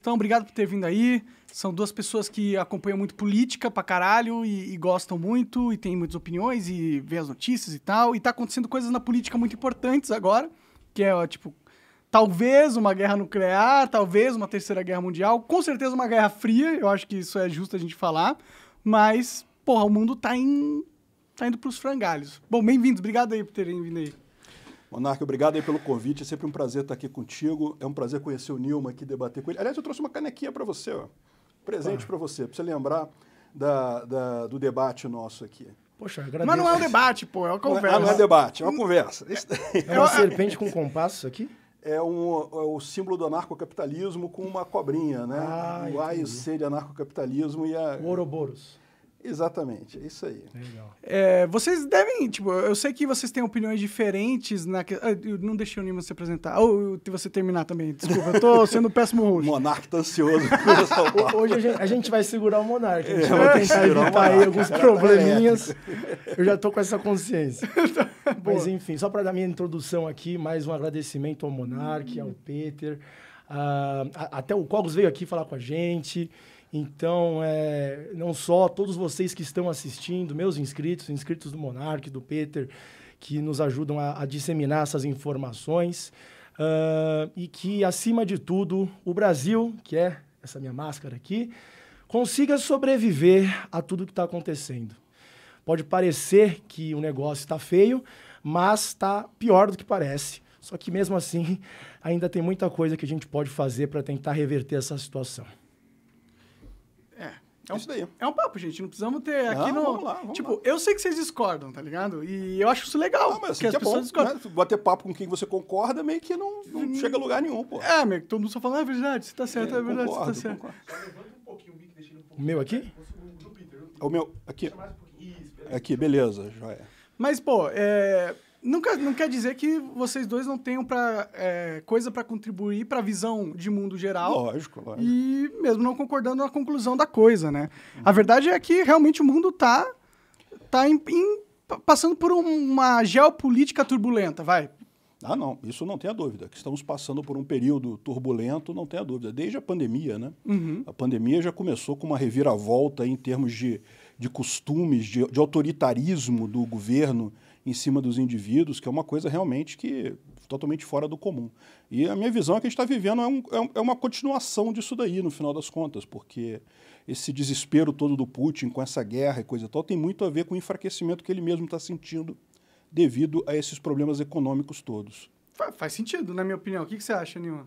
Então, obrigado por ter vindo aí. São duas pessoas que acompanham muito política pra caralho e, e gostam muito e têm muitas opiniões e vê as notícias e tal. E tá acontecendo coisas na política muito importantes agora, que é, ó, tipo, talvez uma guerra nuclear, talvez uma terceira guerra mundial, com certeza uma guerra fria, eu acho que isso é justo a gente falar, mas, porra, o mundo tá, em, tá indo pros frangalhos. Bom, bem-vindos, obrigado aí por terem vindo aí. Monarque, obrigado aí pelo convite. É sempre um prazer estar aqui contigo. É um prazer conhecer o Nilma aqui, debater com ele. Aliás, eu trouxe uma canequinha para você, ó. presente ah. para você, para você lembrar da, da, do debate nosso aqui. Poxa, agradeço. Mas não é um debate, pô, é uma conversa. Ah, não é, é debate, é uma conversa. É, é uma serpente com compasso isso aqui? É, um, é o símbolo do anarcocapitalismo com uma cobrinha, né? Ah, o A e o C de anarcocapitalismo e a... O Ouroboros. Exatamente, é isso aí. Legal. É, vocês devem, tipo, eu sei que vocês têm opiniões diferentes na que... ah, eu não deixei o Nima se apresentar. Ou oh, você terminar também, desculpa, eu tô sendo péssimo hoje. Monarca tá ansioso. hoje a gente, a gente, vai segurar o Monarca, a gente é, vai tentar evitar aí alguns probleminhas. Tá eu já tô com essa consciência. Tá Mas enfim, só para dar minha introdução aqui, mais um agradecimento ao Monarque, hum. ao Peter. Uh, até o Cogos veio aqui falar com a gente. Então, é, não só todos vocês que estão assistindo, meus inscritos, inscritos do Monarque, do Peter, que nos ajudam a, a disseminar essas informações. Uh, e que, acima de tudo, o Brasil, que é essa minha máscara aqui, consiga sobreviver a tudo que está acontecendo. Pode parecer que o negócio está feio, mas está pior do que parece. Só que, mesmo assim, ainda tem muita coisa que a gente pode fazer para tentar reverter essa situação. É um, isso daí. É um papo, gente. Não precisamos ter não, aqui no. Vamos lá, vamos tipo, lá. eu sei que vocês discordam, tá ligado? E eu acho isso legal. Não, mas assim que, as é pessoas bom, discordam. Né? Bater papo com quem você concorda meio que não, não hum. chega a lugar nenhum, pô. É, meio que todo mundo só fala, ah, é verdade, você tá é, certo, é, é verdade, concordo, você tá certo. É o meu aqui? O meu, aqui. Aqui, beleza, joia. Mas, pô, é Nunca, não quer dizer que vocês dois não tenham pra, é, coisa para contribuir para a visão de mundo geral. Lógico, lógico. E mesmo não concordando na conclusão da coisa, né? A verdade é que realmente o mundo está tá, tá em, em, passando por uma geopolítica turbulenta, vai. Ah, não, isso não tenha dúvida. Que estamos passando por um período turbulento, não tenha dúvida. Desde a pandemia, né? Uhum. A pandemia já começou com uma reviravolta em termos de, de costumes, de, de autoritarismo do governo em cima dos indivíduos, que é uma coisa realmente que totalmente fora do comum. E a minha visão é que a gente está vivendo é, é, um, é, uma continuação disso daí, no final das contas, porque esse desespero todo do Putin com essa guerra e coisa e tal tem muito a ver com o enfraquecimento que ele mesmo está sentindo devido a esses problemas econômicos todos. Faz sentido, na minha opinião. O que, que você acha, Nilma?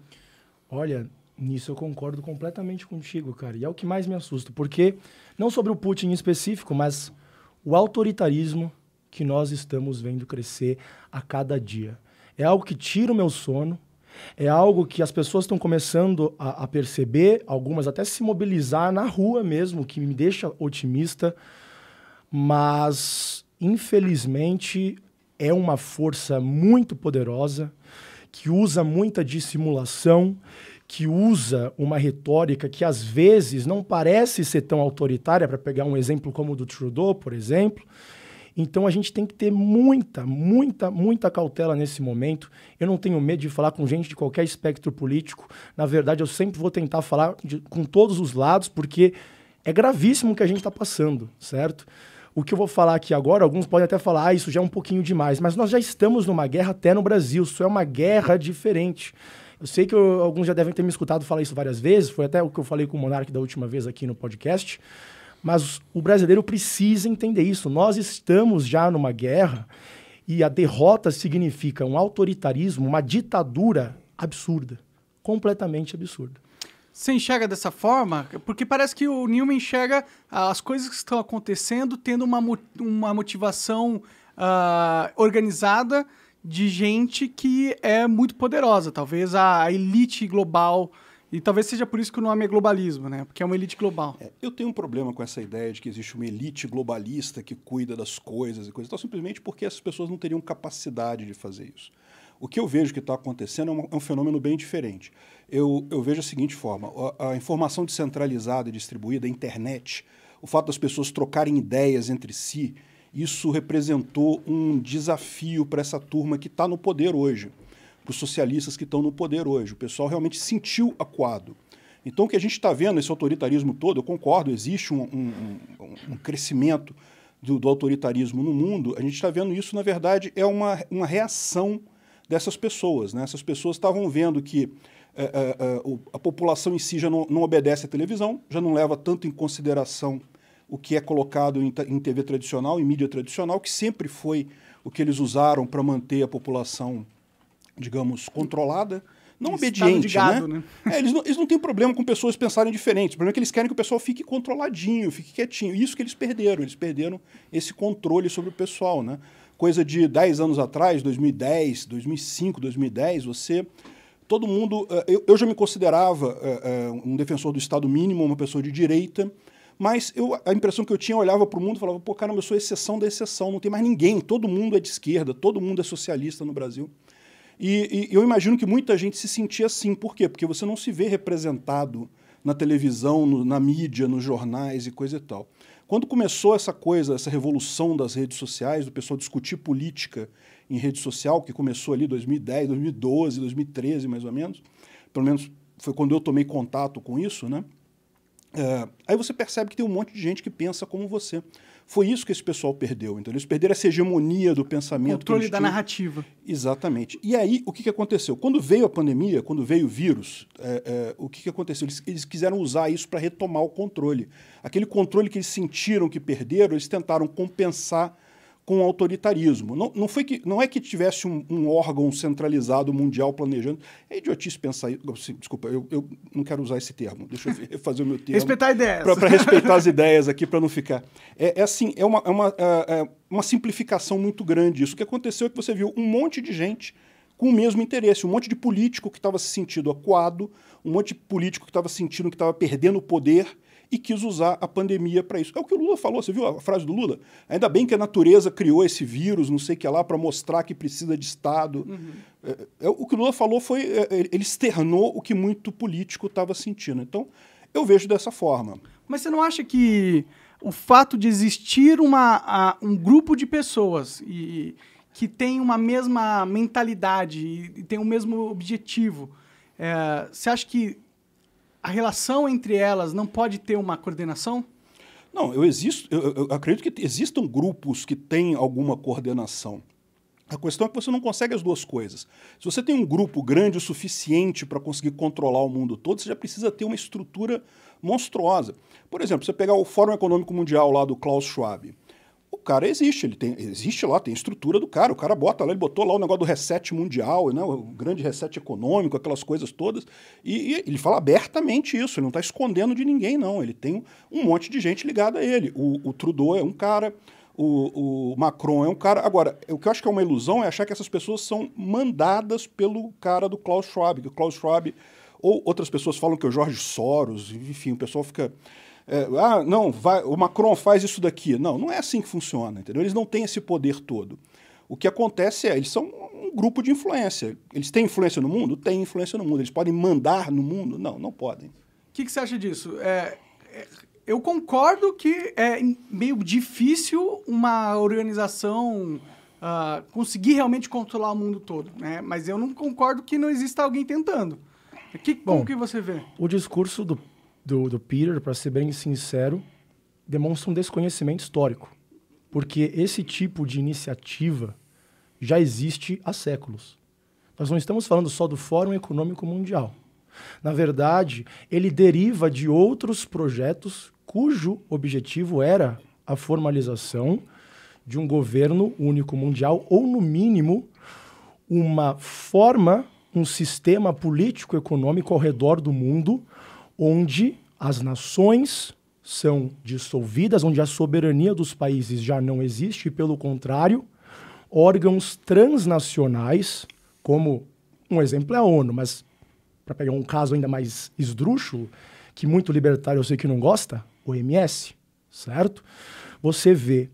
Olha, Nisso eu concordo completamente contigo, cara. E é o que mais me assusta, porque não sobre o Putin em específico, mas o autoritarismo, que nós estamos vendo crescer a cada dia. É algo que tira o meu sono, é algo que as pessoas estão começando a, a, perceber, algumas até se mobilizar na rua mesmo, que me deixa otimista, mas infelizmente é uma força muito poderosa que usa muita dissimulação, que usa uma retórica que às vezes não parece ser tão autoritária, para pegar um exemplo como o do Trudeau, por exemplo, então a gente tem que ter muita, muita, muita cautela nesse momento. Eu não tenho medo de falar com gente de qualquer espectro político. Na verdade, eu sempre vou tentar falar de, com todos os lados, porque é gravíssimo o que a gente está passando, certo? O que eu vou falar aqui agora, alguns podem até falar, ah, isso já é um pouquinho demais, mas nós já estamos numa guerra até no Brasil, isso é uma guerra diferente. Eu sei que eu, alguns já devem ter me escutado falar isso várias vezes, foi até o que eu falei com o Monark da última vez aqui no podcast. Mas o brasileiro precisa entender isso. Nós estamos já numa guerra e a derrota significa um autoritarismo, uma ditadura absurda, completamente absurda. Você enxerga dessa forma? Porque parece que o Newman enxerga ah, as coisas que estão acontecendo tendo uma, uma motivação uh, organizada de gente que é muito poderosa. Talvez a elite global e talvez seja por isso que o nome é globalismo, né? Porque é uma elite global. É, eu tenho um problema com essa ideia de que existe uma elite globalista que cuida das coisas e coisas tal, simplesmente porque essas pessoas não teriam capacidade de fazer isso. O que eu vejo que está acontecendo é um, é um, fenômeno bem diferente. Eu, eu vejo a seguinte forma: a, a informação descentralizada e distribuída, a internet, o fato das pessoas trocarem ideias entre si, isso representou um desafio para essa turma que está no poder hoje para os socialistas que estão no poder hoje. O pessoal realmente sentiu a Então, o que a gente está vendo, esse autoritarismo todo, eu concordo, existe um, um, um, um crescimento do, do, autoritarismo no mundo, a gente está vendo isso, na verdade, é uma, uma reação dessas pessoas. Né? Essas pessoas estavam vendo que é, é, a população em si já não, não obedece à televisão, já não leva tanto em consideração o que é colocado em, em TV tradicional, em mídia tradicional, que sempre foi o que eles usaram para manter a população digamos, controlada, não Estado obediente, gado, né? né? É, eles, não, eles não têm problema com pessoas pensarem diferentes. O problema é que eles querem que o pessoal fique controladinho, fique quietinho. Isso que eles perderam. Eles perderam esse controle sobre o pessoal, né? Coisa de 10 anos atrás, 2010, 2005, 2010, você... Todo mundo... Eh, eu, eu já me considerava eh, eh, um defensor do Estado mínimo, uma pessoa de direita, mas eu, a impressão que eu tinha, eu olhava para o mundo e falava, pô, caramba, eu sou exceção da exceção, não tem mais ninguém, todo mundo é de esquerda, todo mundo é socialista no Brasil. E, e eu imagino que muita gente se sentia assim. Por quê? Porque você não se vê representado na televisão, no, na mídia, nos jornais e coisa e tal. Quando começou essa coisa, essa revolução das redes sociais, do pessoal discutir política em rede social, que começou ali 2010, 2012, 2013 mais ou menos, pelo menos foi quando eu tomei contato com isso, né? É, aí você percebe que tem um monte de gente que pensa como você. Foi isso que esse pessoal perdeu. Então, eles perderam essa hegemonia do pensamento. Controle da narrativa. Exatamente. E aí, o que, que aconteceu? Quando veio a pandemia, quando veio o vírus, é, é, o que, que aconteceu? Eles, eles quiseram usar isso para retomar o controle. Aquele controle que eles sentiram que perderam, eles tentaram compensar com o autoritarismo. Não, não, foi que, não é que tivesse um, um órgão centralizado mundial planejando. É idiotice pensar. Assim, desculpa, eu, eu não quero usar esse termo. Deixa eu fazer o meu termo. respeitar ideias. Para respeitar as ideias aqui, para não ficar. É, é, assim, é uma, é, uma, é, é uma simplificação muito grande. Isso o que aconteceu é que você viu um monte de gente com o mesmo interesse, um monte de político que estava se sentindo acuado, um monte de político que estava sentindo que estava perdendo o poder e quis usar a pandemia para isso. É o que o Lula falou, você viu a frase do Lula? Ainda bem que a natureza criou esse vírus, não sei o que lá, para mostrar que precisa de Estado. Uhum. É, é, o que o Lula falou foi, é, ele externou o que muito político estava sentindo. Então, eu vejo dessa forma. Mas você não acha que o fato de existir uma, a, um grupo de pessoas e, que tem uma mesma mentalidade e, e tem o mesmo objetivo, é, você acha que a relação entre elas não pode ter uma coordenação? Não, eu, existo, eu, eu acredito que existam grupos que têm alguma coordenação. A questão é que você não consegue as duas coisas. Se você tem um grupo grande o suficiente para conseguir controlar o mundo todo, você já precisa ter uma estrutura monstruosa. Por exemplo, você pegar o Fórum Econômico Mundial lá do Klaus Schwab o cara existe, ele tem, existe lá, tem estrutura do cara, o cara bota lá, ele botou lá o negócio do reset mundial, né, o grande reset econômico, aquelas coisas todas, e, e ele fala abertamente isso, ele não está escondendo de ninguém, não, ele tem um monte de gente ligada a ele. O, o Trudeau é um cara, o, o, Macron é um cara. Agora, o que eu acho que é uma ilusão é achar que essas pessoas são mandadas pelo cara do Klaus Schwab, que o Klaus Schwab, ou outras pessoas falam que é o Jorge Soros, enfim, o pessoal fica é, ah, não, vai, o Macron faz isso daqui. Não, não é assim que funciona, entendeu? Eles não têm esse poder todo. O que acontece é, eles são um grupo de influência. Eles têm influência no mundo? Têm influência no mundo. Eles podem mandar no mundo? Não, não podem. O que, que, você acha disso? É, é eu concordo que é meio difícil uma organização uh, conseguir realmente controlar o mundo todo, né? Mas eu não concordo que não exista alguém tentando. Que, Bom, como que você vê? O discurso do do, do Peter, para ser bem sincero, demonstra um desconhecimento histórico. Porque esse tipo de iniciativa já existe há séculos. Nós não estamos falando só do Fórum Econômico Mundial. Na verdade, ele deriva de outros projetos cujo objetivo era a formalização de um governo único mundial, ou, no mínimo, uma forma, um sistema político-econômico ao redor do mundo onde as nações são dissolvidas, onde a soberania dos países já não existe, e pelo contrário, órgãos transnacionais, como um exemplo é a ONU, mas para pegar um caso ainda mais esdrúxulo, que muito libertário eu sei que não gosta, OMS, certo? Você vê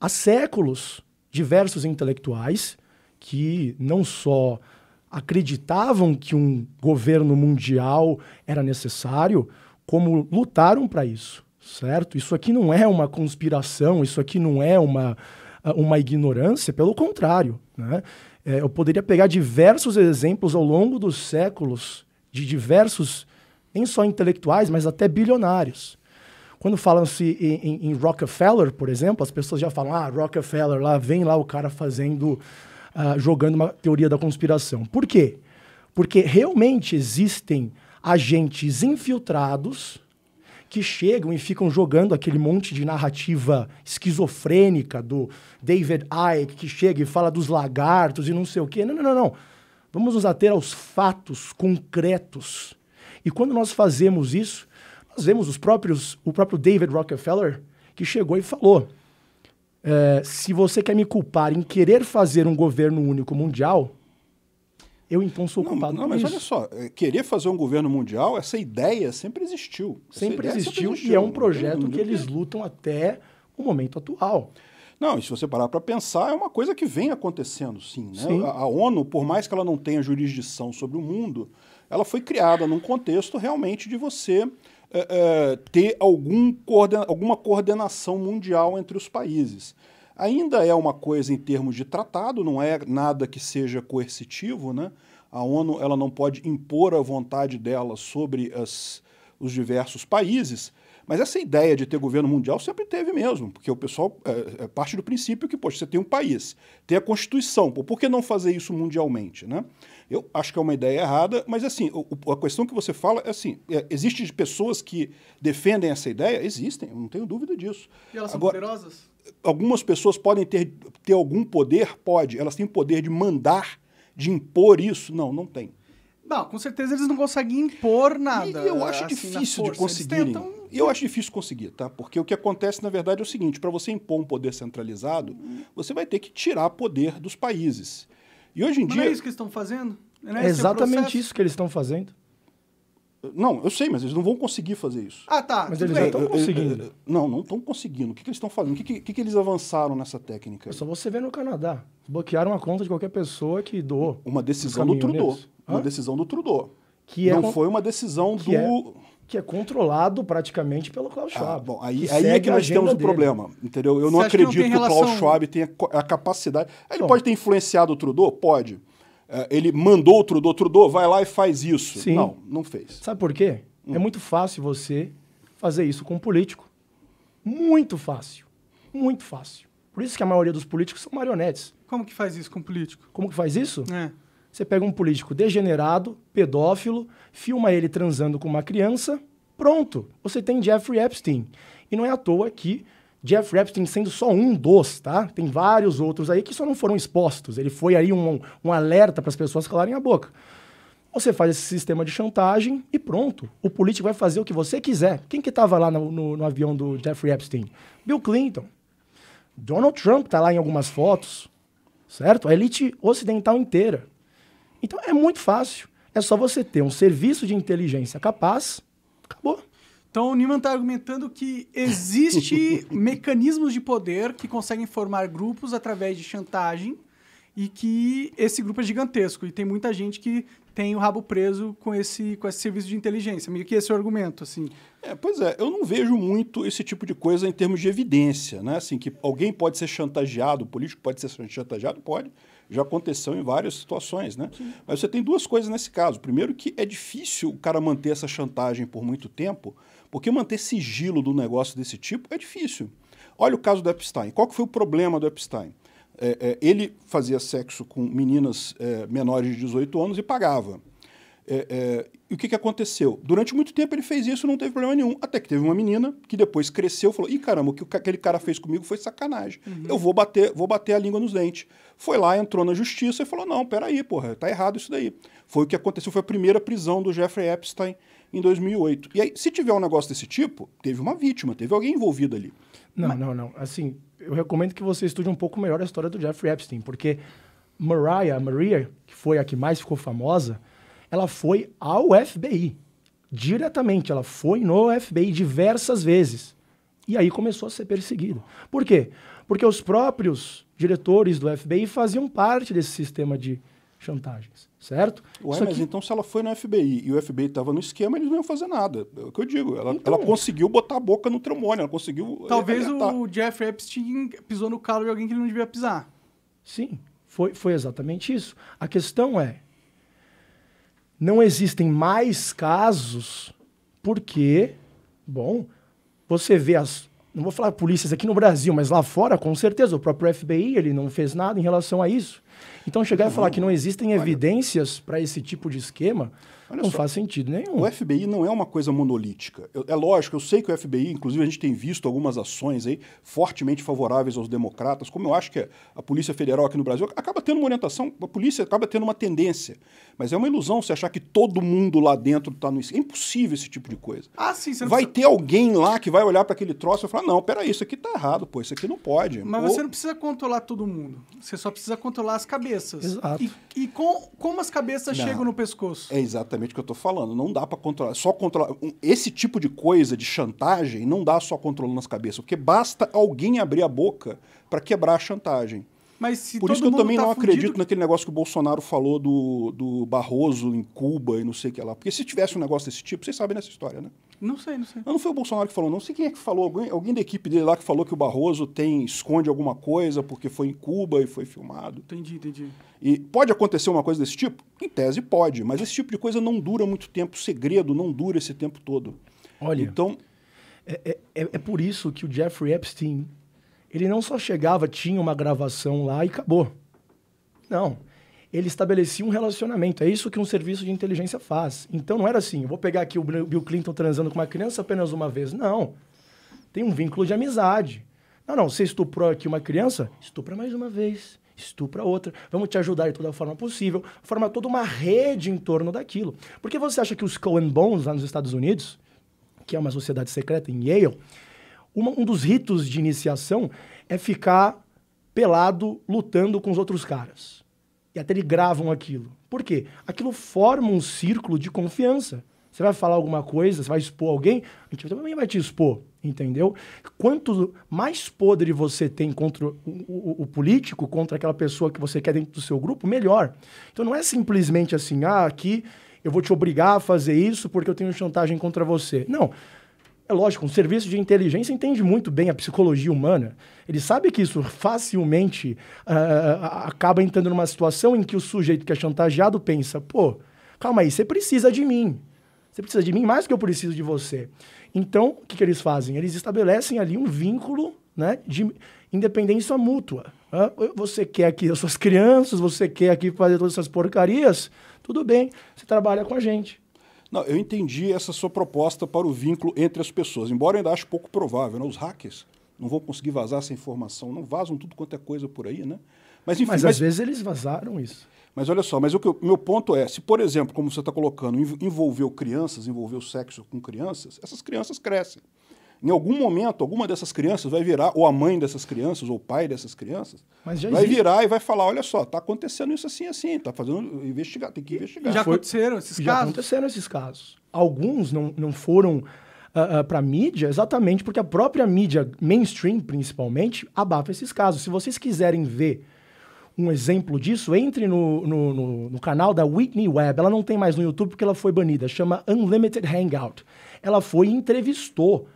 há séculos diversos intelectuais que não só acreditavam que um governo mundial era necessário, como lutaram para isso, certo? Isso aqui não é uma conspiração, isso aqui não é uma, ah, uma ignorância, pelo contrário. Né? É, eu poderia pegar diversos exemplos ao longo dos séculos de diversos, nem só intelectuais, mas até bilionários. Quando falam-se em, em, em, Rockefeller, por exemplo, as pessoas já falam, ah, Rockefeller, lá vem lá o cara fazendo uh, jogando uma teoria da conspiração. Por quê? Porque realmente existem agentes infiltrados que chegam e ficam jogando aquele monte de narrativa esquizofrênica do David Icke, que chega e fala dos lagartos e não sei o quê. Não, não, não, não. Vamos nos ater aos fatos concretos. E quando nós fazemos isso, nós vemos os próprios, o próprio David Rockefeller, que chegou e falou: é, se você quer me culpar em querer fazer um governo único mundial, eu então sou não, culpado. Não, mas olha só, é, querer fazer um governo mundial, essa ideia sempre existiu. Sempre existiu, sempre existiu, e é um projeto que eles lutam até o momento atual. Não, e se você parar para pensar, é uma coisa que vem acontecendo, sim. Né? sim. A, a ONU, por mais que ela não tenha jurisdição sobre o mundo, ela foi criada num contexto realmente de você eh, eh, ter algum coordena alguma coordenação mundial entre os países. Ainda é uma coisa em termos de tratado, não é nada que seja coercitivo, né? A ONU ela não pode impor a vontade dela sobre as, os diversos países, mas essa ideia de ter governo mundial sempre teve mesmo, porque o pessoal é, é parte do princípio que, poxa, você tem um país, tem a Constituição, por que não fazer isso mundialmente, né? Eu acho que é uma ideia errada, mas assim, o, a questão que você fala é assim: é, existem pessoas que defendem essa ideia? Existem, não tenho dúvida disso. E elas Agora, são poderosas? Algumas pessoas podem ter, ter algum poder? Pode. Elas têm poder de mandar, de impor isso? Não, não tem. Não, com certeza eles não conseguem impor nada. E eu acho assim, difícil de conseguir. Tentam... Eu acho difícil conseguir, tá? Porque o que acontece, na verdade, é o seguinte: para você impor um poder centralizado, você vai ter que tirar poder dos países. E hoje em mas dia. Não é isso que eles estão fazendo? É, é exatamente isso que eles estão fazendo. Não, eu sei, mas eles não vão conseguir fazer isso. Ah, tá. Mas eles estão conseguindo. Eu, eu, não, não estão conseguindo. O que, que eles estão fazendo? O que que, que, eles avançaram nessa técnica? É aí? Só você vê no Canadá. Bloquearam a conta de qualquer pessoa que doou. Uma decisão do Trudeau. Uma decisão do Trudeau. Que é não com... foi uma decisão é do. É que é controlado praticamente pelo Klaus ah, Schwab. Ah, bom, aí, aí é que nós temos um dele. problema, entendeu? Eu não acredito que, não que o Cláudio Klaus Schwab tenha a capacidade. Ele bom. pode ter influenciado o Trudeau? Pode. É, ele mandou o Trudeau, Trudeau, vai lá e faz isso. Sim. Não, não fez. Sabe por quê? Hum. É muito fácil você fazer isso com um político. Muito fácil. Muito fácil. Por isso que a maioria dos políticos são marionetes. Como que faz isso com um político? Como que faz isso? É. Você pega um político degenerado, pedófilo, filma ele transando com uma criança, pronto, você tem Jeffrey Epstein. E não é à toa que Jeffrey Epstein sendo só um dos, tá? Tem vários outros aí que só não foram expostos. Ele foi aí um, um alerta para as pessoas calarem a boca. Você faz esse sistema de chantagem e pronto. O político vai fazer o que você quiser. Quem que estava lá no, no, no, avião do Jeffrey Epstein? Bill Clinton. Donald Trump está lá em algumas fotos, certo? A elite ocidental inteira. Então é muito fácil. É só você ter um serviço de inteligência capaz, acabou. Então o Newman está argumentando que existe mecanismos de poder que conseguem formar grupos através de chantagem e que esse grupo é gigantesco e tem muita gente que tem o rabo preso com esse, com esse serviço de inteligência. Meio que esse é o argumento, assim. É, pois é, eu não vejo muito esse tipo de coisa em termos de evidência, né? Assim, que alguém pode ser chantageado, o político pode ser chantageado, pode, já aconteceu em várias situações, né? Sim. Mas você tem duas coisas nesse caso. Primeiro que é difícil o cara manter essa chantagem por muito tempo, porque manter sigilo do negócio desse tipo é difícil. Olha o caso do Epstein. Qual que foi o problema do Epstein? É, é, ele fazia sexo com meninas é, menores de 18 anos e pagava. É, é, e o que, que aconteceu? Durante muito tempo ele fez isso, não teve problema nenhum. Até que teve uma menina que depois cresceu e falou: Ih, caramba, o que aquele cara fez comigo foi sacanagem. Uhum. Eu vou bater, vou bater a língua nos dentes. Foi lá, entrou na justiça e falou: não, peraí, porra, tá errado isso daí. Foi o que aconteceu, foi a primeira prisão do Jeffrey Epstein em 2008. E aí, se tiver um negócio desse tipo, teve uma vítima, teve alguém envolvido ali. Não, Mas... não, não. Assim, eu recomendo que você estude um pouco melhor a história do Jeffrey Epstein, porque Mariah, Maria, que foi a que mais ficou famosa, ela foi ao FBI. Diretamente, ela foi no FBI diversas vezes. E aí começou a ser perseguida. Por quê? Porque os próprios diretores do FBI faziam parte desse sistema de chantagens, certo? Ué, Isso mas aqui... então se ela foi no FBI e o FBI estava no esquema, eles não iam fazer nada. É o que eu digo. Ela, então... ela conseguiu botar a boca no trombone, ela conseguiu... Eh, Talvez alertar. o Jeff Epstein pisou no calo de alguém que ele não devia pisar. Sim, foi, foi exatamente isso. A questão é, não existem mais casos porque, bom, você vê as. Não vou falar polícias aqui no Brasil, mas lá fora, com certeza, o próprio FBI ele não fez nada em relação a isso. Então, chegar não, e falar que não existem olha, evidências para esse tipo de esquema não só, faz sentido nenhum. O FBI não é uma coisa monolítica. Eu, é lógico, eu sei que o FBI, inclusive, a gente tem visto algumas ações aí fortemente favoráveis aos democratas, como eu acho que a Polícia Federal aqui no Brasil acaba tendo uma orientação, a polícia acaba tendo uma tendência mas é uma ilusão você achar que todo mundo lá dentro está no É impossível esse tipo de coisa. Ah, sim, você Vai precisa... ter alguém lá que vai olhar para aquele troço e falar: não, peraí, isso aqui tá errado, pô, isso aqui não pode. Mas Ou... você não precisa controlar todo mundo. Você só precisa controlar as cabeças. Exato. E, e com, como as cabeças não, chegam no pescoço? É exatamente o que eu tô falando. Não dá para controlar. Só controlar. Esse tipo de coisa de chantagem não dá só controlando as cabeças, porque basta alguém abrir a boca para quebrar a chantagem. Mas se Por isso que eu também tá não acredito naquele negócio que o Bolsonaro falou do, do Barroso em Cuba e não sei o que lá. Porque se tivesse um negócio desse tipo, vocês sabem nessa história, né? Não sei, não sei. Não, não foi o Bolsonaro que falou, não. Não sei quem é que falou. Alguém, alguém da equipe dele lá que falou que o Barroso tem esconde alguma coisa porque foi em Cuba e foi filmado. Entendi, entendi. E pode acontecer uma coisa desse tipo? Em tese pode, mas esse tipo de coisa não dura muito tempo. O segredo não dura esse tempo todo. Olha. Então. É, é, é por isso que o Jeffrey Epstein ele não só chegava, tinha uma gravação lá e acabou. Não. Ele estabelecia um relacionamento. É isso que um serviço de inteligência faz. Então não era assim, vou pegar aqui o Bill Clinton transando com uma criança apenas uma vez. Não. Tem um vínculo de amizade. Não, não, você estuprou aqui uma criança, estupra mais uma vez, estupra outra. Vamos te ajudar de toda forma possível. Forma toda uma rede em torno daquilo. Porque você acha que os Cohen Bones lá nos Estados Unidos, que é uma sociedade secreta em Yale, uma, um dos ritos de iniciação é ficar pelado lutando com os outros caras. E até eles gravam aquilo. Por quê? Aquilo forma um círculo de confiança. Você vai falar alguma coisa, você vai expor alguém, a gente também vai te expor, entendeu? Quanto mais podre você tem contra o, o, o, político, contra aquela pessoa que você quer dentro do seu grupo, melhor. Então não é simplesmente assim, ah, aqui eu vou te obrigar a fazer isso porque eu tenho chantagem contra você. Não. É lógico, um serviço de inteligência entende muito bem a psicologia humana. Ele sabe que isso facilmente uh, acaba entrando numa situação em que o sujeito que é chantageado pensa: pô, calma aí, você precisa de mim. Você precisa de mim mais do que eu preciso de você. Então, o que, que eles fazem? Eles estabelecem ali um vínculo né, de independência mútua. Você quer aqui as suas crianças, você quer aqui fazer todas essas porcarias, tudo bem, você trabalha com a gente. Não, eu entendi essa sua proposta para o vínculo entre as pessoas, embora eu ainda acho pouco provável. Né? Os hackers não vão conseguir vazar essa informação, não vazam tudo quanto é coisa por aí, né? Mas, enfim, mas, mas às vezes eles vazaram isso. Mas olha só, mas o que eu, meu ponto é, se por exemplo, como você está colocando, envolveu crianças, envolveu sexo com crianças, essas crianças crescem. Em algum momento, alguma dessas crianças vai virar, ou a mãe dessas crianças, ou o pai dessas crianças, vai existe. virar e vai falar: olha só, está acontecendo isso assim, assim, está fazendo investigar, tem que investigar. Já Foi, aconteceram esses já casos? Já aconteceram esses casos. Alguns não, não foram. Uh, ah, uh, ah, para mídia, exatamente porque a própria mídia mainstream, principalmente, abafa esses casos. Se vocês quiserem ver um exemplo disso, entre no, no, no, no, canal da Whitney Webb. Ela não tem mais no YouTube porque ela foi banida. Chama Unlimited Hangout. Ela foi e entrevistou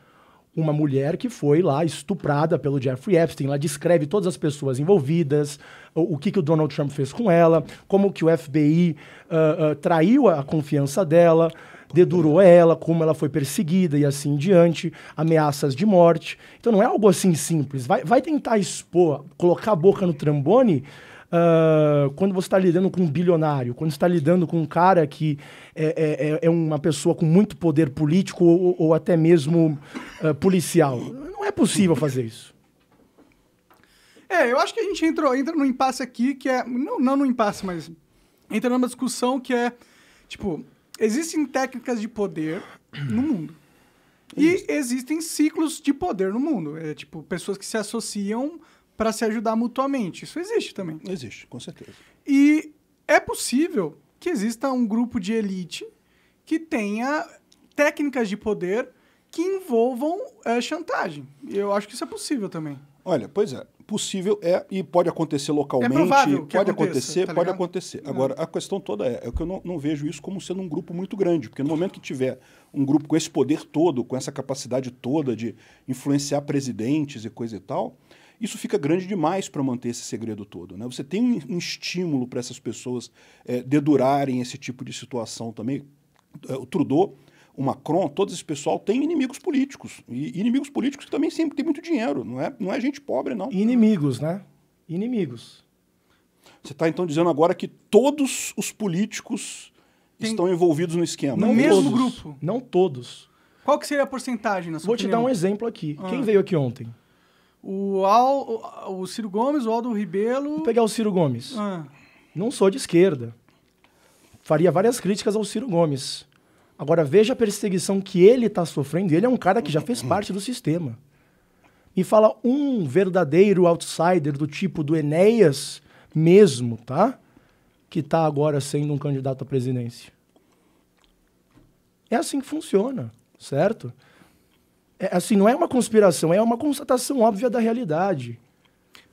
uma mulher que foi lá estuprada pelo Jeffrey Epstein. Ela descreve todas as pessoas envolvidas, o, o que, que o Donald Trump fez com ela, como que o FBI uh, ah, uh, ah, traiu a confiança dela, dedurou ela, como ela foi perseguida e assim em diante, ameaças de morte. Então não é algo assim simples. Vai, vai tentar expor, colocar a boca no trambone uh, quando você está lidando com um bilionário, quando está lidando com um cara que é, é, é, é, uma pessoa com muito poder político ou, ou até mesmo uh, policial. Não é possível fazer isso. É, eu acho que a gente entrou, entra num impasse aqui que é. Não, não num impasse, mas. Entra numa discussão que é. Tipo, existem técnicas de poder no mundo. É e existem ciclos de poder no mundo. É, tipo, pessoas que se associam para se ajudar mutuamente. Isso existe também. Existe, com certeza. E é possível que exista um grupo de elite que tenha técnicas de poder que envolvam é, chantagem. Eu acho que isso é possível também. Olha, pois é, possível é e pode acontecer localmente, é que pode aconteça, acontecer, tá pode acontecer. Uhum. Agora, a questão toda é, é que eu não, não, vejo isso como sendo um grupo muito grande, porque no momento que tiver um grupo com esse poder todo, com essa capacidade toda de influenciar presidentes e coisa e tal, isso fica grande demais para manter esse segredo todo. Né? Você tem um, um estímulo para essas pessoas é, dedurarem esse tipo de situação também. É, o Trudeau, o Macron, todo esse pessoal tem inimigos políticos. E inimigos políticos que também sempre têm muito dinheiro. Não é, não é gente pobre, não. Inimigos, né? Inimigos. Você está então dizendo agora que todos os políticos tem... estão envolvidos no esquema. No mesmo todos. grupo. Não todos. Qual que seria a porcentagem na sua Vou opinião? te dar um exemplo aqui. Ah. Quem veio aqui ontem? O, Al, o, o Ciro Gomes, o Aldo Ribeiro. Vou pegar o Ciro Gomes. Ah. Não sou de esquerda. Faria várias críticas ao Ciro Gomes. Agora, veja a perseguição que ele está sofrendo. Ele é um cara que já fez parte do sistema. Me fala um verdadeiro outsider do tipo do Enéas mesmo, tá? Que está agora sendo um candidato à presidência. É assim que funciona, certo? É, assim, não é uma conspiração, é uma constatação óbvia da realidade.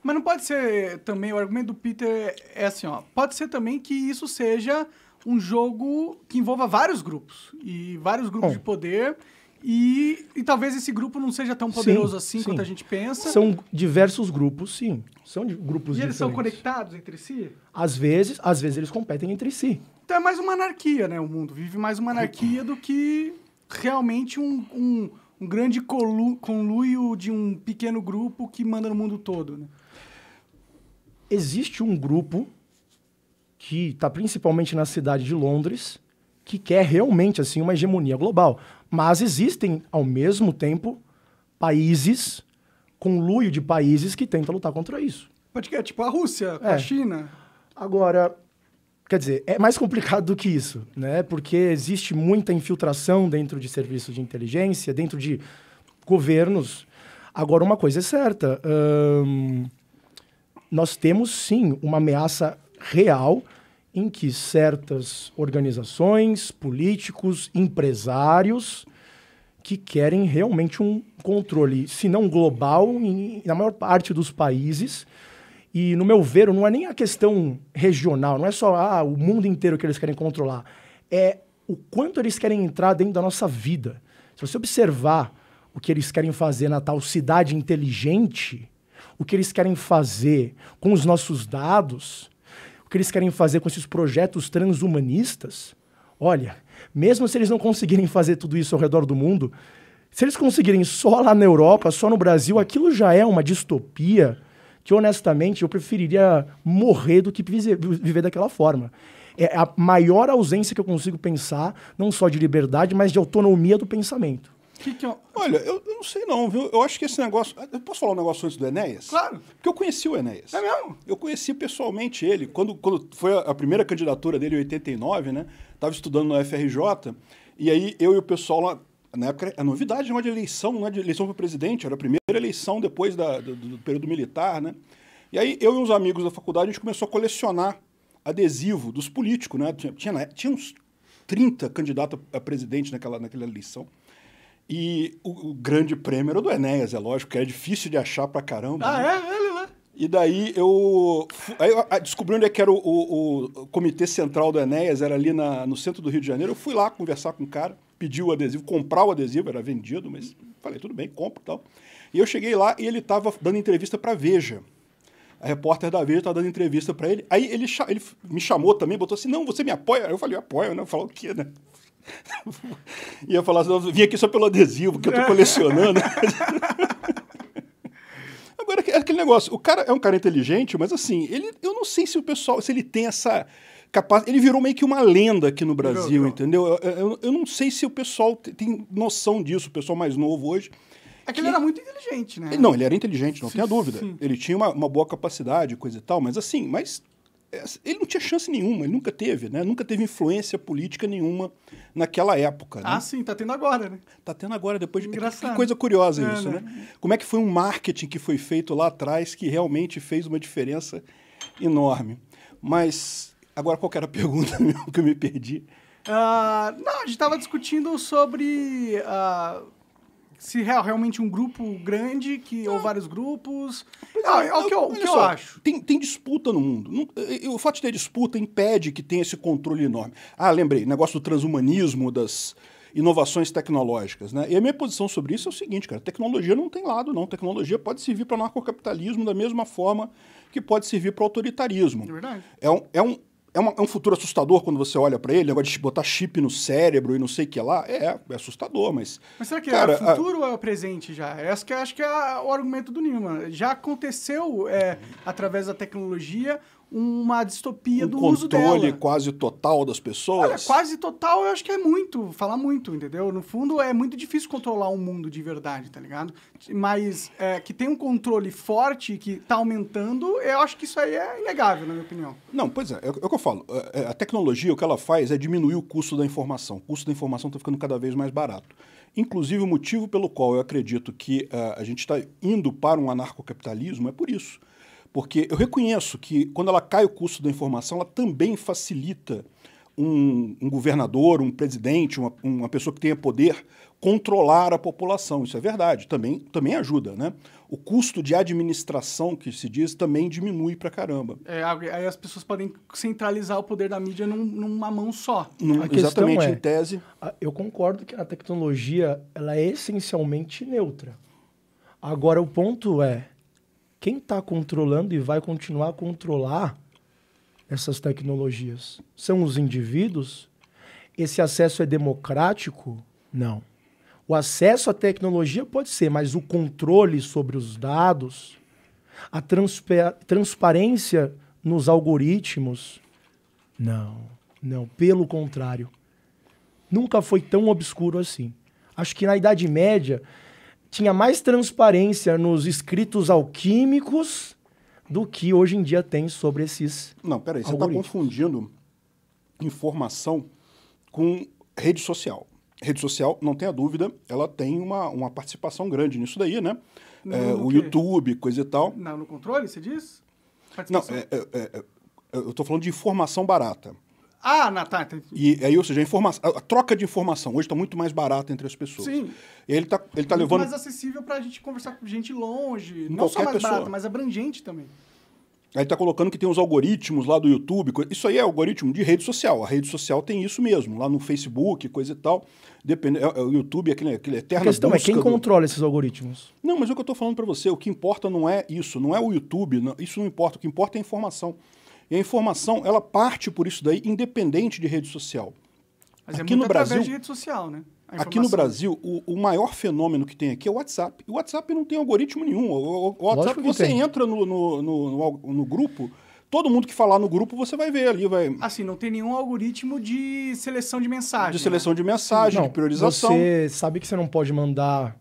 Mas não pode ser também, o argumento do Peter é assim, ó. Pode ser também que isso seja um jogo que envolva vários grupos. E vários grupos Bom. de poder. E, e talvez esse grupo não seja tão poderoso sim, assim sim. quanto a gente pensa. São diversos grupos, sim. São grupos E eles são conectados entre si? Às vezes, às vezes eles competem entre si. Então é mais uma anarquia, né? O mundo vive mais uma anarquia do que realmente um, um um grande conluio de um pequeno grupo que manda no mundo todo. Né? Existe um grupo que está principalmente na cidade de Londres que quer realmente assim uma hegemonia global, mas existem ao mesmo tempo países conluio de países que tentam lutar contra isso. Pode que é tipo a Rússia, é. a China. Agora, Quer dizer, é mais complicado do que isso, né? Porque existe muita infiltração dentro de serviços de inteligência, dentro de governos. Agora, uma coisa é certa: hum, nós temos sim uma ameaça real em que certas organizações, políticos, empresários que querem realmente um controle, se não global, em, na maior parte dos países, e, no meu ver, não é nem a questão regional, não é só ah, o mundo inteiro que eles querem controlar. É o quanto eles querem entrar dentro da nossa vida. Se você observar o que eles querem fazer na tal cidade inteligente, o que eles querem fazer com os nossos dados, o que eles querem fazer com esses projetos transhumanistas, olha, mesmo se eles não conseguirem fazer tudo isso ao redor do mundo, se eles conseguirem só lá na Europa, só no Brasil, aquilo já é uma distopia que honestamente eu preferiria morrer do que viver daquela forma. É a maior ausência que eu consigo pensar, não só de liberdade, mas de autonomia do pensamento. Que que eu... Olha, eu, eu, não sei não, viu? Eu acho que esse negócio... Ah, eu posso falar um negócio antes do Enéas? Claro. Porque eu conheci o Enéas. É mesmo? Eu conheci pessoalmente ele. Quando, quando foi a primeira candidatura dele, em 89, né? Estava estudando na UFRJ. E aí eu e o pessoal lá na época a novidade não né? é né? de eleição, não é de eleição para presidente, era a primeira eleição depois da, do, do, período militar, né? E aí eu e uns amigos da faculdade a gente começou a colecionar adesivo dos políticos, né? Tinha, tinha, uns 30 candidatos a presidente naquela, naquela eleição. E o, o, grande prêmio era do Enéas, é lógico, que era difícil de achar pra caramba. Ah, né? é? Ele lá. E daí eu. Aí eu descobri onde é que era o, o, o, comitê central do Enéas, era ali na, no centro do Rio de Janeiro. Eu fui lá conversar com o cara pedir o adesivo, comprar o adesivo, era vendido, mas falei, tudo bem, compro e tal. E eu cheguei lá e ele estava dando entrevista para Veja. A repórter da Veja estava dando entrevista para ele. Aí ele, ele, me chamou também, botou assim: não, você me apoia? Eu falei: apoio, né? Falar o quê, né? Ia falar assim: vim aqui só pelo adesivo que eu estou colecionando. Agora, é aquele negócio, o cara é um cara inteligente, mas assim, ele, eu não sei se o pessoal, se ele tem essa, capaz. Ele virou meio que uma lenda aqui no Brasil, virou, entendeu? Eu, eu, eu, não sei se o pessoal tem noção disso, o pessoal mais novo hoje. É que, ele era muito inteligente, né? Não, ele era inteligente, não sim, tenha dúvida. Sim. Ele tinha uma, uma boa capacidade, coisa e tal, mas assim, mas é, ele não tinha chance nenhuma, ele nunca teve, né? Nunca teve influência política nenhuma naquela época. Né? Ah, sim, tá tendo agora, né? Tá tendo agora, depois de. Engraçado. Que coisa curiosa é, isso, né? né? Como é que foi um marketing que foi feito lá atrás que realmente fez uma diferença enorme. Mas Agora, qual era a pergunta que eu me perdi? Uh, não, a gente estava discutindo sobre uh, se é realmente um grupo grande que, ou ah. vários grupos. É, é, o que eu, o que só, acho. Tem, tem, disputa no mundo. Não, eh, eh, o fato de ter disputa impede que tenha esse controle enorme. Ah, lembrei, negócio do transhumanismo, das inovações tecnológicas. Né? E a minha posição sobre isso é o seguinte, cara, tecnologia não tem lado, não. Tecnologia pode servir para o narcocapitalismo da mesma forma que pode servir para o autoritarismo. É, verdade. é, um, é um é, uma, é, um futuro assustador quando você olha para ele, negócio de botar chip no cérebro e não sei o que lá. É, é assustador, mas. Mas será que é cara, é o futuro a... ou é o presente já? É essa que acho que é o argumento do Nima. Já aconteceu é, através da tecnologia uma distopia um do uso dela. controle quase total das pessoas? Olha, quase total eu acho que é muito, falar muito, entendeu? No fundo, é muito difícil controlar um mundo de verdade, tá ligado? Mas é, que tem um controle forte que tá aumentando, eu acho que isso aí é inegável, na minha opinião. Não, pois é, é, é o que eu falo. É, é, a tecnologia, o que ela faz é diminuir o custo da informação. O custo da informação está ficando cada vez mais barato. Inclusive, o motivo pelo qual eu acredito que uh, a gente está indo para um anarcocapitalismo é por isso porque eu reconheço que quando ela cai o custo da informação, ela também facilita um, um governador, um presidente, uma, uma pessoa que tenha poder controlar a população. Isso é verdade, também, também ajuda, né? O custo de administração, que se diz, também diminui pra caramba. É, aí as pessoas podem centralizar o poder da mídia num, numa mão só. Num, exatamente, é, em tese. Eu concordo que a tecnologia ela é essencialmente neutra. Agora, o ponto é, quem está controlando e vai continuar a controlar essas tecnologias? São os indivíduos? Esse acesso é democrático? Não. O acesso à tecnologia pode ser, mas o controle sobre os dados, a transpa transparência nos algoritmos, não, não. Pelo contrário, nunca foi tão obscuro assim. Acho que na Idade Média tinha mais transparência nos escritos alquímicos do que hoje em dia tem sobre esses. Não, peraí, você está confundindo informação com rede social. Rede social, não tenha dúvida, ela tem uma, uma participação grande nisso daí, né? é, o quê? YouTube, coisa e tal. Não, no controle, você diz? Não, é é, é, é, eu estou falando de informação barata. Ah, Natália. Tá, e aí, ou seja, a, informação, a troca de informação hoje está muito mais barata entre as pessoas. Sim. E ele está ele tá muito levando. mais acessível para a gente conversar com gente longe. Não só mais pessoa. barata, mas abrangente também. Aí está colocando que tem os algoritmos lá do YouTube. Isso aí é algoritmo de rede social. A rede social tem isso mesmo, lá no Facebook, coisa e tal. Depende, é, é, o YouTube é aquele, aquele eterno. A questão é quem do... controla esses algoritmos. Não, mas é o que eu estou falando para você, o que importa não é isso, não é o YouTube, não, isso não importa. O que importa é a informação. E a informação, ela parte por isso daí, independente de rede social. Mas é aqui é muito no Brasil, de rede social, né? Aqui no Brasil, o, o, maior fenômeno que tem aqui é o WhatsApp. O WhatsApp não tem algoritmo nenhum. O, o WhatsApp, você tem. entra no, no, no, no, grupo, todo mundo que falar no grupo, você vai ver ali. Vai... Assim, não tem nenhum algoritmo de seleção de mensagem. De seleção né? de mensagem, não, de priorização. Você sabe que você não pode mandar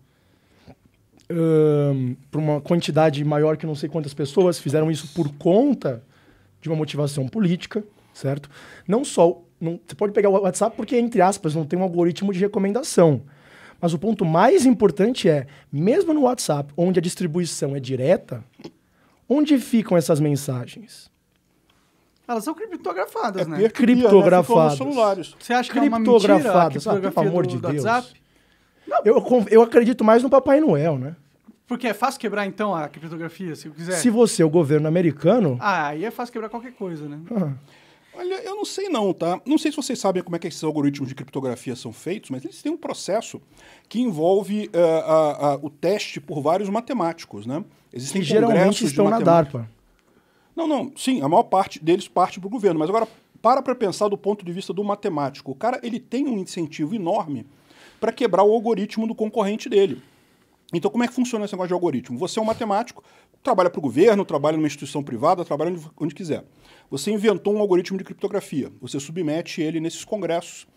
um, para uma quantidade maior que não sei quantas pessoas. Fizeram isso por conta de uma motivação política, certo? Não só. Não, você pode pegar o WhatsApp porque, entre aspas, não tem um algoritmo de recomendação. Mas o ponto mais importante é, mesmo no WhatsApp, onde a distribuição é direta, onde ficam essas mensagens? Elas são criptografadas, é né? Criptografadas. Né? celulares. Você acha que é uma mentira Criptografadas, ah, pelo amor do, de Deus. WhatsApp? Não. Eu, eu acredito mais no Papai Noel, né? Porque é fácil quebrar, então, a criptografia, se eu quiser? Se você é o governo americano... Ah, aí é fácil quebrar qualquer coisa, né? Ah. Olha, eu não sei não, tá? Não sei se vocês sabem como é que esses algoritmos de criptografia são feitos, mas eles têm um processo que envolve uh, o teste por vários matemáticos, né? Existem que geralmente estão na DARPA. Não, não, sim, a maior parte deles parte para o governo, mas agora para para pensar do ponto de vista do matemático. O cara ele tem um incentivo enorme para quebrar o algoritmo do concorrente dele. Então, como é que funciona esse negócio de algoritmo? Você é um matemático, trabalha para o governo, trabalha numa instituição privada, trabalha onde, onde, quiser. Você inventou um algoritmo de criptografia, você submete ele nesses congressos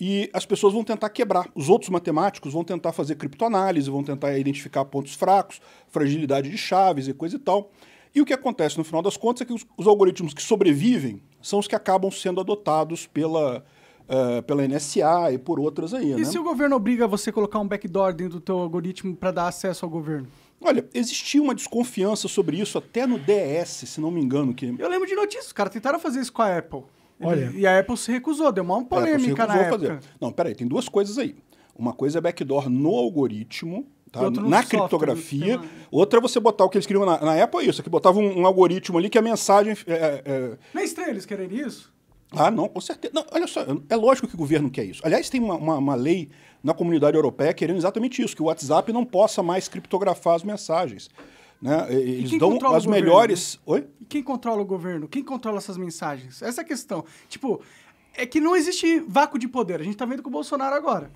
e as pessoas vão tentar quebrar. Os outros matemáticos vão tentar fazer criptoanálise, vão tentar identificar pontos fracos, fragilidade de chaves e coisa e tal. E o que acontece no final das contas é que os, os algoritmos que sobrevivem são os que acabam sendo adotados pela, uh, pela NSA e por outras aí. E né? se o governo obriga você a colocar um backdoor dentro do teu algoritmo para dar acesso ao governo? Olha, existia uma desconfiança sobre isso até no DS, se não me engano. Que... Eu lembro de notícias, cara. Tentaram fazer isso com a Apple. Olha. E a Apple se recusou, deu uma é, polêmica na época. Fazer. Não, peraí, tem duas coisas aí. Uma coisa é backdoor no algoritmo, Tá? Na criptografia. Né? outra é você botar o que eles queriam na, na Apple, é isso, é que botava um, um, algoritmo ali que a mensagem. É, é... Não é estranho eles quererem isso? Ah, não, com certeza. Não, olha só, é lógico que o governo quer isso. Aliás, tem uma, uma, uma, lei na comunidade europeia querendo exatamente isso, que o WhatsApp não possa mais criptografar as mensagens. Né? Eles dão as melhores. Né? Oi? E quem controla o governo? Quem controla essas mensagens? Essa é a questão. Tipo, é que não existe vácuo de poder. A gente está vendo com o Bolsonaro agora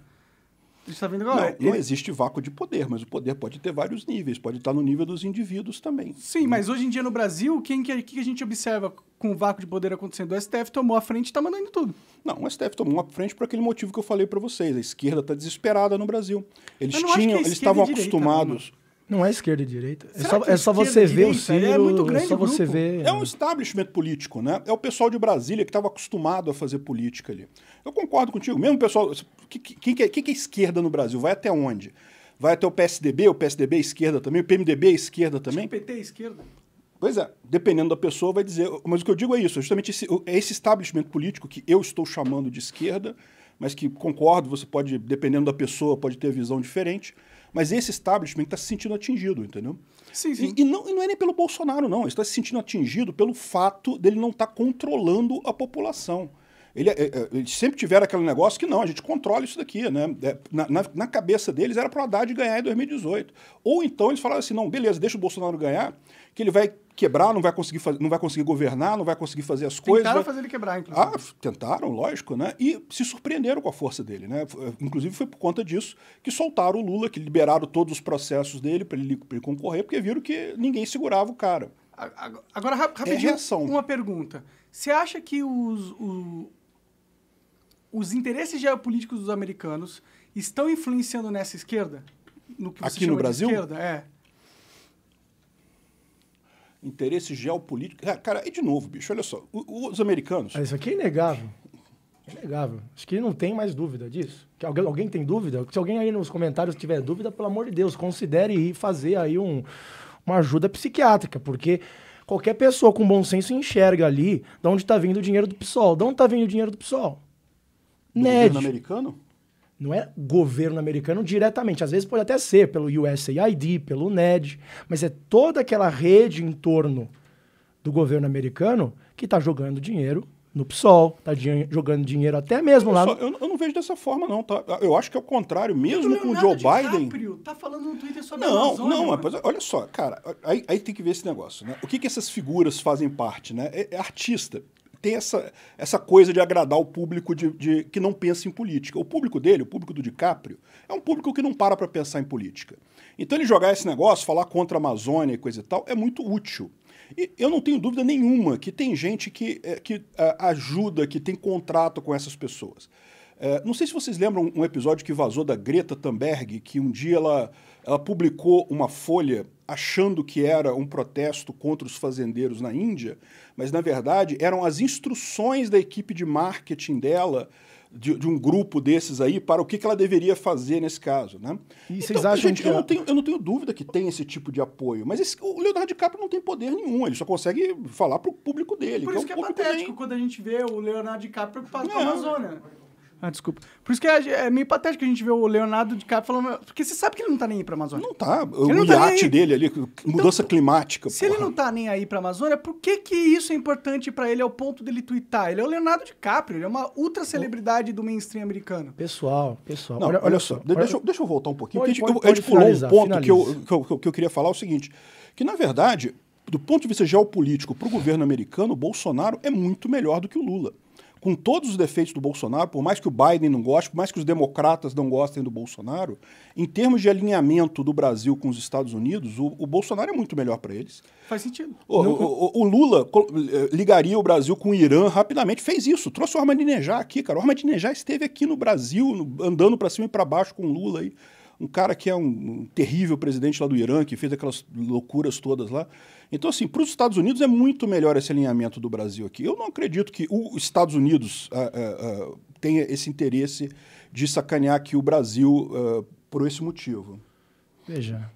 está agora. Não, não existe vácuo de poder, mas o poder pode ter vários níveis, pode estar no nível dos indivíduos também. Sim, hum. mas hoje em dia no Brasil, quem que, que a gente observa com o vácuo de poder acontecendo? O STF tomou a frente e está mandando tudo. Não, o STF tomou a frente por aquele motivo que eu falei para vocês. A esquerda está desesperada no Brasil. Eles tinham, é eles estavam acostumados. Não. não é esquerda e direita. É só, é só, você ver o Ciro. É muito grande. É só você ver. É um establishment político, né? É o pessoal de Brasília que estava acostumado a fazer política ali. Eu concordo contigo. Mesmo pessoal. Quem que, que, é, que, que é esquerda no Brasil? Vai até onde? Vai até o PSDB, o PSDB é esquerda também, o PMDB é esquerda também. O PT é esquerda. Pois é, dependendo da pessoa, vai dizer. Mas o que eu digo é isso: é justamente esse, é esse establishment político que eu estou chamando de esquerda, mas que concordo, você pode, dependendo da pessoa, pode ter visão diferente. Mas esse establishment está se sentindo atingido, entendeu? Sim, sim. E, e, não, e não é nem pelo Bolsonaro, não. Ele está se sentindo atingido pelo fato dele não estar tá controlando a população. Ele, é, é, é, eles sempre tiveram aquele negócio que não, a gente controla isso daqui, né? Na, na, na cabeça deles era para o Haddad ganhar em 2018. Ou então eles falaram assim: não, beleza, deixa o Bolsonaro ganhar, que ele vai quebrar, não vai conseguir, não vai conseguir governar, não vai conseguir fazer as coisas. Tentaram fazer ele quebrar, inclusive. Ah, tentaram, lógico, né? E se surpreenderam com a força dele, né? Eh, inclusive foi por conta disso que soltaram o Lula, que liberaram todos os processos dele para ele, ele concorrer, porque viram que ninguém segurava o cara. Agora, rapidinho, é uma pergunta. Você acha que os, os interesses geopolíticos dos americanos estão influenciando nessa esquerda? No que Aqui no Brasil? esquerda, é. Interesses geopolíticos. cara, e de novo, bicho, olha só. Os americanos. isso aqui é inegável. É inegável. Acho que não tem mais dúvida disso. Que alguém, alguém tem dúvida? Se alguém aí nos comentários tiver dúvida, pelo amor de Deus, considere ir fazer aí um, uma ajuda psiquiátrica, porque qualquer pessoa com bom senso enxerga ali de onde está vindo o dinheiro do PSOL. De onde está vindo o dinheiro do PSOL? Do Ned. governo americano? Não é governo americano diretamente, às vezes pode até ser pelo USAID, pelo NED, mas é toda aquela rede em torno do governo americano que está jogando dinheiro no PSOL, está di jogando dinheiro até mesmo eu lá. Só, no... eu, eu, não vejo dessa forma, não. Tá? Eu acho que é o contrário, mesmo com o Joe Biden. Está falando no Twitter sobre não, a Amazônia. Não, mas olha só, cara, aí, aí tem que ver esse negócio, né? O que, que essas figuras fazem parte, né? É, é artista tem essa, essa coisa de agradar o público de, de, que não pensa em política. O público dele, o público do DiCaprio, é um público que não para para pensar em política. Então ele jogar esse negócio, falar contra a Amazônia e coisa e tal, é muito útil. E eu não tenho dúvida nenhuma que tem gente que, é, que é, ajuda, que tem contrato com essas pessoas. É, não sei se vocês lembram um episódio que vazou da Greta Thunberg, que um dia ela, ela publicou uma folha achando que era um protesto contra os fazendeiros na Índia, mas na verdade eram as instruções da equipe de marketing dela. De, de um grupo desses aí, para o que, que ela deveria fazer nesse caso, né? E vocês então, acham gente, que... Eu não, tenho, eu não tenho dúvida que tem esse tipo de apoio, mas esse, o Leonardo DiCaprio não tem poder nenhum, ele só consegue falar para o público dele. Por isso que é, que é patético quando a gente vê o Leonardo DiCaprio com a Amazônia. Ah, desculpa. Por isso que é, é meio patético a gente ver o Leonardo DiCaprio falando. Porque você sabe que ele não tá nem aí pra Amazônia. Não tá. Ele o não tá iate dele ali, então, mudança então, climática. Se porra. ele não tá nem aí pra Amazônia, por que que isso é importante pra ele ao é ponto dele twittar? Ele é o Leonardo DiCaprio, ele é uma ultra celebridade do mainstream americano. Pessoal, pessoal. Não, olha, olha, só, olha, deixa, eu, deixa eu voltar um pouquinho. Pode, porque a gente, pulou um ponto que eu, que, eu, que eu queria falar: é o seguinte, que na verdade, do ponto de vista geopolítico, pro governo americano, o Bolsonaro é muito melhor do que o Lula com todos os defeitos do Bolsonaro, por mais que o Biden não goste, por mais que os democratas não gostem do Bolsonaro, em termos de alinhamento do Brasil com os Estados Unidos, o, o Bolsonaro é muito melhor para eles. Faz sentido. O, o, o, Lula eh, ligaria o Brasil com o Irã rapidamente, fez isso, trouxe o Armadinejá aqui, cara. O Armadinejá esteve aqui no Brasil, andando para cima e para baixo com o Lula aí. E um cara que é um, terrível presidente lá do Irã, que fez aquelas loucuras todas lá. Então, assim, para os Estados Unidos é muito melhor esse alinhamento do Brasil aqui. Eu não acredito que os Estados Unidos uh, uh, uh, tenha esse interesse de sacanear aqui o Brasil por esse motivo. Veja,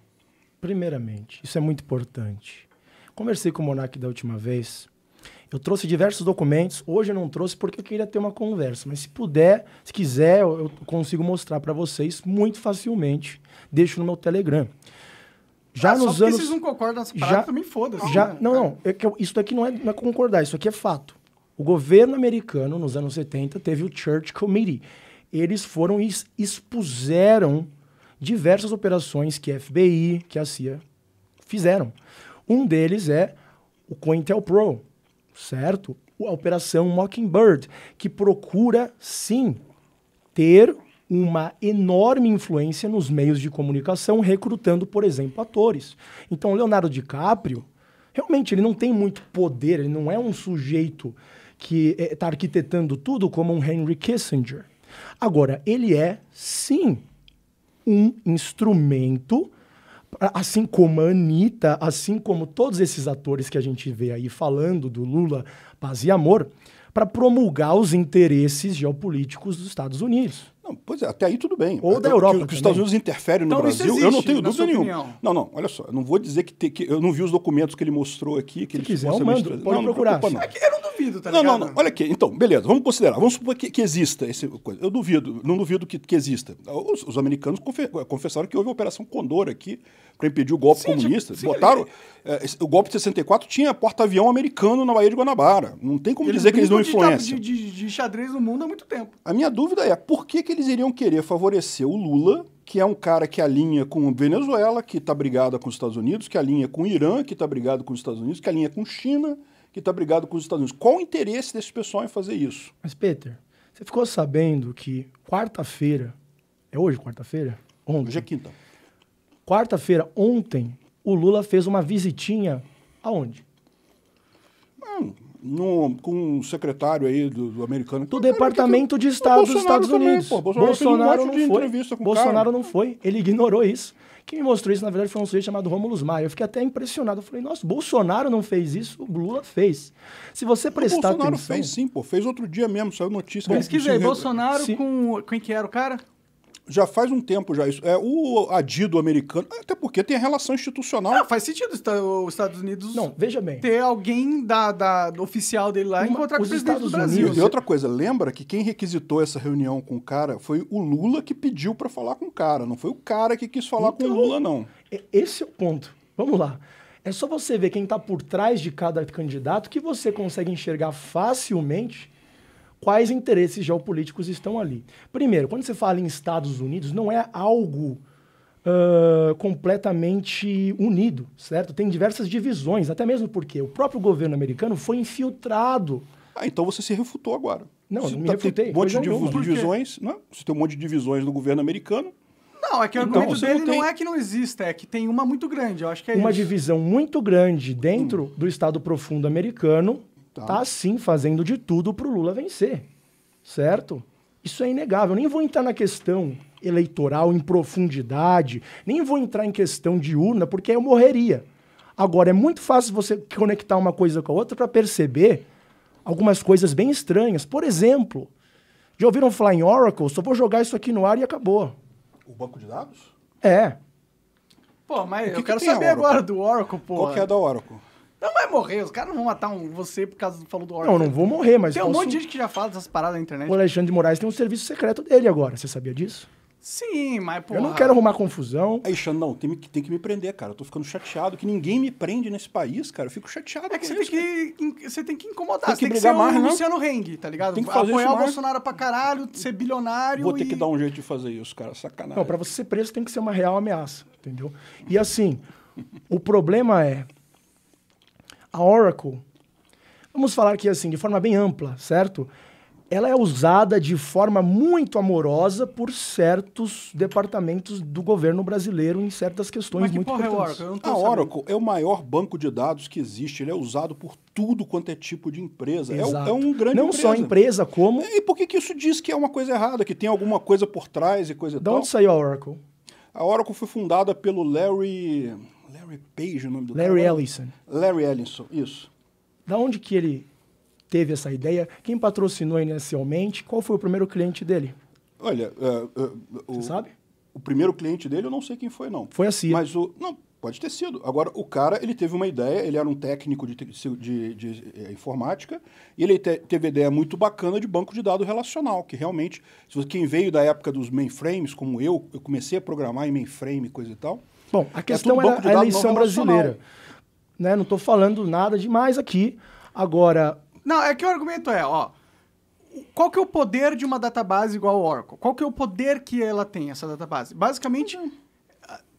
primeiramente, isso é muito importante. Conversei com o Monark da última vez eu trouxe diversos documentos. Hoje eu não trouxe porque eu queria ter uma conversa. Mas se puder, se quiser, eu consigo mostrar para vocês muito facilmente. Deixo no meu Telegram. Já ah, nos só anos. vocês não concordam nessa parada, já, também foda-se. Já, né? Não, não. É, é que, isso daqui não é, não é concordar, isso aqui é fato. O governo americano, nos anos 70, teve o Church Committee. Eles foram e expuseram diversas operações que a FBI, que a CIA fizeram. Um deles é o COINTELPRO, certo? A Operação Mockingbird, que procura sim ter uma enorme influência nos meios de comunicação, recrutando, por exemplo, atores. Então, Leonardo DiCaprio, realmente, ele não tem muito poder, ele não é um sujeito que está é, tá arquitetando tudo como um Henry Kissinger. Agora, ele é, sim, um instrumento Assim como a Anitta, assim como todos esses atores que a gente vê aí falando do Lula, paz e amor, para promulgar os interesses geopolíticos dos Estados Unidos. Não, pois é, até aí tudo bem. Ou é, da Europa. Que, que os Estados Unidos interferem então, no Brasil, existe, eu não tenho dúvida nenhuma. Não, não, olha só, eu não vou dizer que, te, que, eu não vi os documentos que ele mostrou aqui. Que Se ele quiser, eu mando, pode não, procurar. Não, não, é eu não duvido, tá não, ligado? Não, não, olha aqui, então, beleza, vamos considerar, vamos supor que, que exista esse coisa. Eu duvido, não duvido que, que exista. Os, os americanos confessaram que houve a Operação Condor aqui para impedir o golpe sim, tipo, comunista. sim, Botaram. Ele... É, o golpe de 64 tinha porta-avião americano na Bahia de Guanabara. Não tem como eles dizer que eles não influenciam. De, de, de xadrez no mundo há muito tempo. A minha dúvida é por que, que eles iriam querer favorecer o Lula, que é um cara que alinha com Venezuela, que está brigada com os Estados Unidos, que alinha com Irã, que está brigado com os Estados Unidos, que alinha com China, que está brigado com os Estados Unidos. Qual o interesse desse pessoal em fazer isso? Mas, Peter, você ficou sabendo que quarta-feira, é hoje quarta-feira? Ontem. Hoje é quinta. Quarta-feira, ontem, o Lula fez uma visitinha aonde? Mano, hum, no, com um secretário aí do, do americano. Do Departamento de Estado dos Estados também, Unidos. Pô, Bolsonaro, Bolsonaro um não foi. Bolsonaro não foi. Ele ignorou isso. Quem me mostrou isso, na verdade, foi um sujeito chamado Romulus Maia. Eu fiquei até impressionado. Eu falei, nossa, Bolsonaro não fez isso, o Lula fez. Se você prestar o Bolsonaro atenção... Bolsonaro fez sim, pô. Fez outro dia mesmo, saiu notícia. Pesquisei, Bolsonaro sim. com... Quem que era o cara? já faz um tempo já isso. É o adido americano, até porque tem a relação institucional. Não, faz sentido os Estados Unidos. Não, veja bem. Ter alguém da, da oficial dele lá Uma, encontrar com os presidente Estados do Brasil. Unidos. E outra coisa, lembra que quem requisitou essa reunião com o cara foi o Lula que pediu para falar com o cara, não foi o cara que quis falar então, com o então, Lula não. É, esse é o ponto. Vamos lá. É só você ver quem está por trás de cada candidato que você consegue enxergar facilmente quais interesses geopolíticos estão ali. Primeiro, quando você fala em Estados Unidos, não é algo uh, completamente unido, certo? Tem diversas divisões, até mesmo porque o próprio governo americano foi infiltrado. Ah, então você se refutou agora. Não, você não me tá, refutei. Tem um monte de divisões, né? Você tem um monte de divisões no governo americano. Não, é que o então, argumento dele não, tem... não, é que não exista, é que tem uma muito grande, eu acho que é Uma isso. divisão muito grande dentro hum. do Estado profundo americano, Tá. tá sim fazendo de tudo para o Lula vencer, certo? Isso é inegável. Eu nem vou entrar na questão eleitoral em profundidade, nem vou entrar em questão de urna, porque eu morreria. Agora, é muito fácil você conectar uma coisa com a outra para perceber algumas coisas bem estranhas. Por exemplo, já ouviram falar em Oracle? Só vou jogar isso aqui no ar e acabou. O banco de dados? É. Pô, mas que eu que quero saber agora do Oracle, pô. Qual que é da Oracle? Não vai morrer, os caras não vão matar um, você por causa do falou do órgão. Não, não vou morrer, mas. Tem posso... um monte de gente que já fala dessas paradas na internet. O Alexandre de Moraes tem um serviço secreto dele agora, você sabia disso? Sim, mas porra. Eu não quero arrumar confusão. Aí, não, tem, tem que me prender, cara. Eu tô ficando chateado que ninguém me prende nesse país, cara. Eu fico chateado. É que, você, isso, tem que você tem que incomodar. Tem que você tem que ser mais, um né? Luciano Heng, tá ligado? Tem que fazer Apoiar o mais. Bolsonaro pra caralho, ser bilionário. Vou ter que dar um jeito de fazer isso, cara. Sacanagem. Não, pra você ser preso tem que ser uma real ameaça, entendeu? E assim, o problema é a Oracle, vamos falar aqui assim, de forma bem ampla, certo? Ela é usada de forma muito amorosa por certos departamentos do governo brasileiro em certas questões Mas que muito porra é importantes. É Oracle? a sabendo. Oracle é o maior banco de dados que existe. Ele é usado por tudo quanto é tipo de empresa. É, é, um grande Não empresa. só empresa, como... E por que, que isso diz que é uma coisa errada, que tem alguma coisa por trás e coisa e tal? De onde saiu a Oracle? A Oracle foi fundada pelo Larry... Larry Page, é o nome do Larry cara. Ellison. Larry Ellison, isso. Da onde que ele teve essa ideia? Quem patrocinou inicialmente? Qual foi o primeiro cliente dele? Olha, uh, uh, você sabe? O primeiro cliente dele, eu não sei quem foi, não. Foi assim. Mas o não pode ter sido. Agora o cara, ele teve uma ideia. Ele era um técnico de, de, de, de eh, informática e ele te, teve ideia muito bacana de banco de dados relacional, que realmente, se você, quem veio da época dos mainframes, como eu, eu comecei a programar em mainframe, coisa e tal. Bom, a é questão é a eleição brasileira. Né? Não estou falando nada demais aqui. Agora. Não, é que o argumento é, ó. Qual que é o poder de uma database igual ao Oracle? Qual que é o poder que ela tem, essa database? Basicamente, uhum.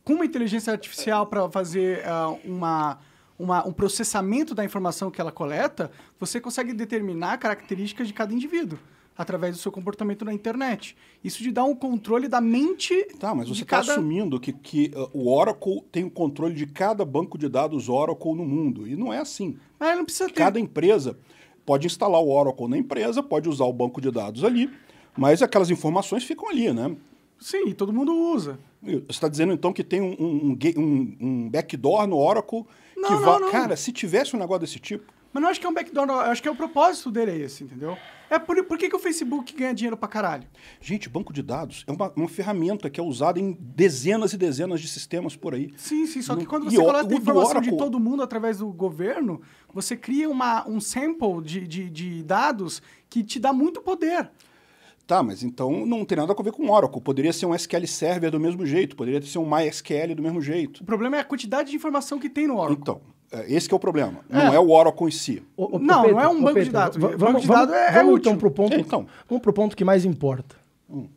com uma inteligência artificial para fazer uh, uma, uma, um processamento da informação que ela coleta, você consegue determinar características de cada indivíduo através do seu comportamento na internet. Isso te dá um controle da mente. Tá, mas você está cada... assumindo que, que uh, o Oracle tem o controle de cada banco de dados Oracle no mundo. E não é assim. Mas não precisa ter. Cada empresa pode instalar o Oracle na empresa, pode usar o banco de dados ali, mas aquelas informações ficam ali, né? Sim, todo mundo usa. Você está dizendo então que tem um, um, um, um backdoor no Oracle não, que não, não. Cara, se tivesse um negócio desse tipo, mas não acho que é um backdoor, acho que é o propósito dele é esse, entendeu? É por, por que, que o Facebook ganha dinheiro pra caralho? Gente, banco de dados é uma, uma ferramenta que é usada em dezenas e dezenas de sistemas por aí. Sim, sim, só que quando você coloca o, informação Oracle... de todo mundo através do governo, você cria uma, um sample de, de, de dados que te dá muito poder. Tá, mas então não tem nada a ver com Oracle. Poderia ser um SQL Server do mesmo jeito, poderia ser um MySQL do mesmo jeito. O problema é a quantidade de informação que tem no Oracle. Então, é, esse é o problema. É. Não é o Oracle em si. O, o, não, Pedro, não é um banco Pedro, de dados. Vamos, banco de dados é, vamos, é então para o ponto, é, então. Vamos o ponto que mais importa. Hum.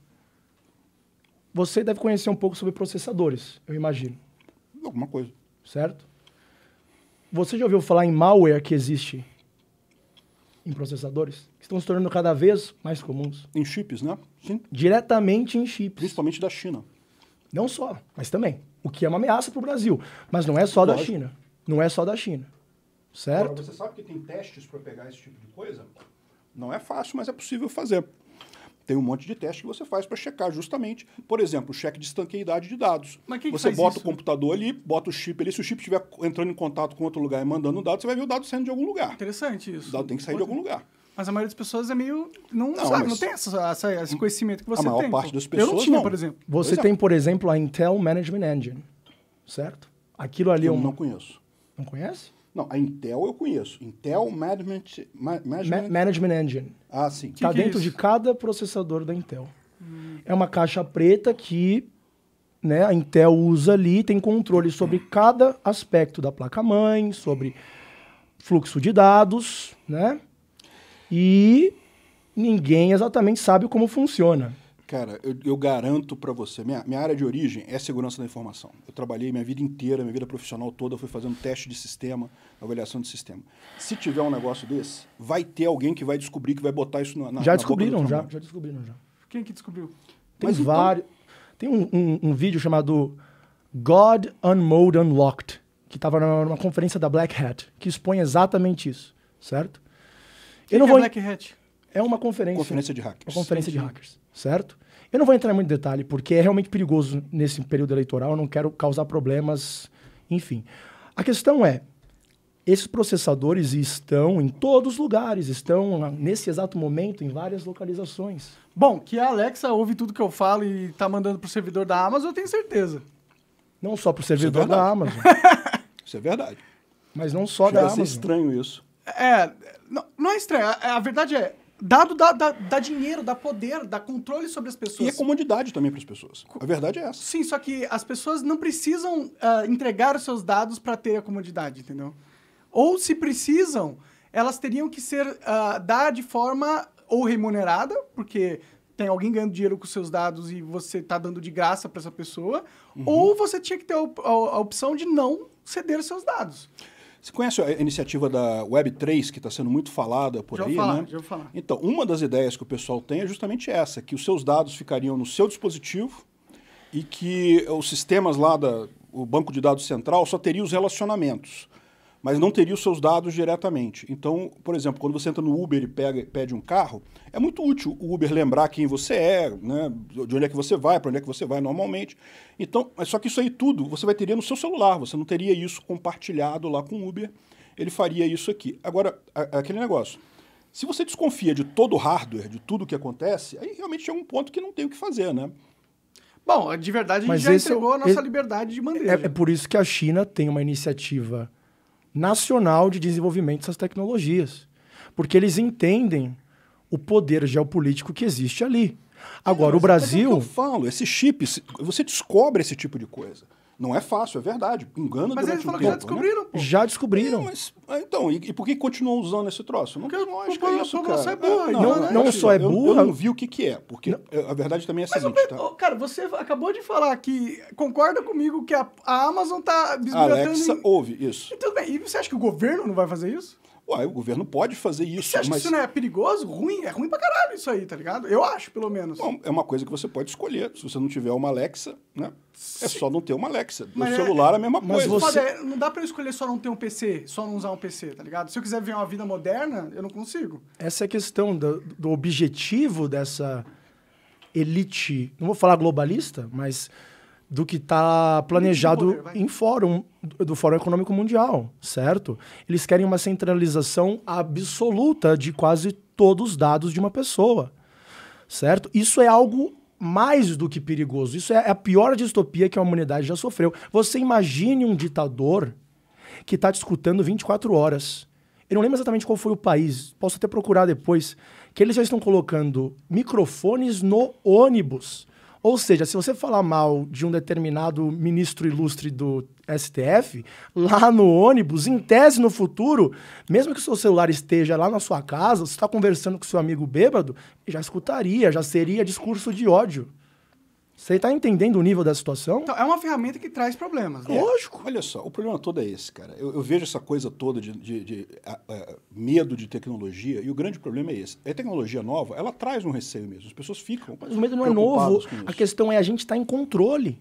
Você deve conhecer um pouco sobre processadores, eu imagino. Alguma coisa. Certo? Você já ouviu falar em malware que existe em processadores? Que estão se tornando cada vez mais comuns. Em chips, né? Sim. Diretamente em chips. Principalmente da China. Não só, mas também. O que é uma ameaça para o Brasil. Mas não é só Lógico. da China. Não é só da China. Certo? Agora, você sabe que tem testes para pegar esse tipo de coisa? Não é fácil, mas é possível fazer. Tem um monte de teste que você faz para checar justamente, por exemplo, o cheque de estanqueidade de dados. Mas quem você que bota isso? o computador ali, bota o chip ali, se o chip estiver entrando em contato com outro lugar e mandando um dado, você vai ver o dado saindo de algum lugar. Interessante isso. O dado tem que sair de algum lugar. Mas a maioria das pessoas é meio. Não, não, sabe, não tem essa, essa, esse conhecimento que você tem. A maior tem, parte das pessoas. Eu não tinha, não. por exemplo. Você é. tem, por exemplo, a Intel Management Engine, certo? Aquilo ali eu é um. Não conheço. Não conhece? Não, a Intel eu conheço. Intel Management, Ma Management... Ma Management Engine. Ah, sim. Está é dentro é de cada processador da Intel. Hum. É uma caixa preta que né, a Intel usa ali, tem controle sobre cada aspecto da placa-mãe, sobre fluxo de dados, né? E ninguém exatamente sabe como funciona. Cara, eu, eu garanto para você, minha, minha área de origem é segurança da informação. Eu trabalhei minha vida inteira, minha vida profissional toda, fui fazendo teste de sistema, avaliação de sistema. Se tiver um negócio desse, vai ter alguém que vai descobrir, que vai botar isso na. na já na descobriram, já, já descobriram, já. Quem que descobriu? Tem Mas então vários. Então... Tem um, um, um, vídeo chamado God Unmode Unlocked, que estava numa conferência da Black Hat, que expõe exatamente isso, certo? Quem eu não que é vou... é Black Hat? É uma conferência. Conferência de hackers. Uma conferência de hackers, certo? Eu não vou entrar em muito detalhe, porque é realmente perigoso nesse período eleitoral, eu não quero causar problemas, enfim. A questão é, esses processadores estão em todos os lugares, estão nesse exato momento em várias localizações. Bom, que a Alexa ouve tudo que eu falo e está mandando para o servidor da Amazon, eu tenho certeza. Não só para o servidor é da Amazon. isso é verdade. Mas não só da Amazon. estranho isso. É, não, não é estranho. A, a verdade é, Dado dá, dá, dá, dinheiro, dá poder, dá controle sobre as pessoas. E é comodidade também para as pessoas. A verdade é essa. Sim, só que as pessoas não precisam uh, entregar os seus dados para ter a comodidade, entendeu? Ou se precisam, elas teriam que ser uh, dar de forma ou remunerada, porque tem alguém ganhando dinheiro com seus dados e você está dando de graça para essa pessoa, uhum. ou você tinha que ter a, op a, a opção de não ceder seus dados. Você conhece a iniciativa da Web3, que está sendo muito falada por já aí, falar, né? Já vou falar. Então, uma das ideias que o pessoal tem é justamente essa, que os seus dados ficariam no seu dispositivo e que os sistemas lá da o banco de dados central só teria os relacionamentos mas não teria os seus dados diretamente. Então, por exemplo, quando você entra no Uber e pega, pede um carro, é muito útil o Uber lembrar quem você é, né, de onde é que você vai, para onde é que você vai normalmente. Então, só que isso aí tudo você vai teria no seu celular, você não teria isso compartilhado lá com o Uber, ele faria isso aqui. Agora, aquele negócio. Se você desconfia de todo o hardware, de tudo que acontece, aí realmente chega um ponto que não tem o que fazer, né? Bom, de verdade a gente Mas já é entregou é, a nossa liberdade de bandeja. É, é por isso que a China tem uma iniciativa nacional de desenvolvimento dessas tecnologias. Porque eles entendem o poder geopolítico que existe ali. Agora, é, o Brasil. É o que eu falo, esse chip, você descobre esse tipo de coisa. Não é fácil, é verdade. Engana mas durante um tempo. Mas eles já descobriram, né? pô. Já descobriram. É, mas, ah, então, e, e, por que continuam usando esse troço? Não, porque, eu não é isso, cara. É burra, não, não, não, é só é burra... Eu, eu, não é- vi o que que é, porque a verdade também é a seguinte, tá? Cara, você acabou de falar que concorda comigo que a, a Amazon tá... Alexa em... ouve isso. E tudo bem, e você acha que o governo não vai fazer isso? Uai, o governo pode fazer isso. Você acha mas... que isso não é perigoso? Ruim? É ruim pra caralho isso aí, tá ligado? Eu acho, pelo menos. Bom, é uma coisa que você pode escolher. Se você não tiver uma Alexa, né? É só não ter uma Alexa. No é- celular é a mesma mas coisa. Você... Pode, não dá pra eu escolher só não ter um PC, só não usar um PC, tá ligado? Se eu quiser viver uma vida moderna, eu não consigo. Essa é a questão do, do objetivo dessa elite. Não vou falar globalista, mas do que está planejado poder, em fórum, do Fórum Econômico Mundial, certo? Eles querem uma centralização absoluta de quase todos os dados de uma pessoa, certo? Isso é algo mais do que perigoso. Isso é a pior distopia que a humanidade já sofreu. Você imagine um ditador que está discutindo 24 horas. Eu não lembro exatamente qual foi o país, posso até procurar depois, que eles já estão colocando microfones no ônibus ou seja, se você falar mal de um determinado ministro ilustre do STF, lá no ônibus, em tese no futuro, mesmo que o seu celular esteja lá na sua casa, você está conversando com seu amigo bêbado, já escutaria, já seria discurso de ódio. Você está entendendo o nível da situação? Então, é uma ferramenta que traz problemas. Né? Lógico. Olha só, o problema todo é esse, cara. Eu, eu vejo essa coisa toda de, de, de a, a, medo de tecnologia, e o grande problema é esse. É tecnologia nova, ela traz um receio mesmo. As pessoas ficam. Mas o medo não é novo. A questão é a gente estar tá em controle.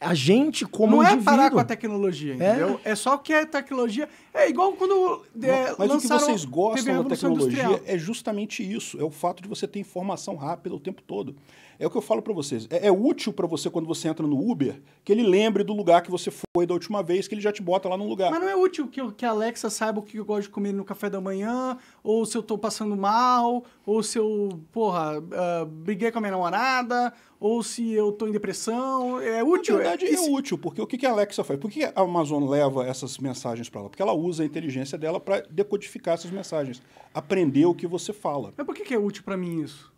A gente, como Não um é indivíduo. parar com a tecnologia, é? entendeu? É, é só que a tecnologia. É igual quando. É, Mas lançaram, o que vocês gostam da tecnologia industrial. é justamente isso: é o fato de você ter informação rápida o tempo todo. É o que eu falo para vocês. É, é útil para você quando você entra no Uber que ele lembre do lugar que você foi da última vez, que ele já te bota lá no lugar. Mas não é útil que, que a Alexa saiba o que eu gosto de comer no café da manhã, ou se eu tô passando mal, ou se eu, porra, uh, briguei com a minha namorada, ou se eu tô em depressão. É útil? Na é verdade, é, é útil, porque o que, que a Alexa faz? Por que a Amazon leva essas mensagens para ela? Porque ela usa a inteligência dela para decodificar essas mensagens, aprender o que você fala. Mas por que, que é útil para mim isso?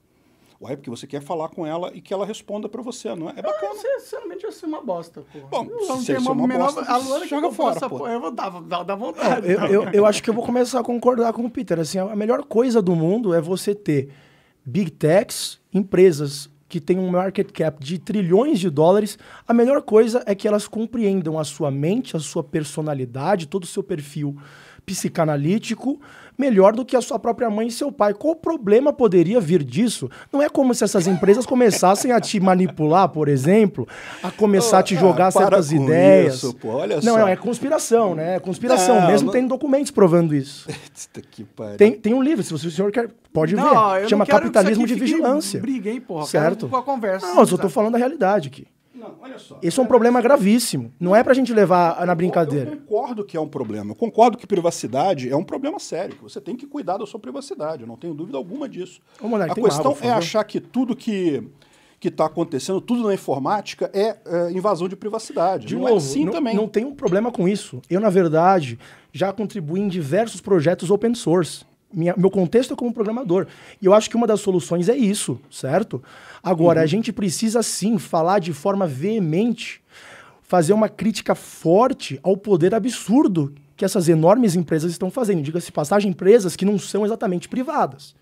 Uai, porque você quer falar com ela e que ela responda para você, não é? É bacana. Eu, sinceramente, eu sou uma bosta, pô. Bom, você é uma, menor, bosta, a Luana joga fora, pô. Eu vou dar, dar, dar vontade. eu, né? eu, eu acho que eu vou começar a concordar com o Peter. Assim, a melhor coisa do mundo é você ter big techs, empresas que têm um market cap de trilhões de dólares, a melhor coisa é que elas compreendam a sua mente, a sua personalidade, todo o seu perfil psicanalítico, melhor do que a sua própria mãe e seu pai. Qual problema poderia vir disso? Não é como se essas empresas começassem a te manipular, por exemplo, a começar oh, a te ah, jogar ah, certas ideias. Isso, pô, olha não, só. não, é conspiração, né? É conspiração, não, mesmo não... tendo documentos provando isso. que pariu. Tem, tem um livro, se o senhor quer, pode não, ver. Chama Capitalismo de Vigilância. Briguei, porra. Certo? Com a conversa. Não, eu só tô falando da realidade aqui. Não, olha só. Esse é um problema gravíssimo. Não é para a gente levar na brincadeira. Eu concordo que é um problema. Eu concordo que privacidade é um problema sério. Você tem que cuidar da sua privacidade. Eu não tenho dúvida alguma disso. Ô, Monark, a questão água, é achar que tudo que que está acontecendo, tudo na informática, é, é, invasão de privacidade. De não é novo, é assim não, também. Não tem um problema com isso. Eu, na verdade, já contribuí em diversos projetos open source minha, meu contexto como programador. E eu acho que uma das soluções é isso, certo? Agora, uhum. a gente precisa sim falar de forma veemente, fazer uma crítica forte ao poder absurdo que essas enormes empresas estão fazendo. Diga-se passagem, empresas que não são exatamente privadas.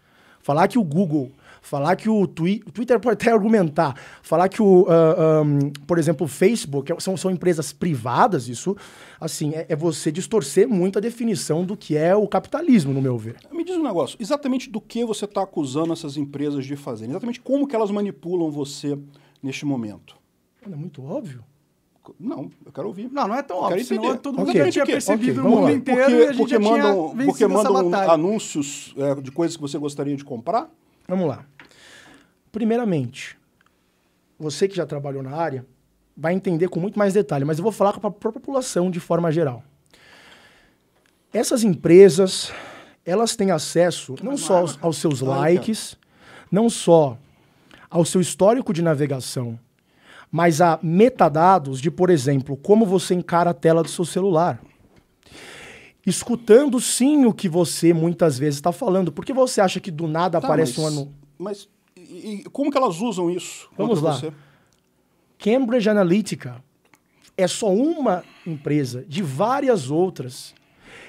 Falar que o Google Falar que o, twi Twitter pode até argumentar. Falar que o, uh, ah, um, ah, por exemplo, o Facebook é, são, são empresas privadas, isso, assim, é, é, você distorcer muito a definição do que é o capitalismo, no meu ver. Me diz um negócio, exatamente do que você está acusando essas empresas de fazer? Exatamente como que elas manipulam você neste momento? É muito óbvio. Não, eu quero ouvir. Não, não é tão óbvio, senão todo mundo okay. já tinha percebido okay, no mundo inteiro porque, e a gente porque mandam, Porque mandam anúncios é, de coisas que você gostaria de comprar? Vamos lá. Primeiramente, você que já trabalhou na área vai entender com muito mais detalhe, mas eu vou falar para a população de forma geral. Essas empresas, elas têm acesso não só aos, aos seus likes, não só ao seu histórico de navegação, mas a metadados de, por exemplo, como você encara a tela do seu celular escutando sim o que você muitas vezes está falando. Por que você acha que do nada tá, aparece mas, um anúncio? Mas e, e como que elas usam isso? Vamos lá. Você? Cambridge Analytica é só uma empresa de várias outras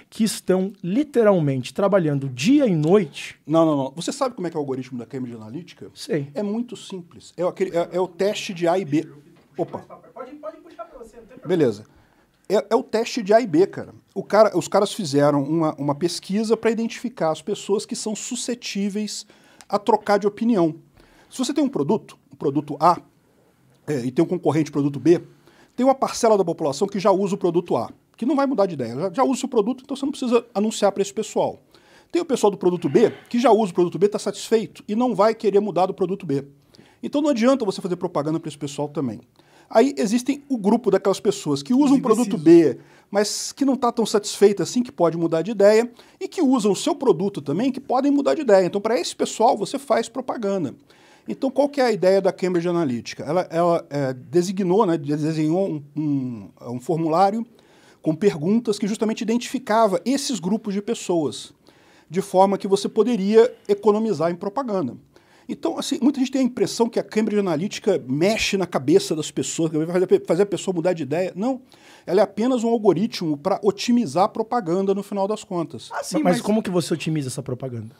que estão literalmente trabalhando dia e noite. Não, não, não. Você sabe como é que é o algoritmo da Cambridge Analytica? Sei. É muito simples. É, aquele, é, é o teste de A e B. Opa. Pode, pode puxar para você, não tem problema. Beleza. É, é o teste de A e B, cara cara, os caras fizeram uma, uma pesquisa para identificar as pessoas que são suscetíveis a trocar de opinião. Se você tem um produto, um produto A, é, e tem um concorrente produto B, tem uma parcela da população que já usa o produto A, que não vai mudar de ideia. Já, já usa o produto, então você não precisa anunciar para esse pessoal. Tem o pessoal do produto B, que já usa o produto B, está satisfeito e não vai querer mudar do produto B. Então não adianta você fazer propaganda para esse pessoal também. Aí existem o grupo daquelas pessoas que usam o produto B, mas que não está tão satisfeita assim, que pode mudar de ideia, e que usam o seu produto também, que podem mudar de ideia. Então, para esse pessoal, você faz propaganda. Então, qual que é a ideia da Cambridge Analytica? Ela, ela é, designou, né, desenhou um, um, um formulário com perguntas que justamente identificava esses grupos de pessoas, de forma que você poderia economizar em propaganda. Então, assim, muita gente tem a impressão que a Cambridge Analytica mexe na cabeça das pessoas, que vai fazer a pessoa mudar de ideia. Não ela é apenas um algoritmo para otimizar a propaganda no final das contas. Ah, sim, mas, mas como que você otimiza essa propaganda?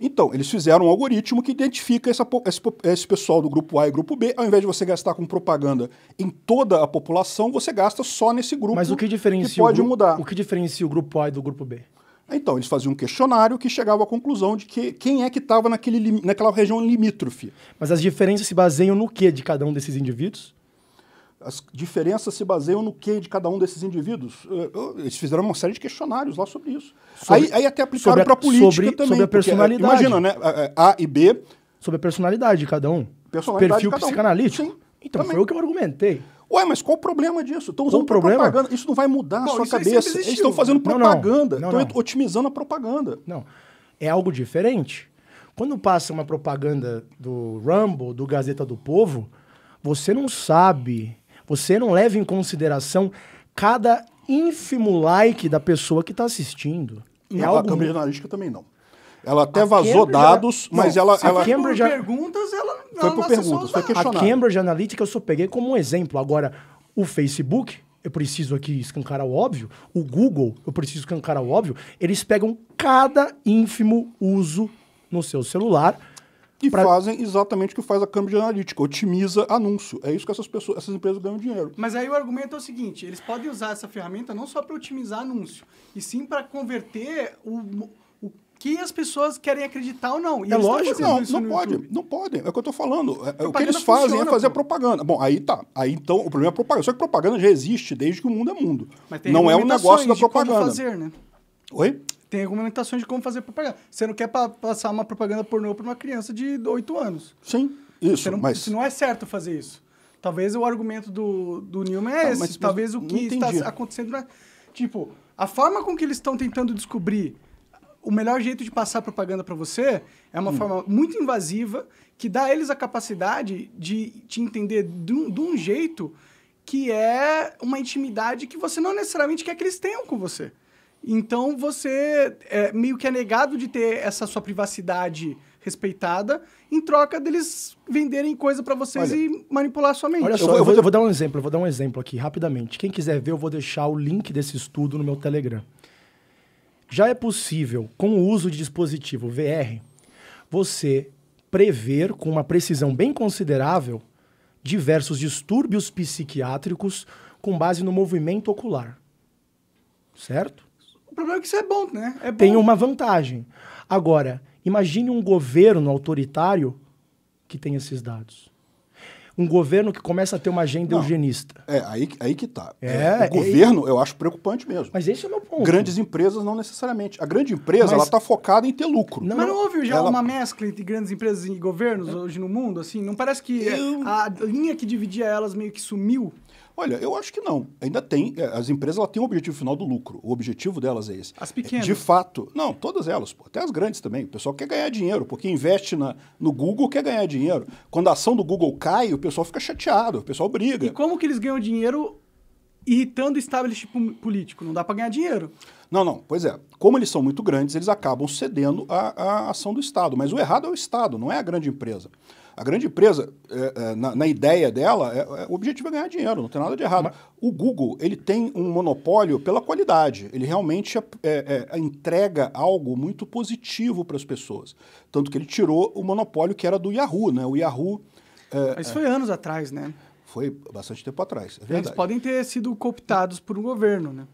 Então, eles fizeram um algoritmo que identifica essa, esse, esse, pessoal do grupo A e grupo B. Ao invés de você gastar com propaganda em toda a população, você gasta só nesse grupo. Mas o que diferencia que pode o mudar? O que diferencia o grupo A e do grupo B? Então, eles faziam um questionário que chegava à conclusão de que quem é que estava naquela região limítrofe. Mas as diferenças se baseiam no que de cada um desses indivíduos? As diferenças se baseiam no que de cada um desses indivíduos? Eh, eles fizeram uma série de questionários lá sobre isso. Sobre, aí, aí, até aplicaram para a política sobre, também. Sobre a eh, personalidade. Porque, imagina, né? Eh, a e B. Sobre a personalidade de cada um. Personalidade Perfil de cada um. psicanalítico. Sim, então também. foi o que eu argumentei. Ué, mas qual o problema disso? Estão usando propaganda. Isso não vai mudar não, a sua cabeça. Eles estão fazendo propaganda. Não, não. Estão otimizando a propaganda. Não. É algo diferente. Quando passa uma propaganda do Rumble, do Gazeta do Povo, você não sabe você não leva em consideração cada ínfimo like da pessoa que está assistindo. Não, é a Cambridge Analytica também não. Ela até a vazou Cambridge dados, era... mas não, ela. ela... Cambridge... Por perguntas, ela, foi por perguntas, foi questionada. A Cambridge Analytica eu só peguei como um exemplo. Agora, o Facebook, eu preciso aqui escancarar o óbvio, o Google, eu preciso escancarar o óbvio, eles pegam cada ínfimo uso no seu celular e pra... fazem exatamente o que faz a Cambridge Analytica, otimiza anúncio. É isso que essas pessoas, essas empresas ganham dinheiro. Mas aí o argumento é o seguinte, eles podem usar essa ferramenta não só para otimizar anúncio, e sim para converter o, o que as pessoas querem acreditar ou não. E é lógico, não, não pode, YouTube. não pode. É o que eu estou falando. É, é o que eles fazem é funciona, é fazer pô. propaganda. Bom, aí tá. Aí então o problema é propaganda. Só que propaganda já existe desde que o mundo é mundo. não é um negócio da propaganda. Fazer, né? Oi? tem regulamentações de como fazer propaganda. Você não quer pa passar uma propaganda pornô para uma criança de 8 anos. Sim, isso. não, mas... Isso não é certo fazer isso. Talvez o argumento do, do Newman é ah, esse. Mas, Talvez mas o que está acontecendo... é Tipo, a forma com que eles estão tentando descobrir o melhor jeito de passar propaganda para você é uma hum. forma muito invasiva que dá a eles a capacidade de te entender de um, de um jeito que é uma intimidade que você não necessariamente quer que eles tenham com você. Então você é, meio que é negado de ter essa sua privacidade respeitada em troca deles venderem coisa para vocês olha, e manipular sua mente. Olha só, eu vou, eu, vou, eu vou, dar um exemplo, eu vou dar um exemplo aqui rapidamente. Quem quiser ver, eu vou deixar o link desse estudo no meu Telegram. Já é possível, com o uso de dispositivo VR, você prever com uma precisão bem considerável diversos distúrbios psiquiátricos com base no movimento ocular. Certo? O problema é que isso é bom, né? É bom. Tem uma vantagem. Agora, imagine um governo autoritário que tem esses dados. Um governo que começa a ter uma agenda Não, eugenista. É, aí, aí que tá. É, é, é o governo, é, eu acho preocupante mesmo. Mas esse é o meu ponto. Grandes empresas, não necessariamente. A grande empresa, mas, ela está focada em ter lucro. Não, mas não houve já ela... uma mescla entre grandes empresas e governos hoje no mundo? Assim, não parece que eu... a linha que dividia elas meio que sumiu? Olha, eu acho que não. Ainda tem. É, as empresas elas têm um objetivo final do lucro. O objetivo delas é esse. As é pequenas. De fato. Não, todas elas, pô, até as grandes também. O pessoal quer ganhar dinheiro, porque investe na, no Google quer ganhar dinheiro. Quando a ação do Google cai, o pessoal fica chateado, o pessoal briga. E como que eles ganham dinheiro irritando o establishment político? Não dá para ganhar dinheiro. Não, não. Pois é. Como eles são muito grandes, eles acabam cedendo à ação do Estado. Mas o errado é o Estado, não é a grande empresa. A grande empresa, é, é, na, na, ideia dela, é, é, o objetivo é ganhar dinheiro, não tem nada de errado. Mas... O Google, ele tem um monopólio pela qualidade. Ele realmente é, é, entrega algo muito positivo para as pessoas. Tanto que ele tirou o monopólio que era do Yahoo, né? O Yahoo... Isso foi anos atrás, né? Foi bastante tempo atrás, é Eles podem ter sido cooptados por um governo, né?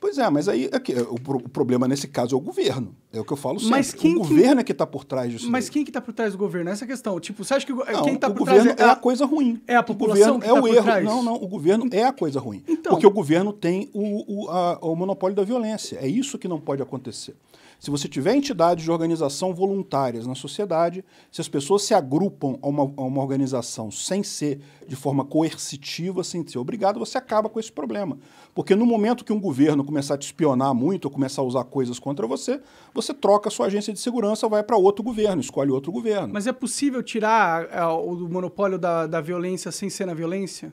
Pois é, mas aí o, problema nesse caso é o governo. É o que eu falo sempre. Mas quem, o governo quem... é que está por trás disso. Mas daí. quem que está por trás do governo? Essa é a questão. Tipo, você acha que não, quem está por trás é, é a, a coisa ruim. É a população o governo que é tá é o erro. Trás. Não, não. O governo é a coisa ruim. Então, porque o governo tem o, o, a, o monopólio da violência. É isso que não pode acontecer. Se você tiver entidades de organização voluntárias na sociedade, se as pessoas se agrupam a uma, a uma organização sem ser de forma coercitiva, sem ser obrigado, você acaba com esse problema. Porque no momento que um governo começar a te espionar muito ou começar a usar coisas contra você, você troca a sua agência de segurança, vai para outro governo, escolhe outro governo. Mas é possível tirar é, o monopólio da, da violência sem ser na violência?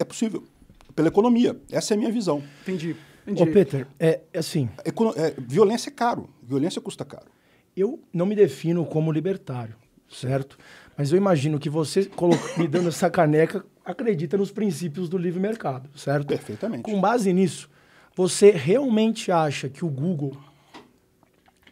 É possível. Pela economia. Essa é a minha visão. Entendi. Entendi. Ô, Peter, é, é assim... É, é, violência é caro. Violência custa caro. Eu não me defino como libertário, certo? Mas eu imagino que você, me dando essa caneca, acredita nos princípios do livre mercado, certo? Perfeitamente. Com base nisso, você realmente acha que o Google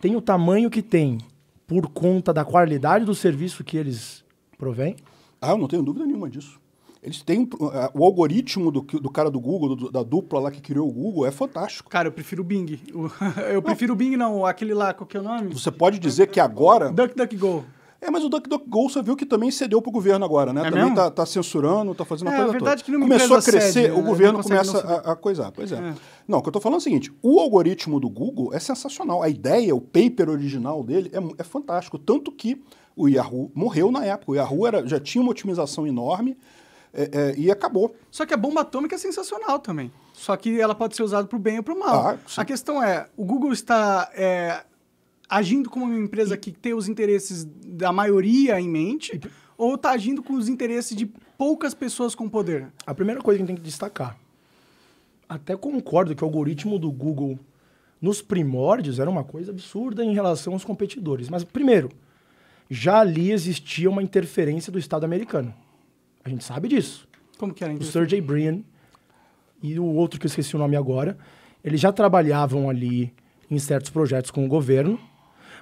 tem o tamanho que tem por conta da qualidade do serviço que eles provêm? Ah, eu não tenho dúvida nenhuma disso. Eles têm. O algoritmo do, do cara do Google, do, da dupla lá que criou o Google, é fantástico. Cara, eu prefiro o Bing. Eu prefiro o Bing, não. Aquele lá, qual que é o nome? Você pode dizer que agora. DuckDuckGo. É, mas o DuckDuckGo você viu que também cedeu pro governo agora, né? É também tá, tá, censurando, tá fazendo é, a coisa verdade toda. É que não Começou a crescer, cede, o né? governo começa a, a, coisar. Pois é. é. Não, o que eu tô falando é o seguinte: o algoritmo do Google é sensacional. A ideia, o paper original dele é, é fantástico. Tanto que o Yahoo morreu na época. O Yahoo era, já tinha uma otimização enorme é, é, e acabou. Só que a bomba atômica é sensacional também. Só que ela pode ser usada para o bem ou para o mal. Ah, a questão é, o Google está é, agindo como uma empresa e... que tem os interesses da maioria em mente e... ou está agindo com os interesses de poucas pessoas com poder? A primeira coisa que a gente tem que destacar, até concordo que o algoritmo do Google nos primórdios era uma coisa absurda em relação aos competidores. Mas, primeiro, já ali existia uma interferência do Estado americano. A gente sabe disso. Como que era a O Sergey Brin e o outro que eu esqueci o nome agora, eles já trabalhavam ali em certos projetos com o governo,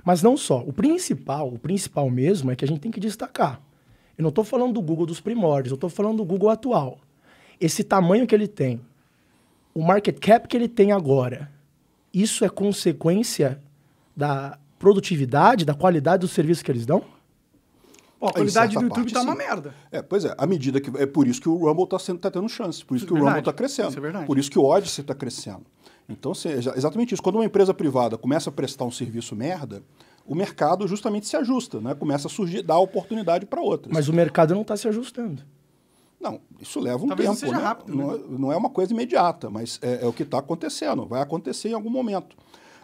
mas não só. O principal, o principal mesmo é que a gente tem que destacar. Eu não estou falando do Google dos primórdios, eu estou falando do Google atual. Esse tamanho que ele tem, o market cap que ele tem agora, isso é consequência da produtividade, da qualidade do serviço que eles dão? Pô, a é, qualidade do YouTube tá parte, tá sim. uma merda. É, pois é. À medida que. É por isso que o Rumble está sendo, tá tendo chance. Por isso que é verdade. o Rumble está crescendo. Isso é verdade. Por isso que o Odyssey está crescendo. Então, sim, exatamente isso. Quando uma empresa privada começa a prestar um serviço merda, o mercado justamente se ajusta, né? Começa a surgir, dar oportunidade para outras. Mas o mercado não está se ajustando. Não, isso leva um Talvez tempo. Não, seja né? rápido, né? não, né? não é uma coisa imediata, mas é, é o que está acontecendo. Vai acontecer em algum momento.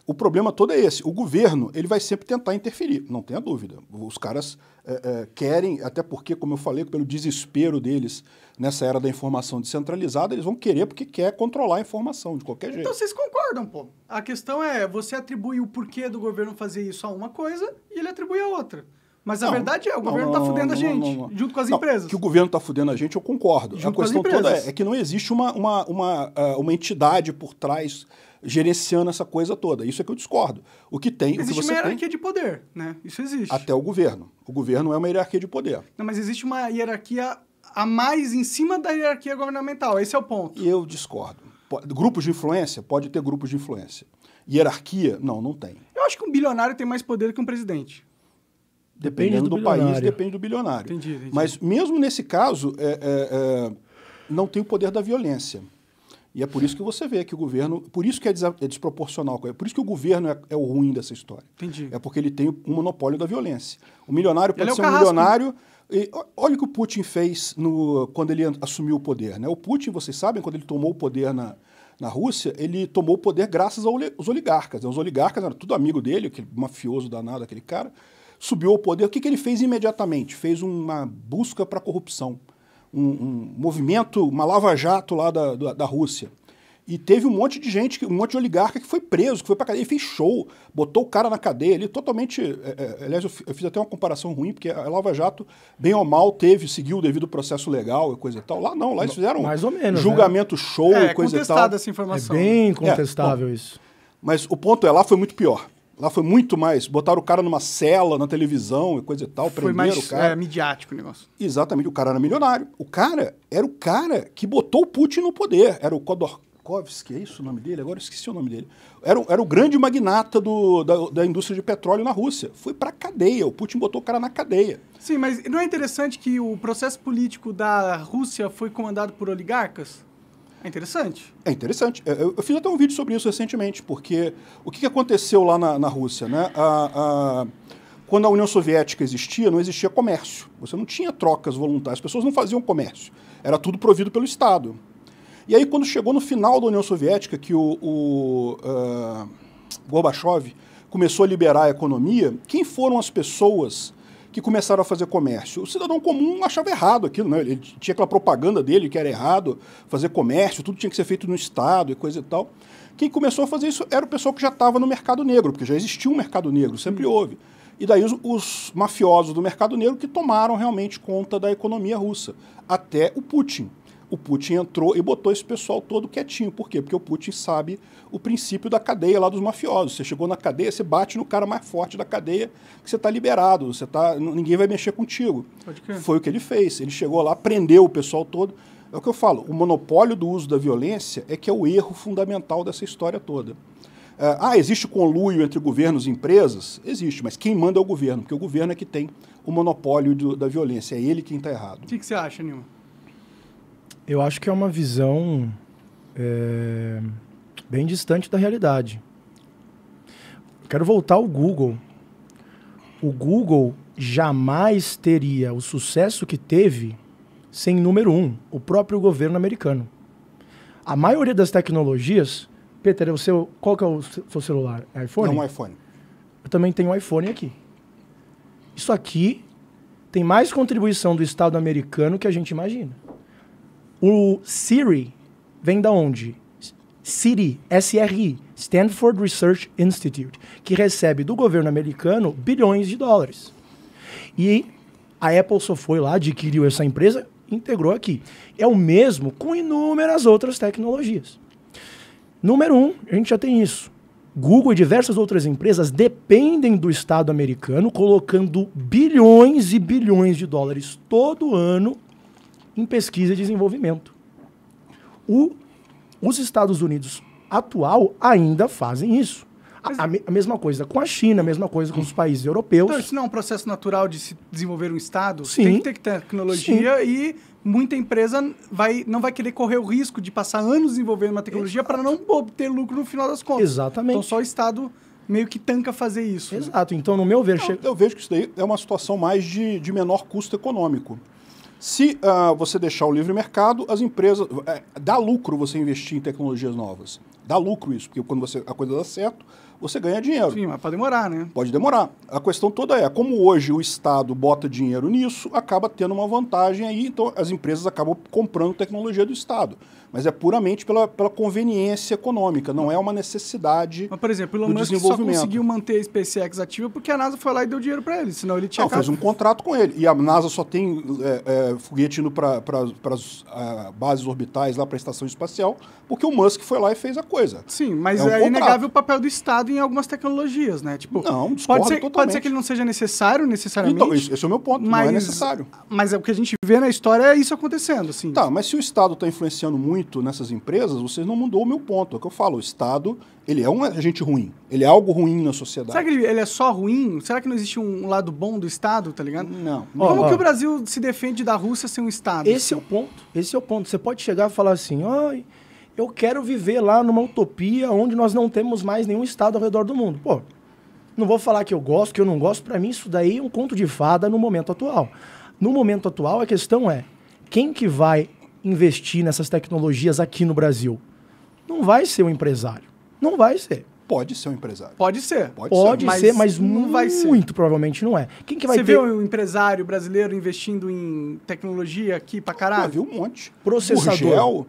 O problema todo é esse. O governo ele vai sempre tentar interferir, não tenha dúvida. Os caras é, é, querem, até porque, como eu falei, pelo desespero deles nessa era da informação descentralizada, eles vão querer porque quer controlar a informação de qualquer então, jeito. Então vocês concordam, pô. A questão é, você atribui o porquê do governo fazer isso a uma coisa e ele atribui a outra. Mas não, a verdade é, o não, governo está fudendo não, a gente, junto com as empresas. Que o governo está fudendo a gente, eu concordo. Junto a questão toda é, é, que não existe uma, uma, uma, é, uma entidade por trás gerenciando essa coisa toda. Isso é que eu discordo. O que tem. Existe o que você uma hierarquia de poder, né? Isso existe. Até o governo. O governo é uma hierarquia de poder. Não, mas existe uma hierarquia a mais em cima da hierarquia governamental. Esse é o ponto. Eu discordo. Grupos de influência? Pode ter grupos de influência. Hierarquia? Não, não tem. Eu acho que um bilionário tem mais poder que um presidente. Depende do, do país, depende do bilionário. Entendi, entendi. Mas mesmo nesse caso, é, é, é, não tem o poder da violência. E é por isso que você vê que o governo. Por isso que é, é desproporcional. É por isso que o governo é, é, o ruim dessa história. Entendi. É porque ele tem um monopólio da violência. O milionário pode ele é ser um milionário. E olha o que o Putin fez no, quando ele assumiu o poder. Né? O Putin, vocês sabem, quando ele tomou o poder na, na Rússia, ele tomou o poder graças aos oligarcas. Né? Os oligarcas eram tudo amigo dele, aquele mafioso danado, aquele cara. Subiu ao poder. O que, que ele fez imediatamente? Fez uma busca para a corrupção um, um movimento, uma lava-jato lá da, da, da, Rússia. E teve um monte de gente, um monte de oligarca que foi preso, que foi pra cadeia, e fez show, botou o cara na cadeia ali, totalmente. É, é, aliás, eu, eu, fiz até uma comparação ruim, porque a Lava Jato, bem ou mal, teve, seguiu o devido processo legal e coisa e tal. Lá não, lá eles fizeram Mais ou menos, né? julgamento né? show, é, coisa e tal. É contestada essa informação. É bem é, contestável bom, isso. Mas o ponto é, lá foi muito pior. Lá foi muito mais. Botaram o cara numa cela na televisão e coisa e tal. Foi mais o cara. É, midiático o negócio. Exatamente. O cara era milionário. O cara era o cara que botou o Putin no poder. Era o Khodorkovsky, é isso o nome dele? Agora eu esqueci o nome dele. Era, era o grande magnata do, da, da indústria de petróleo na Rússia. Foi pra cadeia. O Putin botou o cara na cadeia. Sim, mas não é interessante que o processo político da Rússia foi comandado por oligarcas? É interessante. É interessante. É, eu, eu, fiz até um vídeo sobre isso recentemente, porque o que aconteceu lá na, na Rússia, né? A, a, quando a União Soviética existia, não existia comércio. Você não tinha trocas voluntárias, as pessoas não faziam comércio. Era tudo provido pelo Estado. E aí, quando chegou no final da União Soviética, que o, o uh, Gorbachev começou a liberar a economia, quem foram as pessoas que começaram a fazer comércio. O cidadão comum achava errado aquilo, né? Ele tinha aquela propaganda dele que era errado fazer comércio, tudo tinha que ser feito no Estado e coisa e tal. Quem começou a fazer isso era o pessoal que já estava no mercado negro, porque já existia um mercado negro, sempre hum. houve. E daí os, os, mafiosos do mercado negro que tomaram realmente conta da economia russa, até o Putin o Putin entrou e botou esse pessoal todo quietinho. Por quê? Porque o Putin sabe o princípio da cadeia lá dos mafiosos. Você chegou na cadeia, você bate no cara mais forte da cadeia, que você está liberado, você tá, ninguém vai mexer contigo. Foi o que ele fez. Ele chegou lá, prendeu o pessoal todo. É o que eu falo, o monopólio do uso da violência é que é o erro fundamental dessa história toda. É, ah, existe conluio entre governos e empresas? Existe, mas quem manda é o governo, porque o governo é que tem o monopólio do, da violência, é ele quem está errado. O que, que você acha, Nilma? eu acho que é uma visão é, bem distante da realidade. Quero voltar ao Google. O Google jamais teria o sucesso que teve sem, número um, o próprio governo americano. A maioria das tecnologias. Peter, é o seu, qual que é o seu celular? É iPhone? Não, um iPhone. Eu também tenho um iPhone aqui. Isso aqui tem mais contribuição do Estado americano que a gente imagina. O Siri vem da onde? Siri, SRI, Stanford Research Institute, que recebe do governo americano bilhões de dólares. E a Apple só foi lá, adquiriu essa empresa, integrou aqui. É o mesmo com inúmeras outras tecnologias. Número um, a gente já tem isso. Google e diversas outras empresas dependem do Estado americano, colocando bilhões e bilhões de dólares todo ano em pesquisa e desenvolvimento. O, os Estados Unidos atual ainda fazem isso. A, a, mesma coisa com a China, a mesma coisa com os países europeus. Então, isso não é um processo natural de se desenvolver um Estado? Sim. Tem que ter tecnologia Sim. e muita empresa vai, não vai querer correr o risco de passar anos desenvolvendo uma tecnologia para não obter lucro no final das contas. Exatamente. Então, só o Estado meio que tanca fazer isso. Né? Exato. Né? Então, no meu ver... che... Eu vejo que isso daí é uma situação mais de, de menor custo econômico. Se uh, você deixar o livre mercado, as empresas. É, dá lucro você investir em tecnologias novas. Dá lucro isso, porque quando você, a coisa dá certo, você ganha dinheiro. Sim, mas pode demorar, né? Pode demorar. A questão toda é, como hoje o Estado bota dinheiro nisso, acaba tendo uma vantagem aí, então as empresas acabam comprando tecnologia do Estado mas é puramente pela, pela conveniência econômica, não é uma necessidade. Mas, por exemplo, Elon Musk só conseguiu manter a SpaceX ativa porque a NASA foi lá e deu dinheiro para ele, senão ele tinha. Não, fez um contrato com ele. E a NASA só tem é, é, foguete indo para as ah, bases orbitais, lá para a estação espacial, porque o Musk foi lá e fez a coisa. Sim, mas é, um é inegável o papel do Estado em algumas tecnologias, né? Tipo, não, pode ser, totalmente. pode ser que ele não seja necessário, necessariamente. Então, esse é o meu ponto, mas, não é necessário. Mas é o que a gente vê na história é isso acontecendo, assim. Tá, mas se o Estado está influenciando muito muito nessas empresas, você não mudou o meu ponto. É o que eu falo, o Estado, ele é um agente ruim. Ele é algo ruim na sociedade. Será que ele, é só ruim? Será que não existe um lado bom do Estado, tá ligado? Não. Como que o Brasil se defende da Rússia sem um Estado? Esse assim? é o ponto. Esse é o ponto. Você pode chegar e falar assim, Oh, eu quero viver lá numa utopia onde nós não temos mais nenhum Estado ao redor do mundo. Pô, não vou falar que eu gosto, que eu não gosto. Para mim, isso daí é um conto de fada no momento atual. No momento atual, a questão é quem que vai investir nessas tecnologias aqui no Brasil? Não vai ser um empresário. Não vai ser. Pode ser um empresário. Pode ser. Pode, Pode ser, mas, ser, mas não vai ser. Muito provavelmente não é. Quem que vai Você ter... um empresário brasileiro investindo em tecnologia aqui pra caralho? Eu vi um monte. Processador.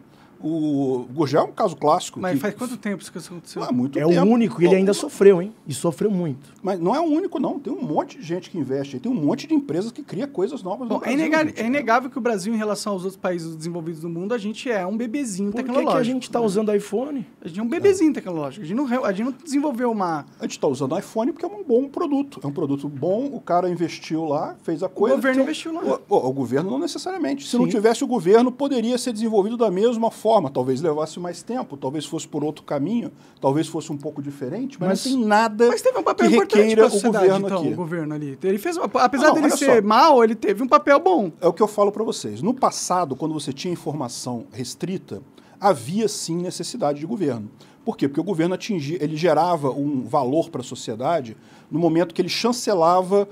O Gurgel é um caso clássico. Mas que... faz quanto tempo isso que isso aconteceu? muito é tempo. o único, ele ainda sofreu, hein? E sofreu muito. Mas não é o único, não. Tem um monte de gente que investe, tem um monte de empresas que cria coisas novas. Bom, no é, inegável, é inegável que o Brasil, em relação aos outros países desenvolvidos do mundo, a gente é um bebezinho Por tecnológico. Por que, a gente está né? usando iPhone? A gente é um bebezinho é. tecnológico. A gente, não, a gente não desenvolveu uma. A gente está usando iPhone porque é um bom produto. É um produto bom, o cara investiu lá, fez a coisa. O governo investiu lá. O, o, o, governo não necessariamente. Se Sim. não tivesse o governo, poderia ser desenvolvido da mesma forma forma, talvez levasse mais tempo, talvez fosse por outro caminho, talvez fosse um pouco diferente, mas, mas não tem assim, nada mas teve um papel importante para a governo então, aqui. O governo ali. Ele fez uma, apesar ah, não, dele ser só. mal, ele teve um papel bom. É o que eu falo para vocês. No passado, quando você tinha informação restrita, havia sim necessidade de governo. Por quê? Porque o governo atingia, ele gerava um valor para a sociedade no momento que ele chancelava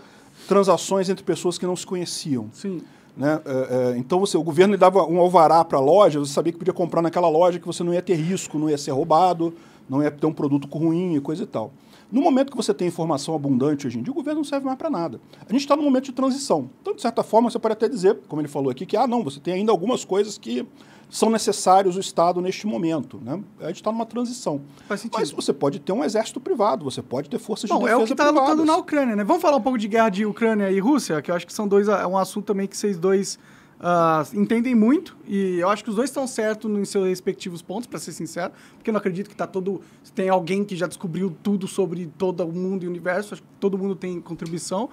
transações entre pessoas que não se conheciam. Sim. Né? É, é, então você, o governo dava um alvará para a loja, você sabia que podia comprar naquela loja, que você não ia ter risco, não ia ser roubado, não ia ter um produto ruim e coisa e tal. No momento que você tem informação abundante hoje em dia, o governo não serve mais para nada. A gente está num momento de transição. Então, de certa forma, você pode até dizer, como ele falou aqui, que ah, não, você tem ainda algumas coisas que são necessários o Estado neste momento. Né? A gente está numa transição. Mas você pode ter um exército privado, você pode ter forças de defesa privadas. é o que está lutando na Ucrânia, né? Vamos falar um pouco de guerra de Ucrânia e Rússia, que eu acho que são dois, é um assunto também que vocês dois Uh, entendem muito e eu acho que os dois estão certos em seus respectivos pontos, para ser sincero, porque eu não acredito que tá todo tem alguém que já descobriu tudo sobre todo o mundo e o universo, acho que todo mundo tem contribuição.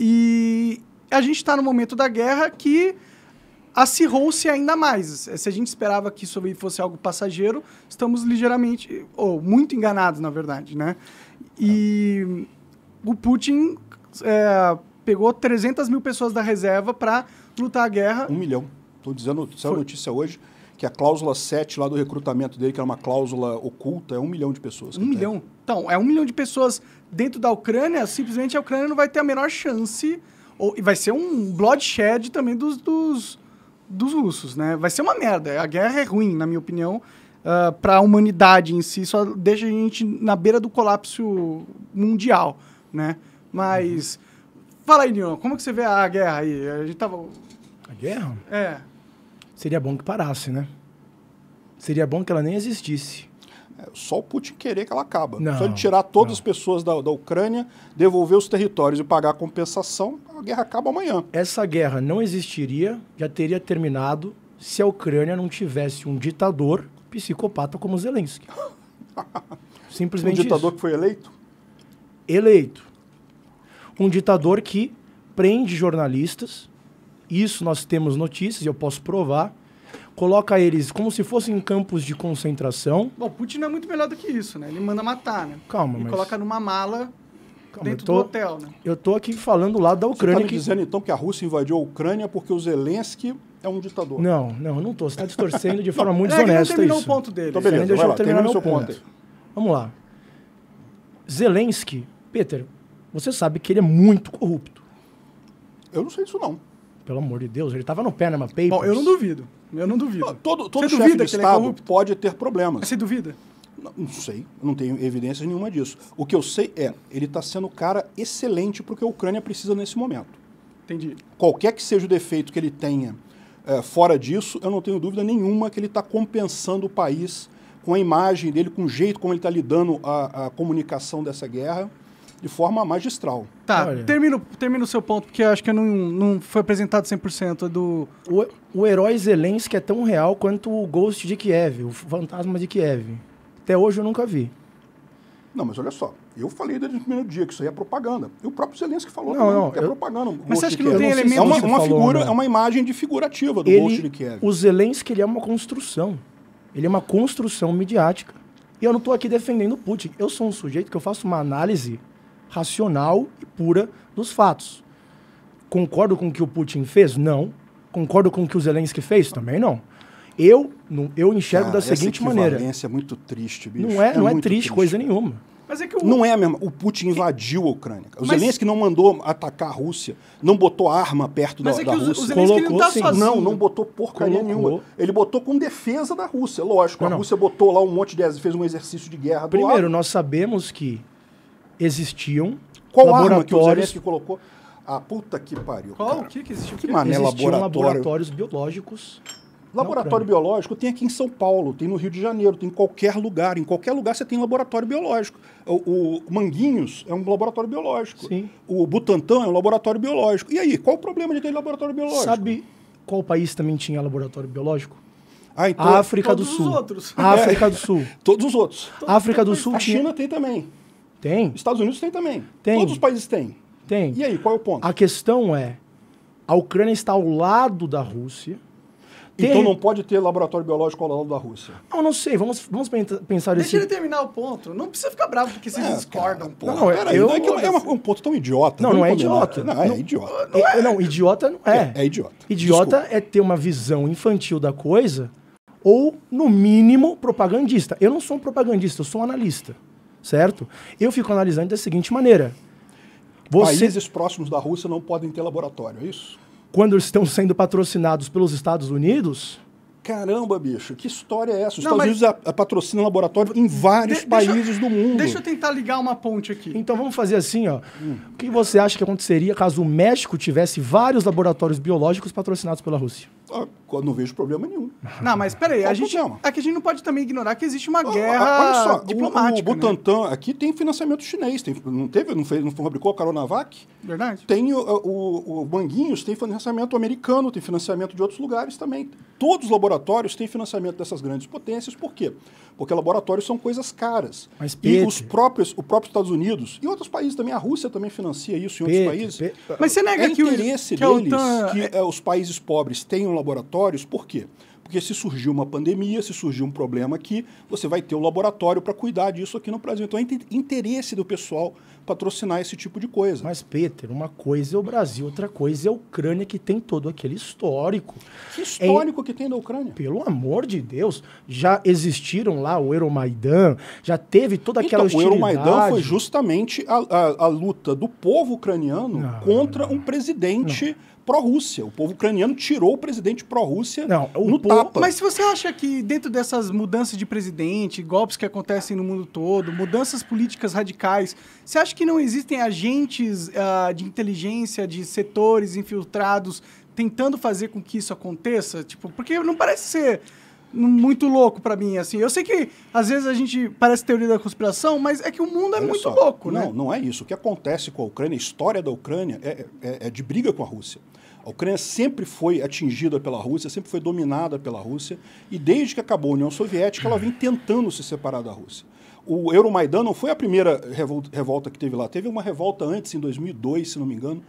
E a gente está no momento da guerra que acirrou-se ainda mais. Se a gente esperava que isso fosse algo passageiro, estamos ligeiramente, ou muito enganados, na verdade, né? E o Putin é, pegou 300 mil pessoas da reserva para lutar a guerra. Um milhão. Estou dizendo, saiu Foi. notícia hoje que a cláusula 7 lá do recrutamento dele, que era uma cláusula oculta, é um milhão de pessoas. Um milhão? Tem. Então, é um milhão de pessoas dentro da Ucrânia, simplesmente a Ucrânia não vai ter a menor chance, ou, e vai ser um bloodshed também dos, dos dos russos, né? Vai ser uma merda. A guerra é ruim, na minha opinião, uh, ah, para a humanidade em si. Só deixa a gente na beira do colapso mundial, né? Mas uhum. fala aí, Leon, como que você vê a guerra aí? A gente tava a guerra? É. Seria bom que parasse, né? Seria bom que ela nem existisse. É, só o Putin querer que ela acabe. Não, só de tirar todas não. as pessoas da, da Ucrânia, devolver os territórios e pagar a compensação, a guerra acaba amanhã. Essa guerra não existiria, já teria terminado, se a Ucrânia não tivesse um ditador psicopata como Zelensky. Simplesmente Um ditador isso. que foi eleito? Eleito. Um ditador que prende jornalistas, isso nós temos notícias, e eu posso provar, coloca eles como se fossem campos de concentração. Bom, Putin é muito melhor do que isso, né? Ele manda matar, né? Calma, mas... coloca numa mala dentro tô, do hotel, né? Eu estou aqui falando do lado da tá Ucrânia. Você está dizendo, então, que a Rússia invadiu a Ucrânia porque o Zelensky é um ditador? Não, não, não estou. Você está distorcendo de forma muito desonesta isso. não terminou isso. o ponto dele. Então, beleza, você vai lá, meu ponto. ponto. Vamos lá. Zelensky, Peter, você sabe que ele é muito corrupto. Eu não sei isso não. Pelo amor de Deus, ele estava no Panama né, Papers. Bom, eu não duvido. Eu não duvido. Todo, todo chefe de é Estado é pode ter problemas. Você duvida? Não, não sei, não tenho evidências nenhuma disso. O que eu sei é, ele está sendo um cara excelente para o que a Ucrânia precisa nesse momento. Entendi. Qualquer que seja o defeito que ele tenha é, fora disso, eu não tenho dúvida nenhuma que ele está compensando o país com a imagem dele, com o jeito como ele está lidando a, a comunicação dessa guerra de forma magistral. Tá, Olha. termino, o seu ponto, porque acho que não, não foi apresentado 100% do... O, o herói Zelensky é tão real quanto o Ghost de Kiev, o fantasma de Kiev. Até hoje eu nunca vi. Não, mas olha só, eu falei desde o primeiro dia que isso aí é propaganda. E o próprio Zelensky falou não, também, não, que é eu... propaganda. Mas você acha que não tem é elementos? É uma, uma falou, figura, né? é uma imagem de figurativa do ele, de Kiev. O Zelensky ele é uma construção. Ele é uma construção midiática. E eu não estou aqui defendendo o Putin. Eu sou um sujeito que eu faço uma análise racional e pura dos fatos. Concordo com o que o Putin fez? Não. Concordo com o que o Zelensky fez? Também não. Eu, eu enxergo ah, da seguinte maneira. Essa é muito triste, bicho. Não é, é não é, triste, triste, coisa nenhuma. Mas é que o... Não é mesmo. O Putin invadiu a Ucrânia. O Mas... Zelensky não mandou atacar a Rússia, não botou arma perto Mas da, é que da Rússia. O Zelensky Colocou, não tá sozinho. Não, não botou porcaria Colocou. nenhuma. Ele botou com defesa da Rússia, lógico. Não, a Rússia não. botou lá um monte de... fez um exercício de guerra Primeiro, nós sabemos que existiam Qual laboratórios... arma que o Zelensky colocou? Ah, puta que pariu. Qual? Cara. O que, que existiu? Que, que mané laboratório. laboratórios biológicos Laboratório biológico tem aqui em São Paulo, tem no Rio de Janeiro, tem em qualquer lugar. Em qualquer lugar você tem laboratório biológico. O, o Manguinhos é um laboratório biológico. Sim. O Butantan é um laboratório biológico. E aí, qual o problema de ter laboratório biológico? Sabe qual país também tinha laboratório biológico? Ah, então, a África do Sul. A África é. do Sul. todos os outros. África do Sul. A China tem também. Tem. Estados Unidos tem também. Tem. Todos os países têm. Tem. E aí, qual é o ponto? A questão é, a Ucrânia está ao lado da Rússia então ter... Então não pode ter laboratório biológico ao lado da Rússia. Não, ah, não sei. Vamos, vamos pensar isso. Deixa esse... ele terminar o ponto. Não precisa ficar bravo porque vocês é, discordam, pô. Não, não, Pera eu... não é, é, é uma, um ponto tão idiota. Não, não, não é idiota. Não, é idiota. Não, é, não, idiota não é é. é. é, idiota. Idiota Desculpa. é ter uma visão infantil da coisa ou, no mínimo, propagandista. Eu não sou um propagandista, eu sou um analista. Certo? Eu fico analisando da seguinte maneira. Você... Países próximos da Rússia não podem ter laboratório, é isso? quando estão sendo patrocinados pelos Estados Unidos, Caramba, bicho, que história é essa? Os Não, Estados mas... Unidos é a, a patrocina laboratório em vários de, países eu, do mundo. Deixa eu tentar ligar uma ponte aqui. Então vamos fazer assim, ó. Hum. O que você acha que aconteceria caso o México tivesse vários laboratórios biológicos patrocinados pela Rússia? Ah, eu não vejo problema nenhum. Não, mas peraí, a gente, é que a gente não pode também ignorar que existe uma ah, guerra ah, Olha só, diplomática. O, o né? Butantan né? aqui tem financiamento chinês, tem, não teve, não, fez, não fabricou a Coronavac? Verdade. Tem o, o, o Banguinhos, tem financiamento americano, tem financiamento de outros lugares também. Todos os laboratórios laboratórios têm financiamento dessas grandes potências, por quê? Porque laboratórios são coisas caras. Mas, e os próprios, o próprio Estados Unidos e outros países também, a Rússia também financia isso em outros países. É mas você nega é que o interesse que deles OTAN... que é-, é, os países pobres tenham laboratórios, por quê? Porque se surgiu uma pandemia, se surgiu um problema aqui, você vai ter um laboratório para cuidar disso aqui no Brasil. Então é interesse do pessoal patrocinar esse tipo de coisa. Mas, Peter, uma coisa é o Brasil, outra coisa é a Ucrânia, que tem todo aquele histórico. Que histórico é... que tem da Ucrânia? Pelo amor de Deus, já existiram lá o Euromaidan, já teve toda aquela então, O Euromaidan foi justamente a, a, a, luta do povo ucraniano não, contra não, não. um presidente pró-Rússia. O povo ucraniano tirou o presidente pró-Rússia no povo... tapa. Mas se você acha que dentro dessas mudanças de presidente, golpes que acontecem no mundo todo, mudanças políticas radicais, você acha que não existem agentes uh, de inteligência, de setores infiltrados tentando fazer com que isso aconteça? Tipo, porque não parece ser muito louco para mim, assim. Eu sei que às vezes a gente parece teoria da conspiração, mas é que o mundo é Olha muito só, louco, não, né? Não, não é isso. O que acontece com a Ucrânia, a história da Ucrânia é, é, é de briga com a Rússia. A Ucrânia sempre foi atingida pela Rússia, sempre foi dominada pela Rússia, e desde que acabou a União Soviética, ela vem tentando se separar da Rússia. O Euromaidan não foi a primeira revolta que teve lá. Teve uma revolta antes, em 2002, se não me engano,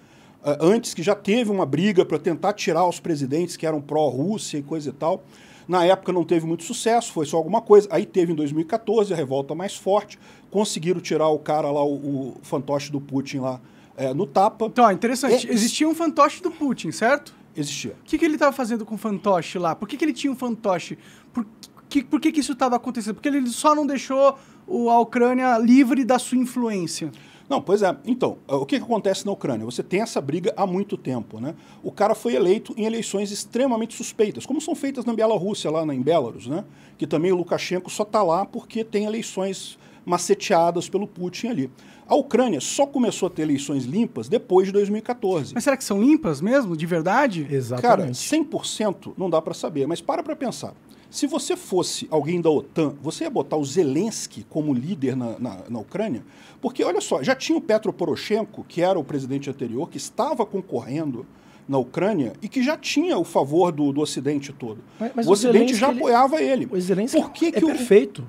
eh, antes que já teve uma briga para tentar tirar os presidentes que eram pró-Rússia e coisa e tal. Na época não teve muito sucesso, foi só alguma coisa. Aí teve em 2014 a revolta mais forte, conseguiram tirar o cara lá, o, o fantoche do Putin lá, é, no tapa. Então, interessante. Existia um fantoche do Putin, certo? Existia. O que, que ele estava fazendo com o fantoche lá? Por que, que ele tinha um fantoche? Por que, por que, que isso estava acontecendo? Porque ele só não deixou o, a Ucrânia livre da sua influência. Não, pois é. Então, é, o que, que acontece na Ucrânia? Você tem essa briga há muito tempo, né? O cara foi eleito em eleições extremamente suspeitas, como são feitas na Bielorrússia, lá em Belarus, né? Que também o Lukashenko só está lá porque tem eleições maceteadas pelo Putin ali. A Ucrânia só começou a ter eleições limpas depois de 2014. Mas será que são limpas mesmo, de verdade? Exatamente. Cara, 100% não dá para saber, mas para para pensar. Se você fosse alguém da OTAN, você ia botar o Zelensky como líder na, na, na, Ucrânia? Porque, olha só, já tinha o Petro Poroshenko, que era o presidente anterior, que estava concorrendo na Ucrânia e que já tinha o favor do, do Ocidente todo. Mas, mas o, o Ocidente Zelensky, já apoiava ele. O Zelensky Por que é que o, perfeito.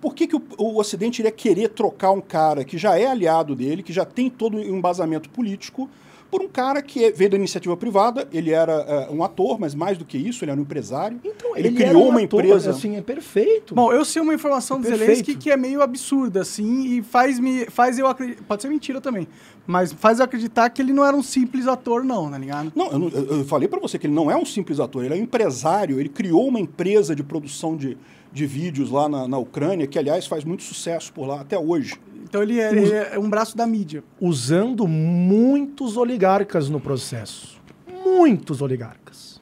Por que, que o, o Ocidente iria querer trocar um cara que já é aliado dele, que já tem todo um embasamento político, por um cara que veio da iniciativa privada, ele era uh, um ator, mas mais do que isso, ele era um empresário. Então, ele, ele criou um uma ator, empresa. Assim, é perfeito. Bom, eu sei uma informação é do Zelensky que é meio absurda, assim, e faz me faz eu acreditar. Pode ser mentira também, mas faz eu acreditar que ele não era um simples ator, não, tá ligado? Não, eu, eu falei para você que ele não é um simples ator, ele é um empresário, ele criou uma empresa de produção de de vídeos lá na, na Ucrânia, que, aliás, faz muito sucesso por lá até hoje. Então ele é, ele é, um braço da mídia. Usando muitos oligarcas no processo. Muitos oligarcas.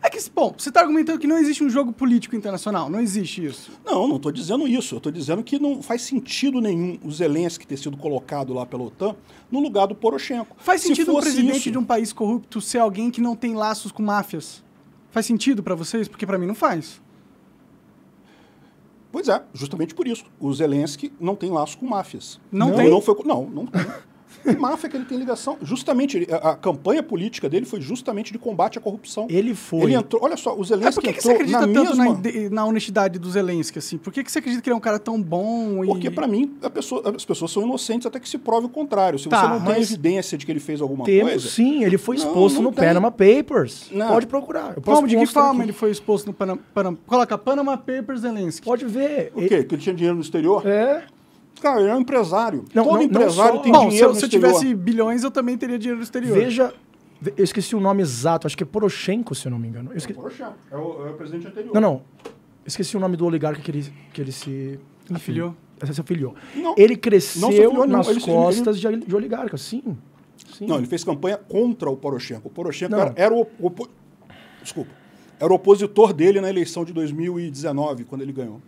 É que, bom, você está argumentando que não existe um jogo político internacional, não existe isso. Não, não estou dizendo isso. Eu estou dizendo que não faz sentido nenhum o Zelensky ter sido colocado lá pela OTAN no lugar do Poroshenko. Faz Se sentido o presidente isso... de um país corrupto ser alguém que não tem laços com máfias? Faz sentido para vocês? Porque para mim não faz. Pois é, justamente por isso. O Zelensky não tem laço com máfias. Não, não tem? Não, foi, não, não tem. E máfia que ele tem ligação, justamente, a, a, campanha política dele foi justamente de combate à corrupção. Ele foi. Ele entrou, olha só, o Zelensky é, por que, que você acredita na tanto mesma... na, na, honestidade do Zelensky, assim? Por que, que você acredita que ele é um cara tão bom? E... Porque, para mim, pessoa, as pessoas são inocentes até que se prove o contrário. Se tá, você não tem evidência de que ele fez alguma temos, coisa... Sim, ele foi exposto não, não no tem. Panama Papers. Não. Pode procurar. Como, de que forma ele foi exposto no Panama... coloca Panama Papers Zelensky. Pode ver. O quê? Ele... Que ele tinha dinheiro no exterior? É cara, ele é um empresário. Não, Todo não, empresário não só... tem Bom, dinheiro. Se, se eu tivesse bilhões, eu também teria dinheiro no exterior. Veja. Eu esqueci o nome exato, acho que é Poroshenko, se eu não me engano. esque... É Poroshenko, é o, é o presidente anterior. Não, não. Esqueci o nome do oligarca que ele, que ele se afiliou. Se afiliou. Não, ele cresceu afiliou, nas ele, costas de, de oligarca, sim. Sim. Não, ele fez campanha contra o Poroshenko. O Poroshenko era, era, o, opo... Desculpa. Era o opositor dele na eleição de 2019, quando ele ganhou.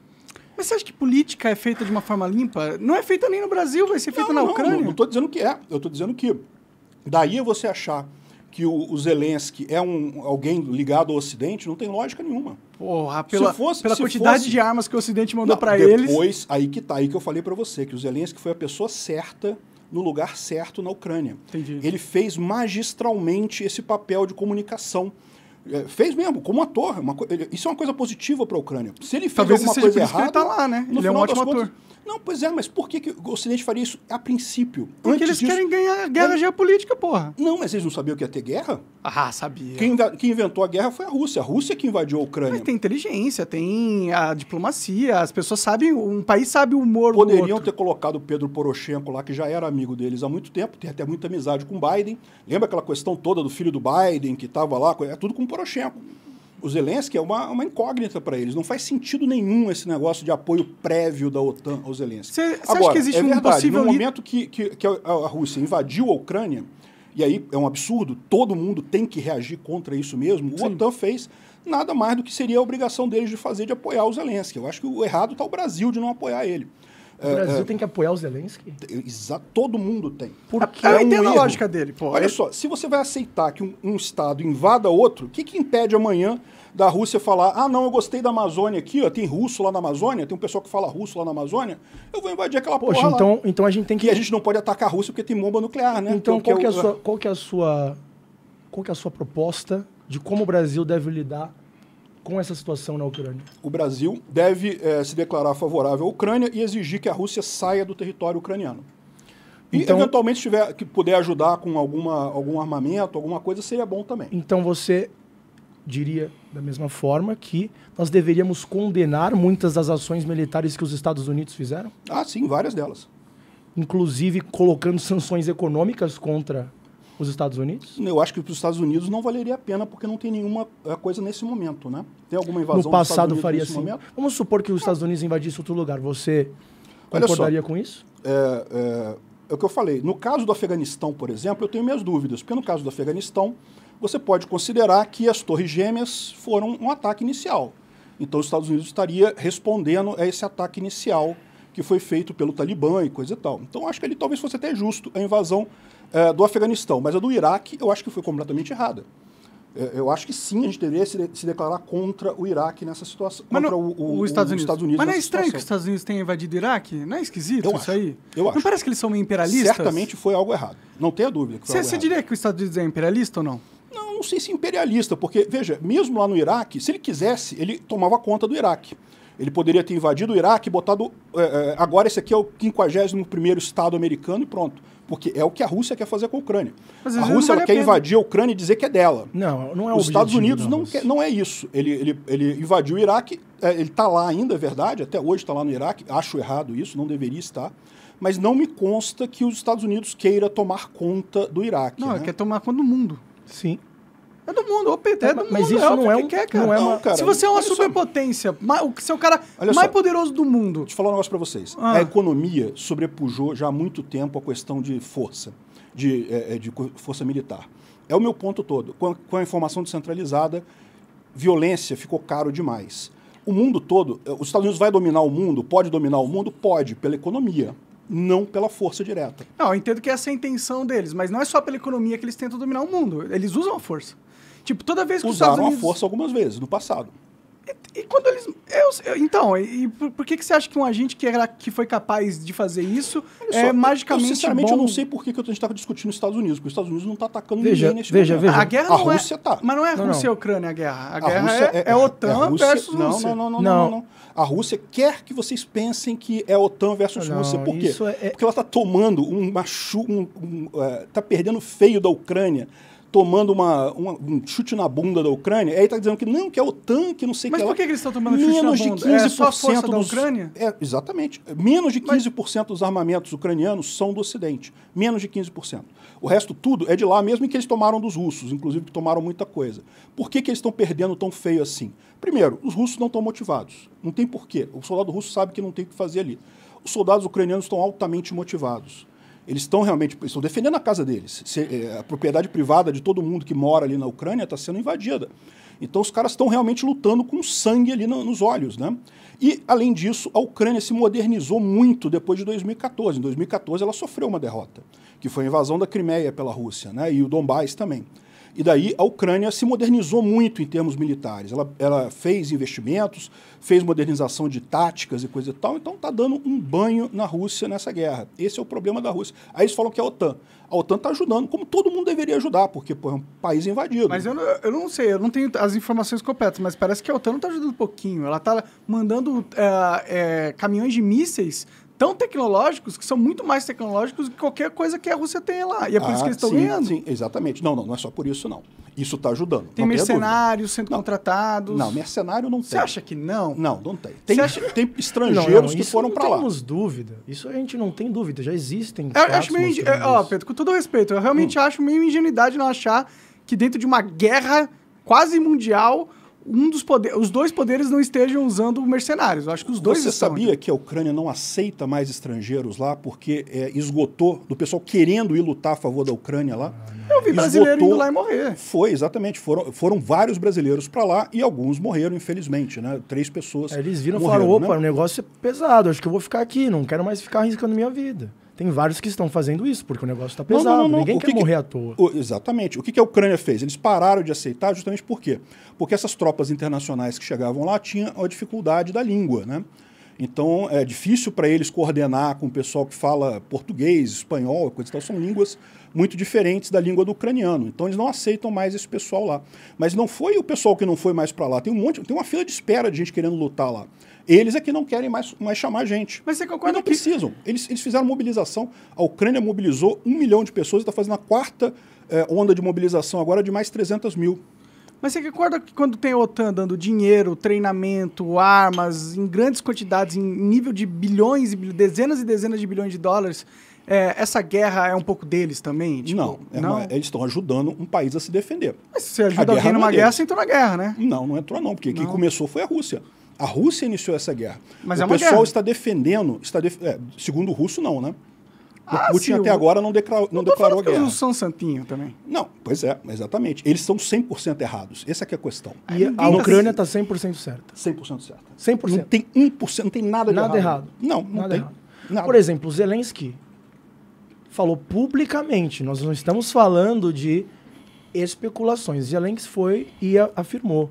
Mas você acha que política é feita de uma forma limpa? Não é feita nem no Brasil, vai ser feita não, na Ucrânia. Não, não estou dizendo que é. Eu estou dizendo que daí é você achar que o, o, Zelensky é um, alguém ligado ao Ocidente, não tem lógica nenhuma. Porra, pela, fosse, pela quantidade fosse... de armas que o Ocidente mandou para eles. Depois, aí que tá, aí que eu falei para você, que o Zelensky foi a pessoa certa no lugar certo na Ucrânia. Entendi. Ele fez magistralmente esse papel de comunicação é, fez mesmo, como ator. É uma, isso é uma coisa positiva para a Ucrânia. Se ele fez Talvez alguma coisa errada... Ele tá lá, né? Ele é um ótimo ator. Contas, não, pois é, mas por que, que o Ocidente faria isso a princípio? Porque Antes eles disso, querem ganhar guerra an... geopolítica, porra. Não, mas eles não sabiam que ia ter guerra? Ah, sabia. Quem, quem inventou a guerra foi a Rússia. A Rússia que invadiu a Ucrânia. Mas tem inteligência, tem a diplomacia, as pessoas sabem, um país sabe o humor Poderiam do outro. ter colocado Pedro Poroshenko lá, que já era amigo deles há muito tempo, tem até muita amizade com Biden. Lembra aquela questão toda do filho do Biden que estava lá? É tudo com Poroshenko o Zelensky é uma, uma incógnita para eles. Não faz sentido nenhum esse negócio de apoio prévio da OTAN ao Zelensky. Você acha que existe é um possível... No momento que, que, que, a Rússia invadiu a Ucrânia, e aí é um absurdo, todo mundo tem que reagir contra isso mesmo, o OTAN fez nada mais do que seria a obrigação deles de fazer, de apoiar o Zelensky. Eu acho que o errado está o Brasil de não apoiar ele. O é, Brasil é. tem que apoiar o Zelensky? Exato, todo mundo tem. Porque eu é tem a lógica dele, pô. Olha só, se você vai aceitar que um, um Estado invada outro, o que, que impede amanhã da Rússia falar: ah, não, eu gostei da Amazônia aqui, ó, tem russo lá na Amazônia, tem um pessoal que fala russo lá na Amazônia, eu vou invadir aquela Poxa, porra. Então, então a gente tem que. E a gente não pode atacar a Rússia porque tem bomba nuclear, né? Então, qual, que é sua, qual, que é a sua, qual que é a sua proposta de como o Brasil deve lidar com essa situação na Ucrânia? O Brasil deve é, se declarar favorável à Ucrânia e exigir que a Rússia saia do território ucraniano. E, então, eventualmente, se tiver, que puder ajudar com alguma, algum armamento, alguma coisa, seria bom também. Então, você diria da mesma forma que nós deveríamos condenar muitas das ações militares que os Estados Unidos fizeram? Ah, sim, várias delas. Inclusive colocando sanções econômicas contra os Estados Unidos? Eu acho que para os Estados Unidos não valeria a pena, porque não tem nenhuma é, coisa nesse momento, né? Tem alguma invasão No passado faria assim. Momento? Vamos supor que os Estados Unidos invadissem outro lugar. Você concordaria só, com isso? É, é, é, o que eu falei. No caso do Afeganistão, por exemplo, eu tenho minhas dúvidas, porque no caso do Afeganistão, você pode considerar que as Torres Gêmeas foram um ataque inicial. Então, os Estados Unidos estaria respondendo a esse ataque inicial que foi feito pelo Talibã e coisa e tal. Então, acho que ele talvez fosse até justo a invasão é, do Afeganistão, mas a do Iraque eu acho que foi completamente errada. É, eu acho que sim, a gente deveria se, declarar contra o Iraque nessa situação. Mas contra não, o, o, Estados os Estados Unidos. Mas não é estranho situação. que os Estados Unidos tenham invadido o Iraque? Não é esquisito eu isso acho, aí? Eu não acho. parece que eles são imperialistas? Certamente foi algo errado. Não tenha dúvida que foi Você diria que os Estados Unidos é imperialista ou não? Não, não sei se imperialista, porque, veja, mesmo lá no Iraque, se ele quisesse, ele tomava conta do Iraque. Ele poderia ter invadido o Iraque, botado. É, é, agora esse aqui é o 51 primeiro Estado americano e pronto porque é o que a Rússia quer fazer com a Ucrânia. Mas, a Rússia vale quer a invadir a Ucrânia e dizer que é dela. Não, não é o Os Estados Unidos não, quer, não é isso. Ele, ele, ele invadiu o Iraque, é, ele está lá ainda, é verdade, até hoje está lá no Iraque, acho errado isso, não deveria estar mas não me consta que os Estados Unidos queira tomar conta do Iraque. Não, né? quer tomar conta do mundo. Sim. É do mundo, o PT é, é, do mas mundo. Mas isso não, é o que é cara. não é uma... Não, cara, Se você é uma superpotência, você é o cara olha mais só, poderoso do mundo... Deixa eu falar um negócio para vocês. Ah. A economia sobrepujou já há muito tempo a questão de força, de, é, é de força militar. É o meu ponto todo. Com a, com a informação descentralizada, violência ficou caro demais. O mundo todo, os Estados Unidos vai dominar o mundo? Pode dominar o mundo? Pode, pela economia não pela força direta. Não, eu entendo que essa é a intenção deles, mas não é só pela economia que eles tentam dominar o mundo. Eles usam a força. Tipo, toda vez que Usaram os Unidos... a força algumas vezes, no passado. E, e quando eles. Eu, eu, então, e por, por, que, que você acha que um agente que, era, que foi capaz de fazer isso é só, é magicamente. Eu, sinceramente, bom... eu não sei por que, que a gente estava discutindo os Estados Unidos, porque os Estados Unidos não está atacando veja, ninguém neste veja, momento. Veja. A guerra a não é- Rússia é, tá. Mas não é a não, Rússia e Ucrânia a guerra. A, a guerra Rússia é, é, é, é OTAN é Rússia, versus não, Rússia. Não não, não, não, não, A Rússia quer que vocês pensem que é OTAN versus Rússia. Por quê? Porque ela está tomando um machu. Um, um, uh, perdendo feio da Ucrânia tomando uma, uma, um chute na bunda da Ucrânia, aí está dizendo que não, que é a OTAN, que não sei o que Mas por que, que eles estão tomando chute na bunda? Menos de 15% é só a força dos, da Ucrânia? É, exatamente. Menos de 15% Mas... dos armamentos ucranianos são do Ocidente. Menos de 15%. O resto tudo é de lá, mesmo que eles tomaram dos russos, inclusive que tomaram muita coisa. Por que, que eles estão perdendo tão feio assim? Primeiro, os russos não estão motivados. Não tem porquê. O soldado russo sabe que não tem o que fazer ali. Os soldados ucranianos estão altamente motivados eles estão realmente estão defendendo a casa deles. Se, é, a propriedade privada de todo mundo que mora ali na Ucrânia está sendo invadida. Então os caras estão realmente lutando com sangue ali no, nos olhos, né? E além disso, a Ucrânia se modernizou muito depois de 2014. Em 2014 ela sofreu uma derrota, que foi a invasão da Crimeia pela Rússia, né? E o Donbás também. E daí a Ucrânia se modernizou muito em termos militares. Ela, ela fez investimentos, fez modernização de táticas e coisa e tal. Então está dando um banho na Rússia nessa guerra. Esse é o problema da Rússia. Aí eles falam que a OTAN. A OTAN está ajudando, como todo mundo deveria ajudar, porque pô, é um país invadido. Mas eu não, eu não sei, eu não tenho as informações completas, mas parece que a OTAN não está ajudando um pouquinho. Ela está mandando é, é, caminhões de mísseis tão tecnológicos, que são muito mais tecnológicos do que qualquer coisa que a Rússia tenha lá. E é por ah, isso que eles estão ah, ganhando. Sim, exatamente. Não, não, não é só por isso, não. Isso está ajudando. Tem mercenários sendo não. contratados. Não, mercenário não tem. Você acha que não? Não, não tem. Tem, acha... tem estrangeiros não, não, que foram para lá. Não temos dúvida. Isso a gente não tem dúvida. Já existem. Eu acho meio. Ó, Pedro, com todo respeito, eu realmente hum. acho meio ingenuidade não achar que dentro de uma guerra quase mundial um dos poderes, os dois poderes não estejam usando mercenários. Eu acho que os dois Você estão, sabia que a Ucrânia não aceita mais estrangeiros lá porque é, esgotou do pessoal querendo ir lutar a favor da Ucrânia lá? Eu vi brasileiro esgotou, indo lá e morrer. Foi, exatamente. Foram, foram vários brasileiros para lá e alguns morreram, infelizmente, né? Três pessoas. Eles viram e falaram: né? opa, né? o negócio é pesado, acho que eu vou ficar aqui, não quero mais ficar arriscando minha vida. Tem vários que estão fazendo isso, porque o negócio está pesado. Não, não, não, Ninguém o quer que morrer que... à toa. O, exatamente. O que, que a Ucrânia fez? Eles pararam de aceitar justamente por quê? Porque essas tropas internacionais que chegavam lá tinham a dificuldade da língua, né? Então é difícil para eles coordenar com o pessoal que fala português, espanhol, coisa tal. São línguas muito diferentes da língua do ucraniano. Então eles não aceitam mais esse pessoal lá. Mas não foi o pessoal que não foi mais para lá. Tem um monte, tem uma fila de espera de gente querendo lutar lá. Eles é que não querem mais, mais chamar a gente. Mas você concorda e não que... precisam. Eles, eles fizeram mobilização. A Ucrânia mobilizou um milhão de pessoas e está fazendo a quarta eh, onda de mobilização agora de mais 300 mil. Mas você concorda que quando tem a OTAN dando dinheiro, treinamento, armas, em grandes quantidades, em nível de bilhões, dezenas e dezenas de bilhões de dólares, é, essa guerra é um pouco deles também? Tipo, não, é não? Uma, é, eles estão ajudando um país a se defender. Mas se você ajuda alguém é numa guerra, você entrou na guerra, né? Não, não entrou não, porque não. quem começou foi a Rússia. A Rússia iniciou essa guerra. Mas o é pessoal guerra. está defendendo, está def... é, segundo o russo não, né? O ah, Putin sim, até agora não, declarou, não, não declarou guerra. Eles são santinho também. Não, pois é, exatamente. Eles estão 100% errados. Essa é a questão. É, e a, a tá Ucrânia está 100% certa. 100% certa. 100%. Não tem 1%, não tem nada de nada errado. errado. Não, não nada tem. Errado. Nada. Por exemplo, Zelensky falou publicamente, nós não estamos falando de especulações. Zelensky foi e afirmou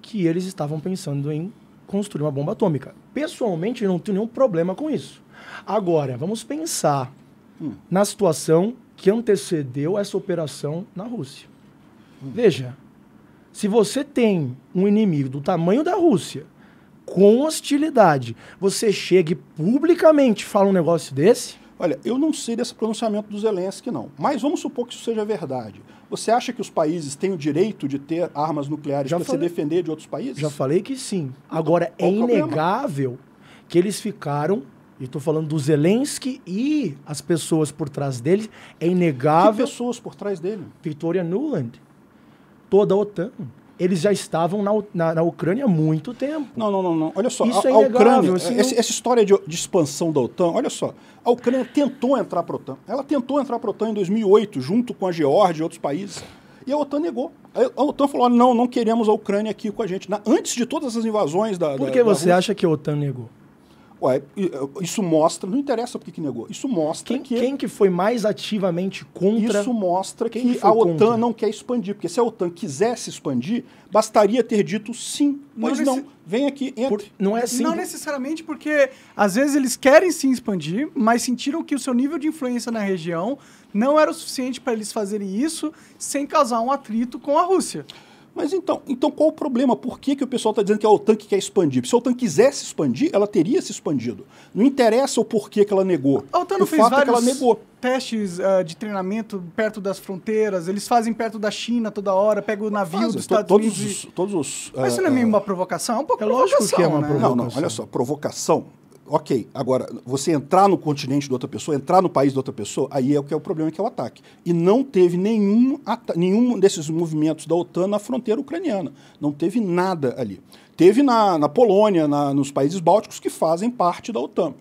que eles estavam pensando em construir uma bomba atômica. Pessoalmente, eu não tenho nenhum problema com isso. Agora, vamos pensar hum. na situação que antecedeu essa operação na Rússia. Hum. Veja, se você tem um inimigo do tamanho da Rússia, com hostilidade, você chega e publicamente fala um negócio desse? Olha, eu não sei desse pronunciamento do Zelensky, não. Mas vamos supor que isso seja verdade. Você acha que os países têm o direito de ter armas nucleares para se defender de outros países? Já falei que sim. Então, Agora, é inegável problema? que eles ficaram e estou falando do Zelensky e as pessoas por trás dele. É inegável. Que pessoas por trás dele? Victoria Nuland. Toda a OTAN eles já estavam na, na, na, Ucrânia há muito tempo. Não, não, não. não. Olha só, Isso a, é a Ucrânia, assim, é, essa, não... essa, história de, de, expansão da OTAN, olha só, a Ucrânia tentou entrar para a OTAN. Ela tentou entrar para a OTAN em 2008, junto com a Geórgia e outros países, e a OTAN negou. A OTAN falou, não, não queremos a Ucrânia aqui com a gente, na, antes de todas as invasões da... Por que da, da você Rússia. acha que a OTAN negou? Ué, eh, isso mostra, não interessa porque que negou, isso mostra quem, que... Quem que foi mais ativamente contra... Isso mostra que, que a OTAN contra? não quer expandir, porque se a OTAN quisesse expandir, bastaria ter dito sim, mas não, não nesse... vem aqui, entre. Por... não é assim... Não necessariamente, porque às vezes eles querem sim expandir, mas sentiram que o seu nível de influência na região não era o suficiente para eles fazerem isso sem causar um atrito com a Rússia. Mas então, então qual o problema? Por que, que o pessoal está dizendo que a ah, OTAN que quer expandir? Se a OTAN quisesse expandir, ela teria se expandido. Não interessa o porquê que ela negou. A OTAN não o fez fato vários é que ela negou. testes uh, de treinamento perto das fronteiras, eles fazem perto da China toda hora, pegam o navio dos Estados todos Unidos. Os, todos os, Mas isso não é ah, meio uma provocação? É um pouco é lógico que é uma né? provocação. Não, não, olha só, provocação ok. Agora, você entrar no continente de outra pessoa, entrar no país de outra pessoa, aí é o que é o problema, que é o ataque. E não teve nenhum, nenhum desses movimentos da OTAN na fronteira ucraniana. Não teve nada ali. Teve na, na Polônia, na, nos países bálticos que fazem parte da OTAN.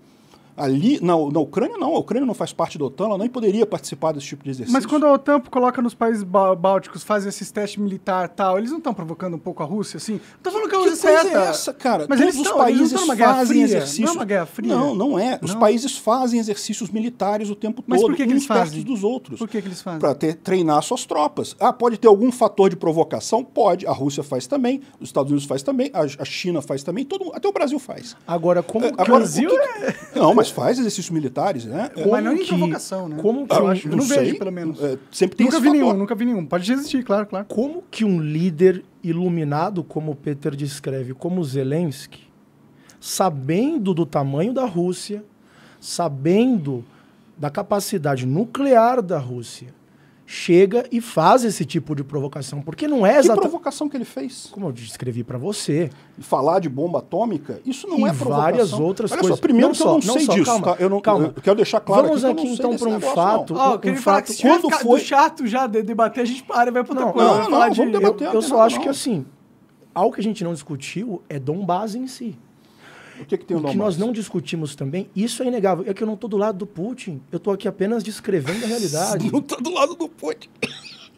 Ali, na, na Ucrânia, não. A Ucrânia não faz parte da OTAN, ela nem poderia participar desse tipo de exercício. Mas quando a OTAN coloca nos países bálticos, faz esses testes militares tal, eles não estão provocando um pouco a Rússia, assim? estão falando que é a Rússia é essa, cara? Mas eles estão, os países eles não fazem exercícios. Não é uma guerra fria? Não, não é. Os países fazem exercícios militares o tempo Mas todo, por que, que eles fazem? dos outros. Por que, que eles fazem? Para treinar suas tropas. Ah, pode ter algum fator de provocação? Pode. A Rússia faz também, os Estados Unidos faz também, a, a China faz também, todo, até o Brasil faz. Agora, como... É, agora, Brasil que... é... Não, mas mas faz exercícios militares, né? É, como mas não é em que, provocação, né? Como que ah, eu, acho, não, não sei, vejo, pelo menos. É, sempre tem nunca vi fator. nenhum, nunca vi nenhum. Pode existir, claro, claro. Como que um líder iluminado, como o Peter descreve, como Zelensky, sabendo do tamanho da Rússia, sabendo da capacidade nuclear da Rússia, chega e faz esse tipo de provocação, porque não é exatamente... Que provocação que ele fez? Como eu descrevi para você. Falar de bomba atômica, isso não e é provocação. várias outras Olha coisas. Só, primeiro não que só, eu não, sei disso, calma, tá? Eu não, calma. Eu quero deixar claro Vamos aqui, aqui então para um fato... Não. Oh, um, um fato que quando foi... chato já de debater, a gente para e vai para outra não, coisa. Não, não, não, vamos debater. Eu, só acho que, assim, algo que a gente não discutiu é Dombás em si. O que, é que tem o, o que nós não discutimos também, isso é inegável, é que eu não estou do lado do Putin, eu estou aqui apenas descrevendo a realidade. Você não está do lado do Putin.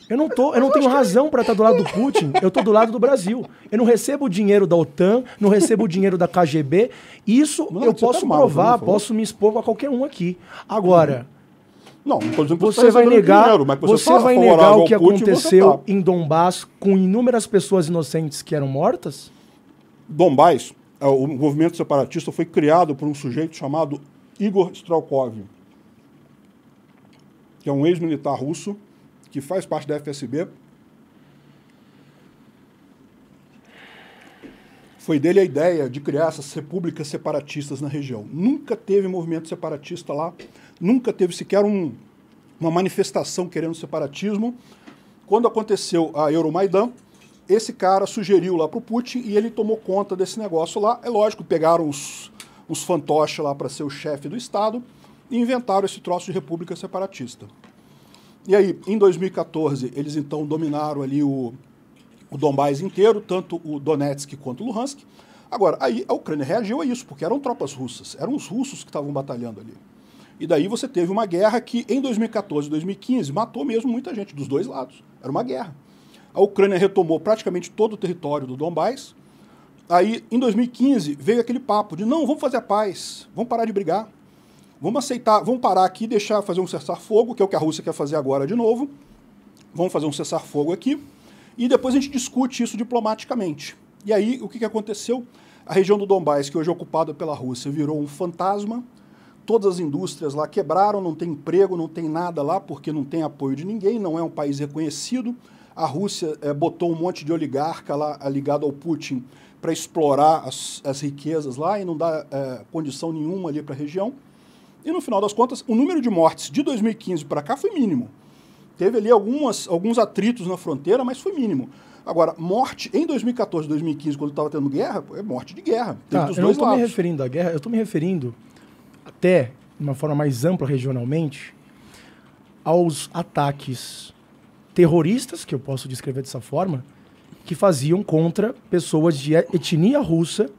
Eu não tô, eu não tenho razão para estar tá do lado do Putin. Eu estou do lado do Brasil. Eu não recebo o dinheiro da OTAN, não recebo o dinheiro da KGB. Isso não, eu tá posso tá provar, mal, posso me expor a qualquer um aqui. Agora, uhum. não, não que você, tá você vai negar, dinheiro, mas você, você vai negar o que Putin, aconteceu tá. em Dombás com inúmeras pessoas inocentes que eram mortas? Dombás é, o movimento separatista foi criado por um sujeito chamado Igor Straukov, que é um ex-militar russo que faz parte da FSB. Foi dele a ideia de criar essas repúblicas separatistas na região. Nunca teve movimento separatista lá, nunca teve sequer um, uma manifestação querendo separatismo. Quando aconteceu a Euromaidan, esse cara sugeriu lá para o Putin e ele tomou conta desse negócio lá. É lógico, pegaram os, os fantoches lá para ser o chefe do Estado e inventaram esse troço de república separatista. E aí, em 2014, eles então dominaram ali o, o Donbás inteiro, tanto o Donetsk quanto o Luhansk. Agora, aí a Ucrânia reagiu a isso, porque eram tropas russas, eram os russos que estavam batalhando ali. E daí você teve uma guerra que, em 2014 e 2015, matou mesmo muita gente dos dois lados. Era uma guerra. A Ucrânia retomou praticamente todo o território do Donbás. Aí, em 2015, veio aquele papo de não, vamos fazer a paz, vamos parar de brigar, vamos aceitar, vamos parar aqui e deixar fazer um cessar-fogo, que é o que a Rússia quer fazer agora de novo. Vamos fazer um cessar-fogo aqui. E depois a gente discute isso diplomaticamente. E aí, o que, que aconteceu? A região do Donbás, que hoje é ocupada pela Rússia, virou um fantasma. Todas as indústrias lá quebraram, não tem emprego, não tem nada lá, porque não tem apoio de ninguém, não é um país reconhecido. A Rússia é, botou um monte de oligarca lá eh, ligado ao Putin para explorar as, as, riquezas lá e não dá é, condição nenhuma ali para a região. E no final das contas, o número de mortes de 2015 para cá foi mínimo. Teve ali algumas, alguns atritos na fronteira, mas foi mínimo. Agora, morte em 2014, 2015, quando estava tendo guerra, é morte de guerra. Tá, eu não estou me referindo à guerra, eu estou me referindo até, de uma forma mais ampla regionalmente, aos ataques terroristas, que eu posso descrever dessa forma, que faziam contra pessoas de etnia russa.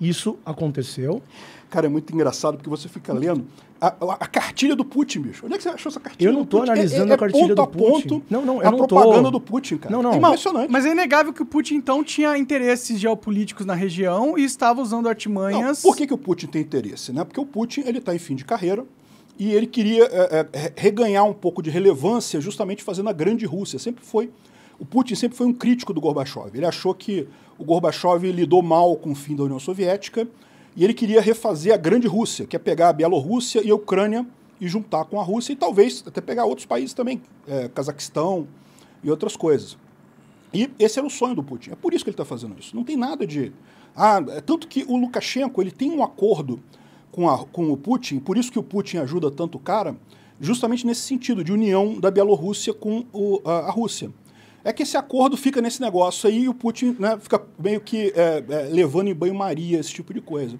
Isso aconteceu. Cara, é muito engraçado porque você fica lendo a, a, a cartilha do Putin, bicho. Onde é que você achou essa cartilha? Eu não estou analisando é, é, a cartilha ponto do Putin. Ponto não, não, eu a não propaganda do Putin, cara. Não, não. É impressionante. Mas é inegável que o Putin então tinha interesses geopolíticos na região e estava usando artimanhas. Não, por que, que o Putin tem interesse, né? Porque o Putin ele está em fim de carreira e ele queria é, é, reganhar um pouco de relevância justamente fazendo a grande Rússia. Sempre foi o Putin sempre foi um crítico do Gorbachev. Ele achou que o Gorbachev lidou mal com o fim da União Soviética e ele queria refazer a grande Rússia, que é pegar a Bielorrússia e a Ucrânia e juntar com a Rússia e talvez até pegar outros países também, é, Cazaquistão e outras coisas. E esse era o sonho do Putin. É por isso que ele está fazendo isso. Não tem nada de ah, é tanto que o Lukashenko ele tem um acordo com, a, com o Putin, por isso que o Putin ajuda tanto o cara, justamente nesse sentido de união da Bielorrússia com o, a, a, Rússia. É que esse acordo fica nesse negócio aí e o Putin né, fica meio que é, é, levando em banho-maria esse tipo de coisa.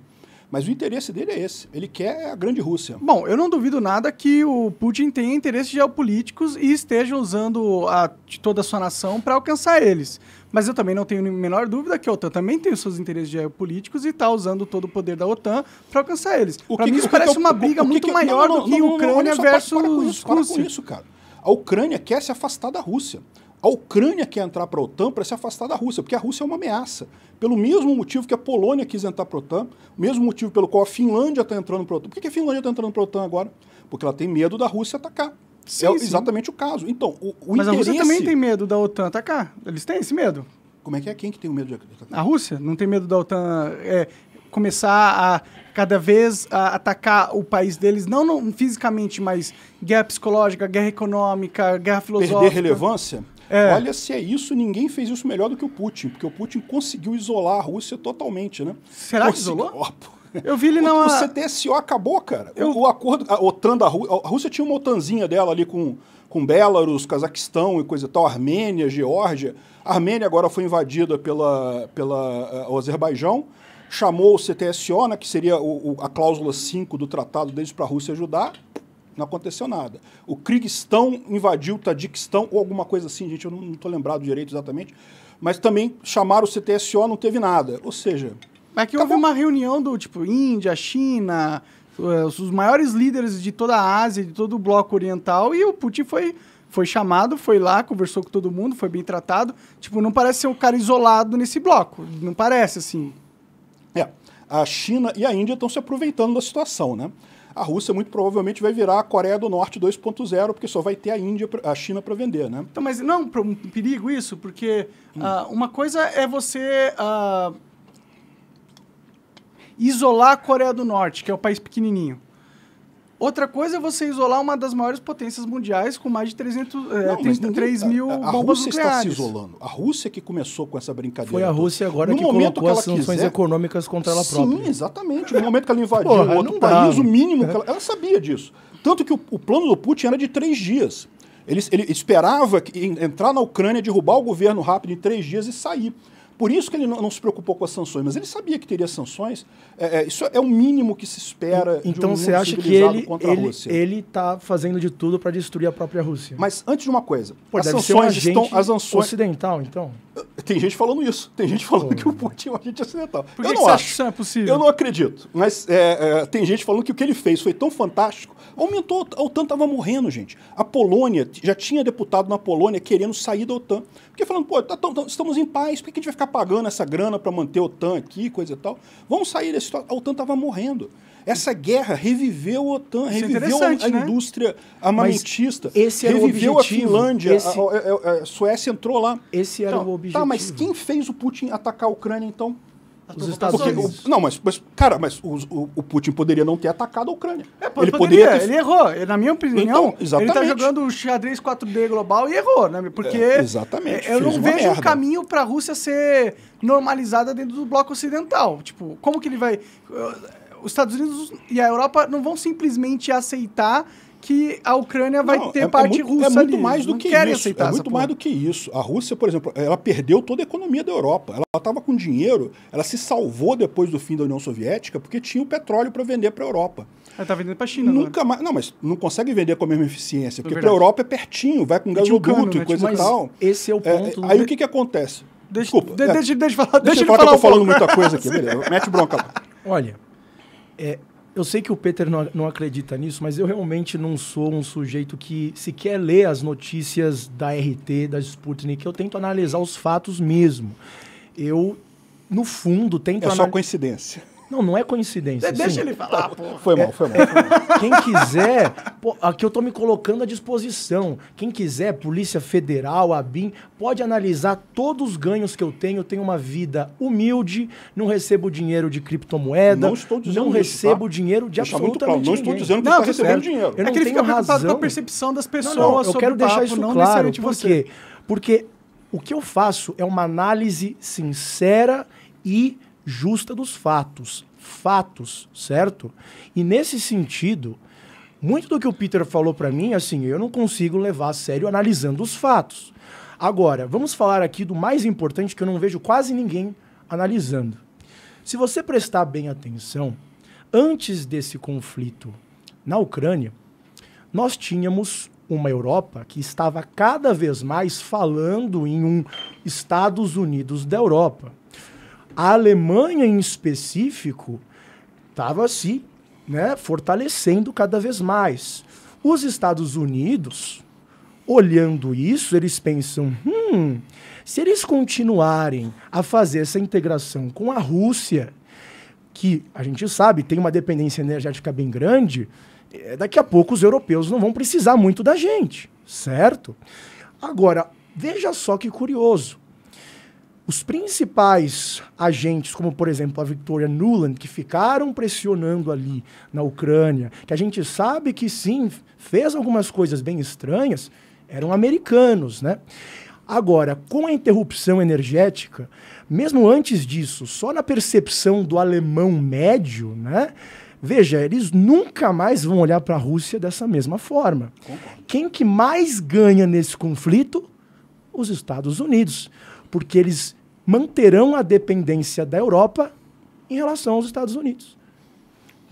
Mas o interesse dele é esse. Ele quer a grande Rússia. Bom, eu não duvido nada que o Putin tenha interesses geopolíticos e esteja usando a, toda a sua nação para alcançar eles. Mas eu também não tenho a menor dúvida que a OTAN também tem os seus interesses geopolíticos e está usando todo o poder da OTAN para alcançar eles. Para mim, isso parece uma briga muito maior do que Ucrânia versus para, para para Rússia. Com isso, cara. A Ucrânia quer se afastar da Rússia. A Ucrânia quer entrar para a OTAN para se afastar da Rússia, porque a Rússia é uma ameaça. Pelo mesmo motivo que a Polônia quis entrar para a OTAN, o mesmo motivo pelo qual a Finlândia está entrando para a OTAN. Por que a Finlândia está entrando para a OTAN agora? Porque ela tem medo da Rússia atacar. É sim, é sim. exatamente o caso. Então, o, o Mas interesse... a Rússia também tem medo da OTAN atacar. Tá Eles têm esse medo? Como é que é? Quem que tem o medo de atacar? A Rússia não tem medo da OTAN é, começar a cada vez a atacar o país deles, não, não fisicamente, mas guerra psicológica, guerra econômica, guerra filosófica. Perder relevância? É. Olha, se é isso, ninguém fez isso melhor do que o Putin, porque o Putin conseguiu isolar a Rússia totalmente, né? Será Consegui... que isolou? Oh, eu vi ele na. O, CTSO acabou, cara. Eu... O, o, acordo. A OTAN da Rússia. A Rússia tinha uma OTANzinha dela ali com, com Belarus, Cazaquistão e coisa e tal, Armênia, Geórgia. A Armênia agora foi invadida pela, pela o eh, eh, Azerbaijão. Chamou o CTSO, né, que seria o, a cláusula 5 do tratado deles para a Rússia ajudar. Não aconteceu nada. O Kirguistão invadiu o Tadiquistão, ou alguma coisa assim, gente, eu não estou lembrado direito exatamente. Mas também chamaram o CTSO, não teve nada. Ou seja, mas é que houve uma reunião do tipo Índia, China, eh, os maiores líderes de toda a Ásia, de todo o bloco oriental, e o Putin foi, foi chamado, foi lá, conversou com todo mundo, foi bem tratado. Tipo, não parece ser um cara isolado nesse bloco. Não parece, assim. É. A China e a Índia estão se aproveitando da situação, né? A Rússia muito provavelmente vai virar a Coreia do Norte 2.0, porque só vai ter a Índia, a China para vender, né? Então, mas não é um perigo isso, porque hum. uh, uma coisa é você. Uh, isolar a Coreia do Norte, que é o país pequenininho. Outra coisa é você isolar uma das maiores potências mundiais com mais de 300, é, eh, ninguém, mil a, tá- a bombas Rússia nucleares. A Rússia está se isolando. A Rússia que começou com essa brincadeira. Foi a Rússia agora no que momento colocou que as sanções quiser, econômicas contra ela própria. Sim, exatamente. No momento que ela invadiu Porra, outro país, o né? mínimo que é. ela... Ela sabia disso. Tanto que o, o plano do Putin era de três dias. Ele, ele esperava que, entrar na Ucrânia, derrubar o governo rápido em três dias e sair. Por isso que ele não, não, se preocupou com as sanções, mas ele sabia que teria sanções. É, é, isso é o mínimo que se espera. Então de um você acha que ele ele está fazendo de tudo para destruir a própria Rússia? Mas antes de uma coisa, Pô, as sanções um estão as sanções ocidental, então. Tem gente falando isso. Tem gente falando Pô. que o Putin é um agente ocidental. Por que eu não que acho. Que isso é possível? Eu não acredito. Mas é, é, tem gente falando que o que ele fez foi tão fantástico. Aumentou a OTAN estava morrendo, gente. A Polônia já tinha deputado na Polônia querendo sair da OTAN. Porque falando, pô, tá, tão, tão, estamos em paz, por que a gente vai ficar pagando essa grana para manter a OTAN aqui, coisa e tal? Vamos sair desse. A OTAN estava morrendo. Essa guerra reviveu a OTAN, Isso é reviveu é a, né? indústria né? armamentista, mas esse reviveu a Finlândia, esse... a, a, a, Suécia entrou lá. Esse era então, o objetivo. Tá, mas quem fez o Putin atacar a Ucrânia então? Os Estados Unidos. o, não, mas, mas, cara, mas o, o, Putin poderia não ter atacado a Ucrânia. É, ele poderia, ter... ele errou. Na minha opinião, então, ele está jogando o xadrez 4D global e errou, né? Porque é, exatamente, eu não vejo merda. um caminho para a Rússia ser normalizada dentro do bloco ocidental. Tipo, como que ele vai os Estados Unidos e a Europa não vão simplesmente aceitar que a Ucrânia vai não, ter é, é parte é muito, russa. É muito ali. mais do não que isso. é muito mais porra. do que isso. A Rússia, por exemplo, ela perdeu toda a economia da Europa. Ela estava com dinheiro, ela se salvou depois do fim da União Soviética porque tinha o petróleo para vender para a Europa. Ela está vendendo para a China. Nunca agora. mais. Não, mas não consegue vender com a mesma eficiência, é porque para a Europa é pertinho, vai com gasoduto um e né? coisa e tal. Esse é o é, ponto. aí né? o que, que acontece? Deixa, Desculpa. De, é, deixa, deixa, falar, deixa, deixa ele falar. Eu estou falando muita coisa aqui, beleza. Mete bronca lá. Olha, é, eu sei que o Peter não, não, acredita nisso, mas eu realmente não sou um sujeito que sequer lê as notícias da RT, da Sputnik. Eu tento analisar os fatos mesmo. Eu, no fundo, tento... É só anal... coincidência. Não, não é coincidência. deixa ele falar, pô. Foi mal, foi mal. Foi mal. Quem quiser, pô, aqui eu tô me colocando à disposição. Quem quiser, Polícia Federal, ABIN, pode analisar todos os ganhos que eu tenho. Eu tenho uma vida humilde, não recebo dinheiro de criptomoeda. Não estou dizendo Não isso, tá? recebo tá? dinheiro de Deixa absolutamente claro, Não estou dizendo que não, você está recebendo dinheiro. Eu é não é que ele fica razão. a percepção das pessoas não, não, eu sobre quero deixar papo, isso claro, por quê? Porque o que eu faço é uma análise sincera e justa dos fatos. Fatos, certo? E nesse sentido, muito do que o Peter falou para mim, assim, eu não consigo levar a sério analisando os fatos. Agora, vamos falar aqui do mais importante que eu não vejo quase ninguém analisando. Se você prestar bem atenção, antes desse conflito na Ucrânia, nós tínhamos uma Europa que estava cada vez mais falando em um Estados Unidos da Europa. A Alemanha, em específico, estava se né, fortalecendo cada vez mais. Os Estados Unidos, olhando isso, eles pensam: hum, se eles continuarem a fazer essa integração com a Rússia, que a gente sabe tem uma dependência energética bem grande, eh, daqui a pouco os europeus não vão precisar muito da gente, certo? Agora, veja só que curioso. Os principais agentes, como por exemplo a Victoria Nuland, que ficaram pressionando ali na Ucrânia, que a gente sabe que sim, fez algumas coisas bem estranhas, eram americanos, né? Agora, com a interrupção energética, mesmo antes disso, só na percepção do alemão médio, né? Veja, eles nunca mais vão olhar para a Rússia dessa mesma forma. Quem que mais ganha nesse conflito? Os Estados Unidos porque eles manterão a dependência da Europa em relação aos Estados Unidos.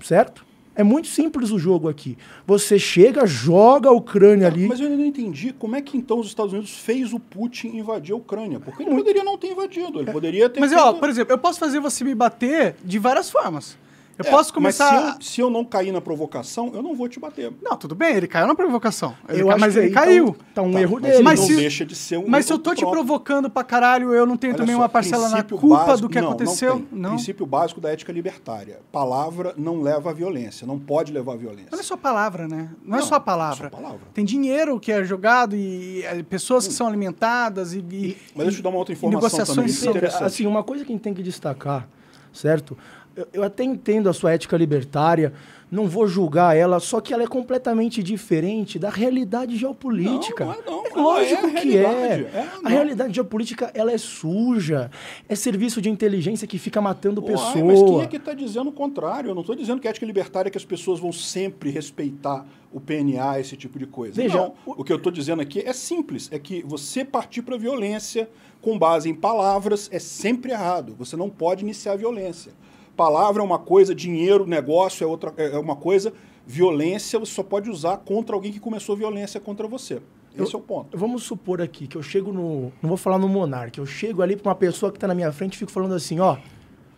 Certo? É muito simples o jogo aqui. Você chega, joga a Ucrânia tá, ali. Mas eu ainda não entendi como é que então os Estados Unidos fez o Putin invadir a Ucrânia. Porque ele poderia não ter invadido, ele é. poderia ter. Mas, feito... ó, por exemplo, eu posso fazer você me bater de várias formas. Eu é, posso começar. Mas se eu, se eu, não cair na provocação, eu não vou te bater. Não, tudo bem, ele caiu na provocação. Ele acho, mas ele então, caiu. Tá, tá um tá, erro mas dele. Mas, se, deixa de ser um mas se eu tô próprio. te provocando pra caralho, eu não tenho Olha também só, uma parcela na culpa básico, do que não, aconteceu? Não, tem. não. Princípio básico da ética libertária. Palavra não leva à violência, não pode levar à violência. Não é só palavra, né? Não, é não é só palavra. É só palavra. Tem dinheiro que é jogado e, e é, pessoas hum. que são alimentadas e, e. mas deixa eu te dar uma outra informação. É negociações também, assim, uma coisa que a gente tem que destacar, certo? eu, eu até entendo a sua ética libertária, não vou julgar ela, só que ela é completamente diferente da realidade geopolítica. Não, não é, não. É lógico é que é. é a realidade geopolítica ela é suja. É serviço de inteligência que fica matando pessoas. Mas quem é que está dizendo o contrário? Eu não estou dizendo que a é ética libertária é que as pessoas vão sempre respeitar o PNA, esse tipo de coisa. Veja, não. O que eu estou dizendo aqui é simples: é que você partir para a violência com base em palavras é sempre errado. Você não pode iniciar a violência. Palavra é uma coisa, dinheiro, negócio é outra é, é uma coisa, violência você só pode usar contra alguém que começou violência contra você. Esse eu, é o ponto. Vamos supor aqui que eu chego no. Não vou falar no monarca, eu chego ali para uma pessoa que está na minha frente e fico falando assim: ó,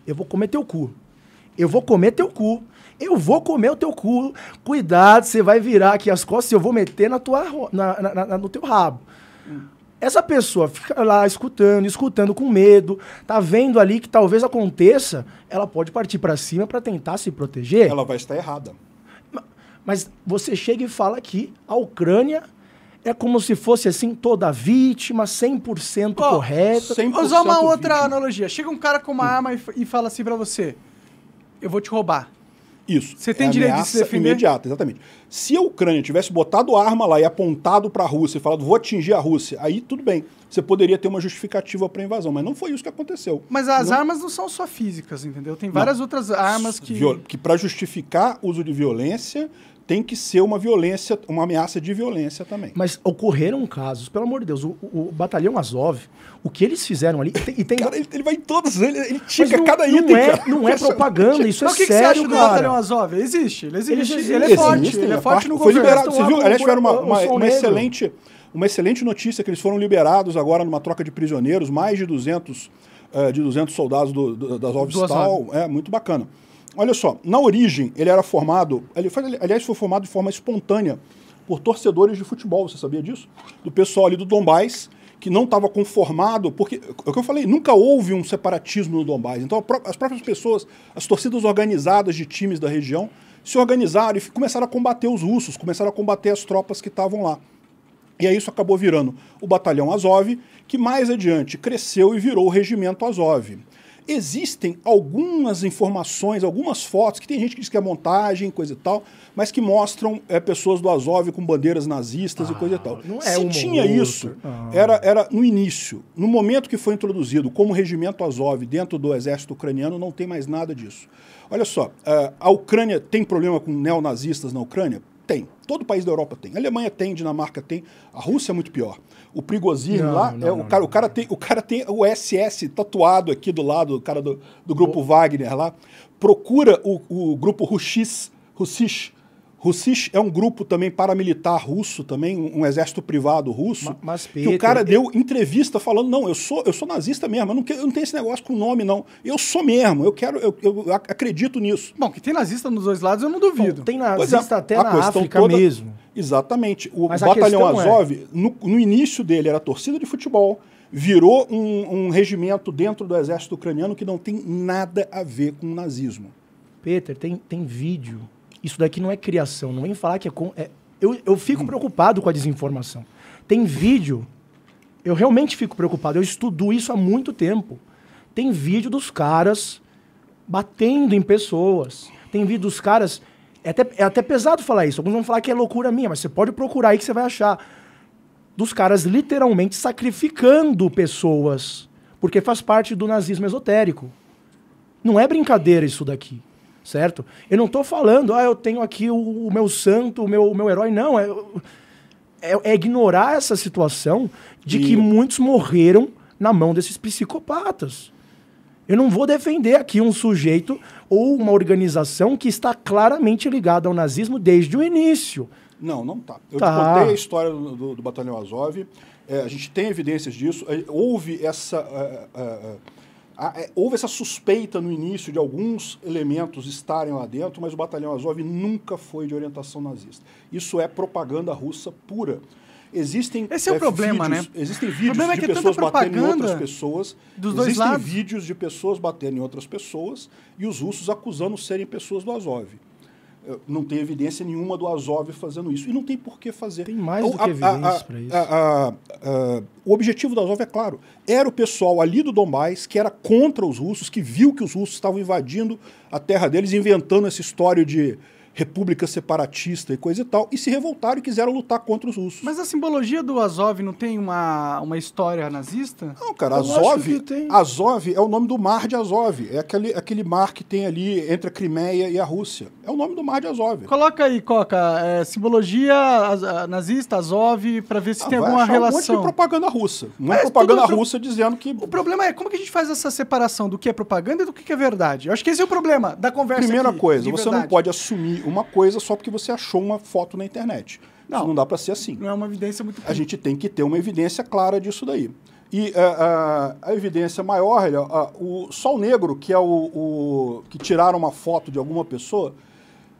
eu vou comer teu cu. Eu vou comer teu cu. Eu vou comer o teu cu. Cuidado, você vai virar aqui as costas e eu vou meter na tua, na, na, na no teu rabo. Hum. Essa pessoa fica lá escutando, escutando com medo, tá vendo ali que talvez aconteça, ela pode partir para cima para tentar se proteger. Ela vai estar errada. Mas você chega e fala que a Ucrânia é como se fosse assim toda vítima, 100% oh, correta. 100 usar uma outra vítima. analogia. Chega um cara com uma hum. arma e, e fala assim para você: "Eu vou te roubar". Isso. Você tem é direito de se defender? imediata, exatamente. Se a Ucrânia tivesse botado arma lá e apontado para a Rússia e falado vou atingir a Rússia, aí tudo bem. Você poderia ter uma justificativa para a invasão, mas não foi isso que aconteceu. Mas as não... armas não são só físicas, entendeu? Tem várias não. outras armas que Viol... que para justificar uso de violência tem que ser uma violência, uma ameaça de violência também. Mas ocorreram casos, pelo amor de Deus, o, o Batalhão Azov, o que eles fizeram ali. E tem... Cara, ele, ele vai em todos ele, ele cada não item. É, cara. Não é propaganda, isso é Mas é que sério. Que você acha cara? do Batalhão Azov? Existe, ele existe. Ele, existe, ele é forte, existe, ele é forte no foi governo. Liberado, você viu? Aliás, tiveram uma, uma, uma excelente, uma excelente notícia que eles foram liberados agora numa troca de prisioneiros, mais de 200, uh, eh, de 200 soldados do, do, das É, muito bacana olha só, na origem ele era formado, ele foi, aliás, foi formado de forma espontânea por torcedores de futebol, você sabia disso? Do pessoal ali do Dombás, que não estava conformado, porque, é o que eu falei, nunca houve um separatismo no Dombás. Então, as próprias pessoas, as torcidas organizadas de times da região, se organizaram e começaram a combater os russos, começaram a combater as tropas que estavam lá. E aí isso acabou virando o Batalhão Azov, que mais adiante cresceu e virou o Regimento Azov. Existem algumas informações, algumas fotos, que tem gente que diz que é montagem, coisa e tal, mas que mostram é, pessoas do Azov com bandeiras nazistas ah, e coisa e ah, tal. Não é Se tinha isso, ah. era, era no início. No momento que foi introduzido como regimento Azov dentro do exército ucraniano, não tem mais nada disso. Olha só, é, a Ucrânia tem problema com neonazistas na Ucrânia? Tem. Todo país da Europa tem. A Alemanha tem, Dinamarca tem, a Rússia é muito pior. O Prigozinho lá, não, é, o, cara, o cara tem o cara tem o SS tatuado aqui do lado, o cara do, do grupo Wagner lá. Procura o, o grupo Ruxis, Rusish. Rusish é um grupo também paramilitar russo, também um, um exército privado russo. Mas, mas Peter, que o cara deu entrevista falando: não, eu sou, eu sou nazista mesmo, eu não, eu não tenho esse negócio com nome, não. Eu sou mesmo, eu quero, eu, eu acredito nisso. Bom, que tem nazista nos dois lados, eu não duvido. Bom, tem é, nazista até é, na África toda... mesmo. Exatamente. O Mas Batalhão é Azov, é... no, no, início dele, era torcida de futebol, virou um, um, regimento dentro do exército ucraniano que não tem nada a ver com o nazismo. Peter, tem, tem vídeo. Isso daqui não é criação. Não vem falar que é. Com, é... eu, eu fico hum. preocupado com a desinformação. Tem vídeo. Eu realmente fico preocupado. Eu estudo isso há muito tempo. Tem vídeo dos caras batendo em pessoas. Tem vídeo dos caras é até, é até pesado falar isso. Alguns vão falar que é loucura minha, mas você pode procurar aí que você vai achar. Dos caras literalmente sacrificando pessoas. Porque faz parte do nazismo esotérico. Não é brincadeira isso daqui. Certo? Eu não estou falando, ah, eu tenho aqui o, o, meu santo, o meu, o meu herói. Não, é, é, é ignorar essa situação de e... que muitos morreram na mão desses psicopatas. Eu não vou defender aqui um sujeito ou uma organização que está claramente ligada ao nazismo desde o início. Não, não tá. Eu tá. te contei a história do, do, do Batalhão Azov. É, a gente tem evidências disso. É, houve essa. É, é, houve essa suspeita no início de alguns elementos estarem lá dentro, mas o Batalhão Azov nunca foi de orientação nazista. Isso é propaganda russa pura. Existem Esse é o é, problema, né? vídeos, né? Existem vídeos é de é pessoas batendo em outras pessoas. Dos dois existem lados. vídeos de pessoas batendo em outras pessoas e os russos acusando serem pessoas do Azov. Eh, não tem evidência nenhuma do Azov fazendo isso. E não tem por que fazer. Tem mais então, do que a, evidência para isso. A, a, o objetivo do Azov é claro. Era o pessoal ali do Donbass que era contra os russos, que viu que os russos estavam invadindo a terra deles, inventando essa história de república separatista e coisa e tal, e se revoltaram e quiseram lutar contra os russos. Mas a simbologia do Azov não tem uma, uma história nazista? Não, cara, Azov Azov, Azov é o nome do mar de Azov, é aquele, aquele mar que tem ali entre a Crimeia e a Rússia. É o nome do mar de Azov. Coloca aí, Coca, é, simbologia nazista, Azov, para ver se ah, tem alguma relação. Um monte de propaganda russa. Não é propaganda pro... russa dizendo que... O problema é como que a gente faz essa separação do que é propaganda e do que é verdade? Eu acho que esse é o problema da conversa Primeira aqui, coisa, você verdade. não pode assumir uma coisa só porque você achou uma foto na internet. Não, Isso não dá para ser assim. Não é uma evidência muito. Clara. A gente tem que ter uma evidência clara disso daí. E uh, uh, a evidência maior, uh, o Sol Negro, que é o, o, que tiraram uma foto de alguma pessoa,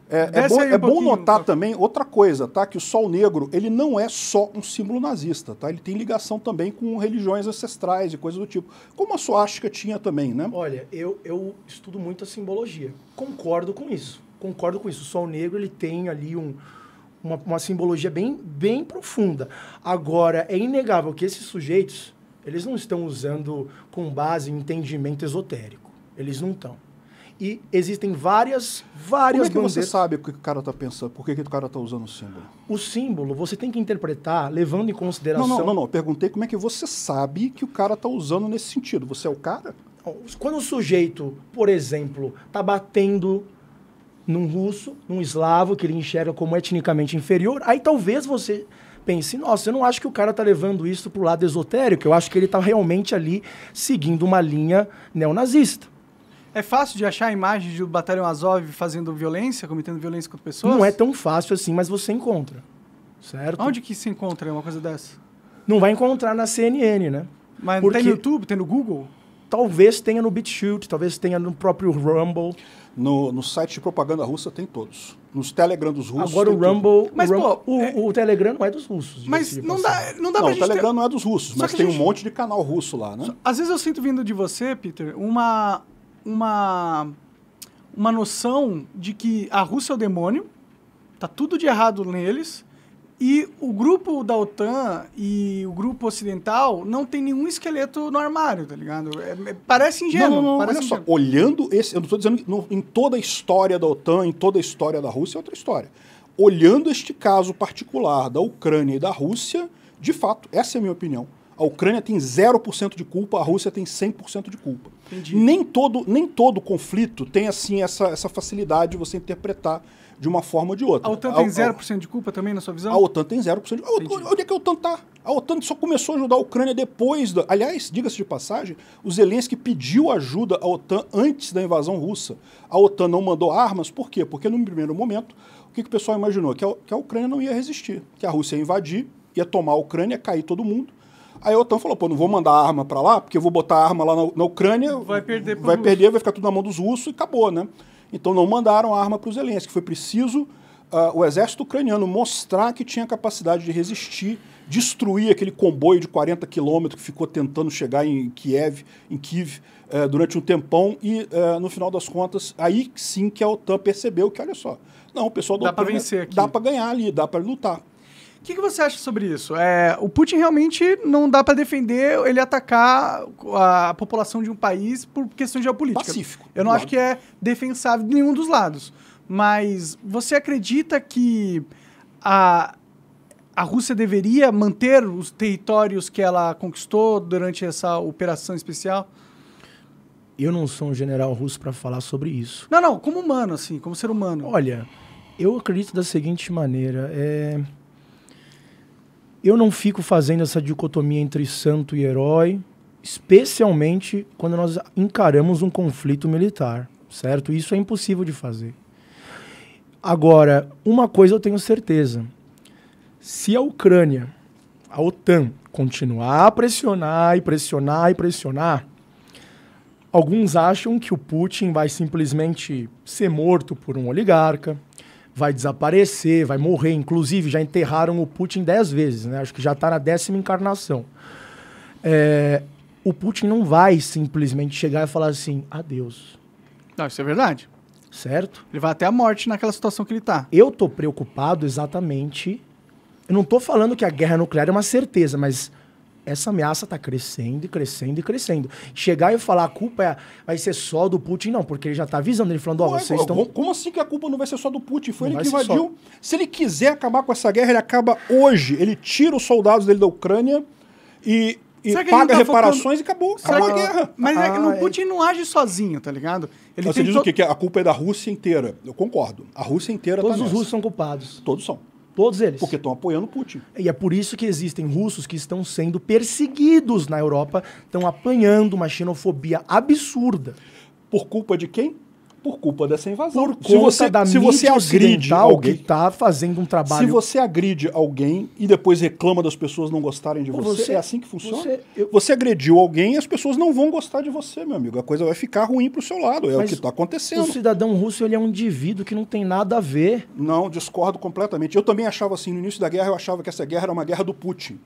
é, é, bom, um é bom, notar tá? também outra coisa, tá? Que o Sol Negro ele não é só um símbolo nazista, tá? Ele tem ligação também com religiões ancestrais e coisas do tipo, como a suástica tinha também, né? Olha, eu, eu estudo muito a simbologia, concordo com isso concordo com isso. O sol negro ele tem ali um, uma, uma simbologia bem, bem profunda. Agora, é inegável que esses sujeitos eles não estão usando com base em entendimento esotérico. Eles não estão. E existem várias, várias Como é que você sabe o que o cara está pensando? Por que, que o cara está usando o símbolo? O símbolo você tem que interpretar levando em consideração... Não, não, não. não. Perguntei como é que você sabe que o cara está usando nesse sentido. Você é o cara? Quando o sujeito, por exemplo, está batendo num russo, num eslavo, que ele enxerga como etnicamente inferior, aí talvez você pense, nossa, eu não acho que o cara tá levando isso pro lado esotérico, eu acho que ele tá realmente ali seguindo uma linha neonazista. É fácil de achar imagens do Batalhão Azov fazendo violência, cometendo violência contra pessoas? Não é tão fácil assim, mas você encontra, certo? Onde que se encontra uma coisa dessa? Não vai encontrar na CNN, né? Mas Porque... tem no YouTube, tem no Google? Talvez tenha no BitChute, talvez tenha no próprio Rumble. No, no site de propaganda russa tem todos. Nos Telegram dos russos. Agora o Rumble. Mas, o, Rumble, pô, é... o, Telegram não é dos russos. Mas não dá, não dá não, pra gente. O Telegram ter... não é dos russos, Só mas tem gente... um monte de canal russo lá, né? Às vezes eu sinto vindo de você, Peter, uma. uma. uma noção de que a Rússia é o demônio, tá tudo de errado neles, e o grupo da OTAN e o grupo ocidental não tem nenhum esqueleto no armário, tá ligado? É, é, parece ingênuo. Não, não, não parece olha ingênuo. só, olhando esse. Eu não estou dizendo que no, em toda a história da OTAN, em toda a história da Rússia, é outra história. Olhando este caso particular da Ucrânia e da Rússia, de fato, essa é a minha opinião. A Ucrânia tem 0% de culpa, a Rússia tem 100% de culpa. Entendi. Nem todo, nem todo conflito tem assim essa, essa facilidade de você interpretar de uma forma ou de outra. A OTAN tem a, 0% de culpa também, na sua visão? A OTAN tem 0% de culpa. Onde é que a é OTAN está? A OTAN só começou a ajudar a Ucrânia depois. Da... Aliás, diga-se de passagem, o Zelensky pediu ajuda à OTAN antes da invasão russa. A OTAN não mandou armas, por quê? Porque, num primeiro momento, o que, que o pessoal imaginou? Que a, que a Ucrânia não ia resistir, que a Rússia ia invadir, ia tomar a Ucrânia, cair todo mundo. Aí a OTAN falou, pô, não vou mandar arma para lá, porque eu vou botar arma lá na, na Ucrânia, vai perder, vai, perder vai ficar tudo na mão dos russos e acabou, né? Então não mandaram arma para o Zelensky. Foi preciso uh, o exército ucraniano mostrar que tinha capacidade de resistir, destruir aquele comboio de 40 quilômetros que ficou tentando chegar em Kiev, em Kiev uh, eh, durante um tempão. E uh, no final das contas, aí sim que a OTAN percebeu que, olha só, não, o pessoal da dá aqui, dá para ganhar ali, dá para lutar. O que, que você acha sobre isso? É, o Putin realmente não dá para defender ele atacar a população de um país por questões geopolíticas. Pacífico. Eu não claro. acho que é defensável de nenhum dos lados. Mas você acredita que a, a Rússia deveria manter os territórios que ela conquistou durante essa operação especial? Eu não sou um general russo para falar sobre isso. Não, não, como humano, assim, como ser humano. Olha, eu acredito da seguinte maneira. É eu não fico fazendo essa dicotomia entre santo e herói, especialmente quando nós encaramos um conflito militar, certo? Isso é impossível de fazer. Agora, uma coisa eu tenho certeza: se a Ucrânia, a OTAN, continuar a pressionar e pressionar e pressionar, alguns acham que o Putin vai simplesmente ser morto por um oligarca, vai desaparecer, vai morrer. Inclusive, já enterraram o Putin dez vezes, né? Acho que já está na décima encarnação. É, o Putin não vai simplesmente chegar e falar assim, adeus. Não, isso é verdade. Certo? Ele vai até a morte naquela situação que ele está. Eu tô preocupado exatamente. Eu não tô falando que a guerra nuclear é uma certeza, mas essa ameaça está crescendo e crescendo e crescendo. Chegar e falar a culpa é, vai ser só do Putin, não, porque ele já está avisando, ele falando, ó, oh, vocês estão. Como assim que a culpa não vai ser só do Putin? Foi não ele que invadiu. Só. Se ele quiser acabar com essa guerra, ele acaba hoje. Ele tira os soldados dele da Ucrânia e, e paga tá reparações focando... e acabou, acabou que... a guerra. Mas é ah, é que o Putin é... não age sozinho, tá ligado? Ele você diz todo... o quê? Que a culpa é da Rússia inteira. Eu concordo. A Rússia inteira tá Todos tá os russos são culpados. Todos são. Todos eles. Porque estão apoiando Putin. E é por isso que existem russos que estão sendo perseguidos na Europa, estão apanhando uma xenofobia absurda. Por culpa de quem? por culpa dessa invasão. Por se você, da se você agride alguém, tá fazendo um trabalho. Se você agride alguém e depois reclama das pessoas não gostarem de você, você é assim que funciona? Você, eu... você, agrediu alguém e as pessoas não vão gostar de você, meu amigo. A coisa vai ficar ruim pro seu lado. É Mas o que está acontecendo. O cidadão russo ele é um indivíduo que não tem nada a ver. Não, discordo completamente. Eu também achava assim no início da guerra. Eu achava que essa guerra era uma guerra do Putin.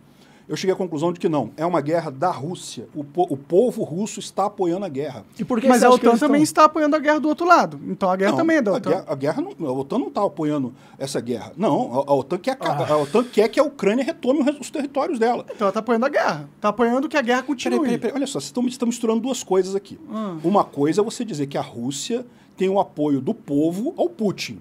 Eu cheguei à conclusão de que não. É uma guerra da Rússia. O, po o povo russo está apoiando a guerra. E por que Mas a OTAN também estão... está apoiando a guerra do outro lado. Então a guerra não, também é da OTAN. A guerra, a, guerra não, a OTAN não está apoiando essa guerra. Não, a, a OTAN quer ah. a, a, OTAN quer que a Ucrânia retome os territórios dela. Então ela está apoiando a guerra. Está apoiando que a guerra continue. Peraí, peraí, peraí. Olha só, vocês estão, estão misturando duas coisas aqui. Ah. Uma coisa é você dizer que a Rússia tem o apoio do povo ao Putin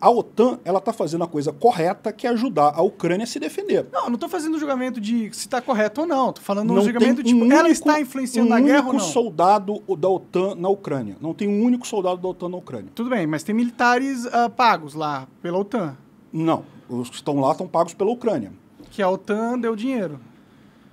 a OTAN ela está fazendo a coisa correta, que é ajudar a Ucrânia a se defender. Não, não estou fazendo julgamento de se está correto ou não. Estou falando não um julgamento de um tipo, ela está influenciando um a guerra ou não. único soldado da OTAN na Ucrânia. Não tem um único soldado da OTAN na Ucrânia. Tudo bem, mas tem militares uh, pagos lá pela OTAN. Não, os que estão lá estão pagos pela Ucrânia. Que a OTAN deu dinheiro.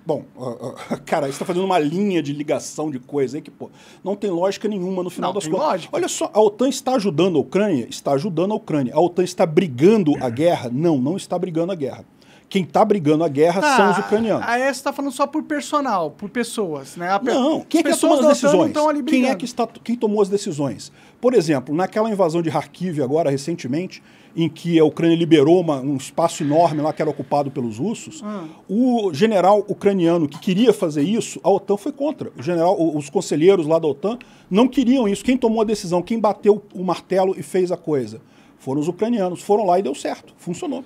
Bom, cara, está fazendo uma linha de ligação de coisa aí que, pô, não tem lógica nenhuma no final não, das contas. Lógica. Olha só, a OTAN está ajudando a Ucrânia? Está ajudando a Ucrânia. A OTAN está brigando a guerra? Não, não está brigando a guerra. Quem está brigando a guerra ah, são os ucranianos. Aí você está falando só por personal, por pessoas, né? A não, quem é que tomou as decisões? quem é que está, quem tomou as decisões? Por exemplo, naquela invasão de Kharkiv agora recentemente, em que a Ucrânia liberou uma, um espaço enorme lá que era ocupado pelos russos, hum. o general ucraniano que queria fazer isso, a OTAN foi contra. O general, os conselheiros lá da OTAN não queriam isso. Quem tomou a decisão, quem bateu o martelo e fez a coisa? Foram os ucranianos. Foram lá e deu certo. Funcionou.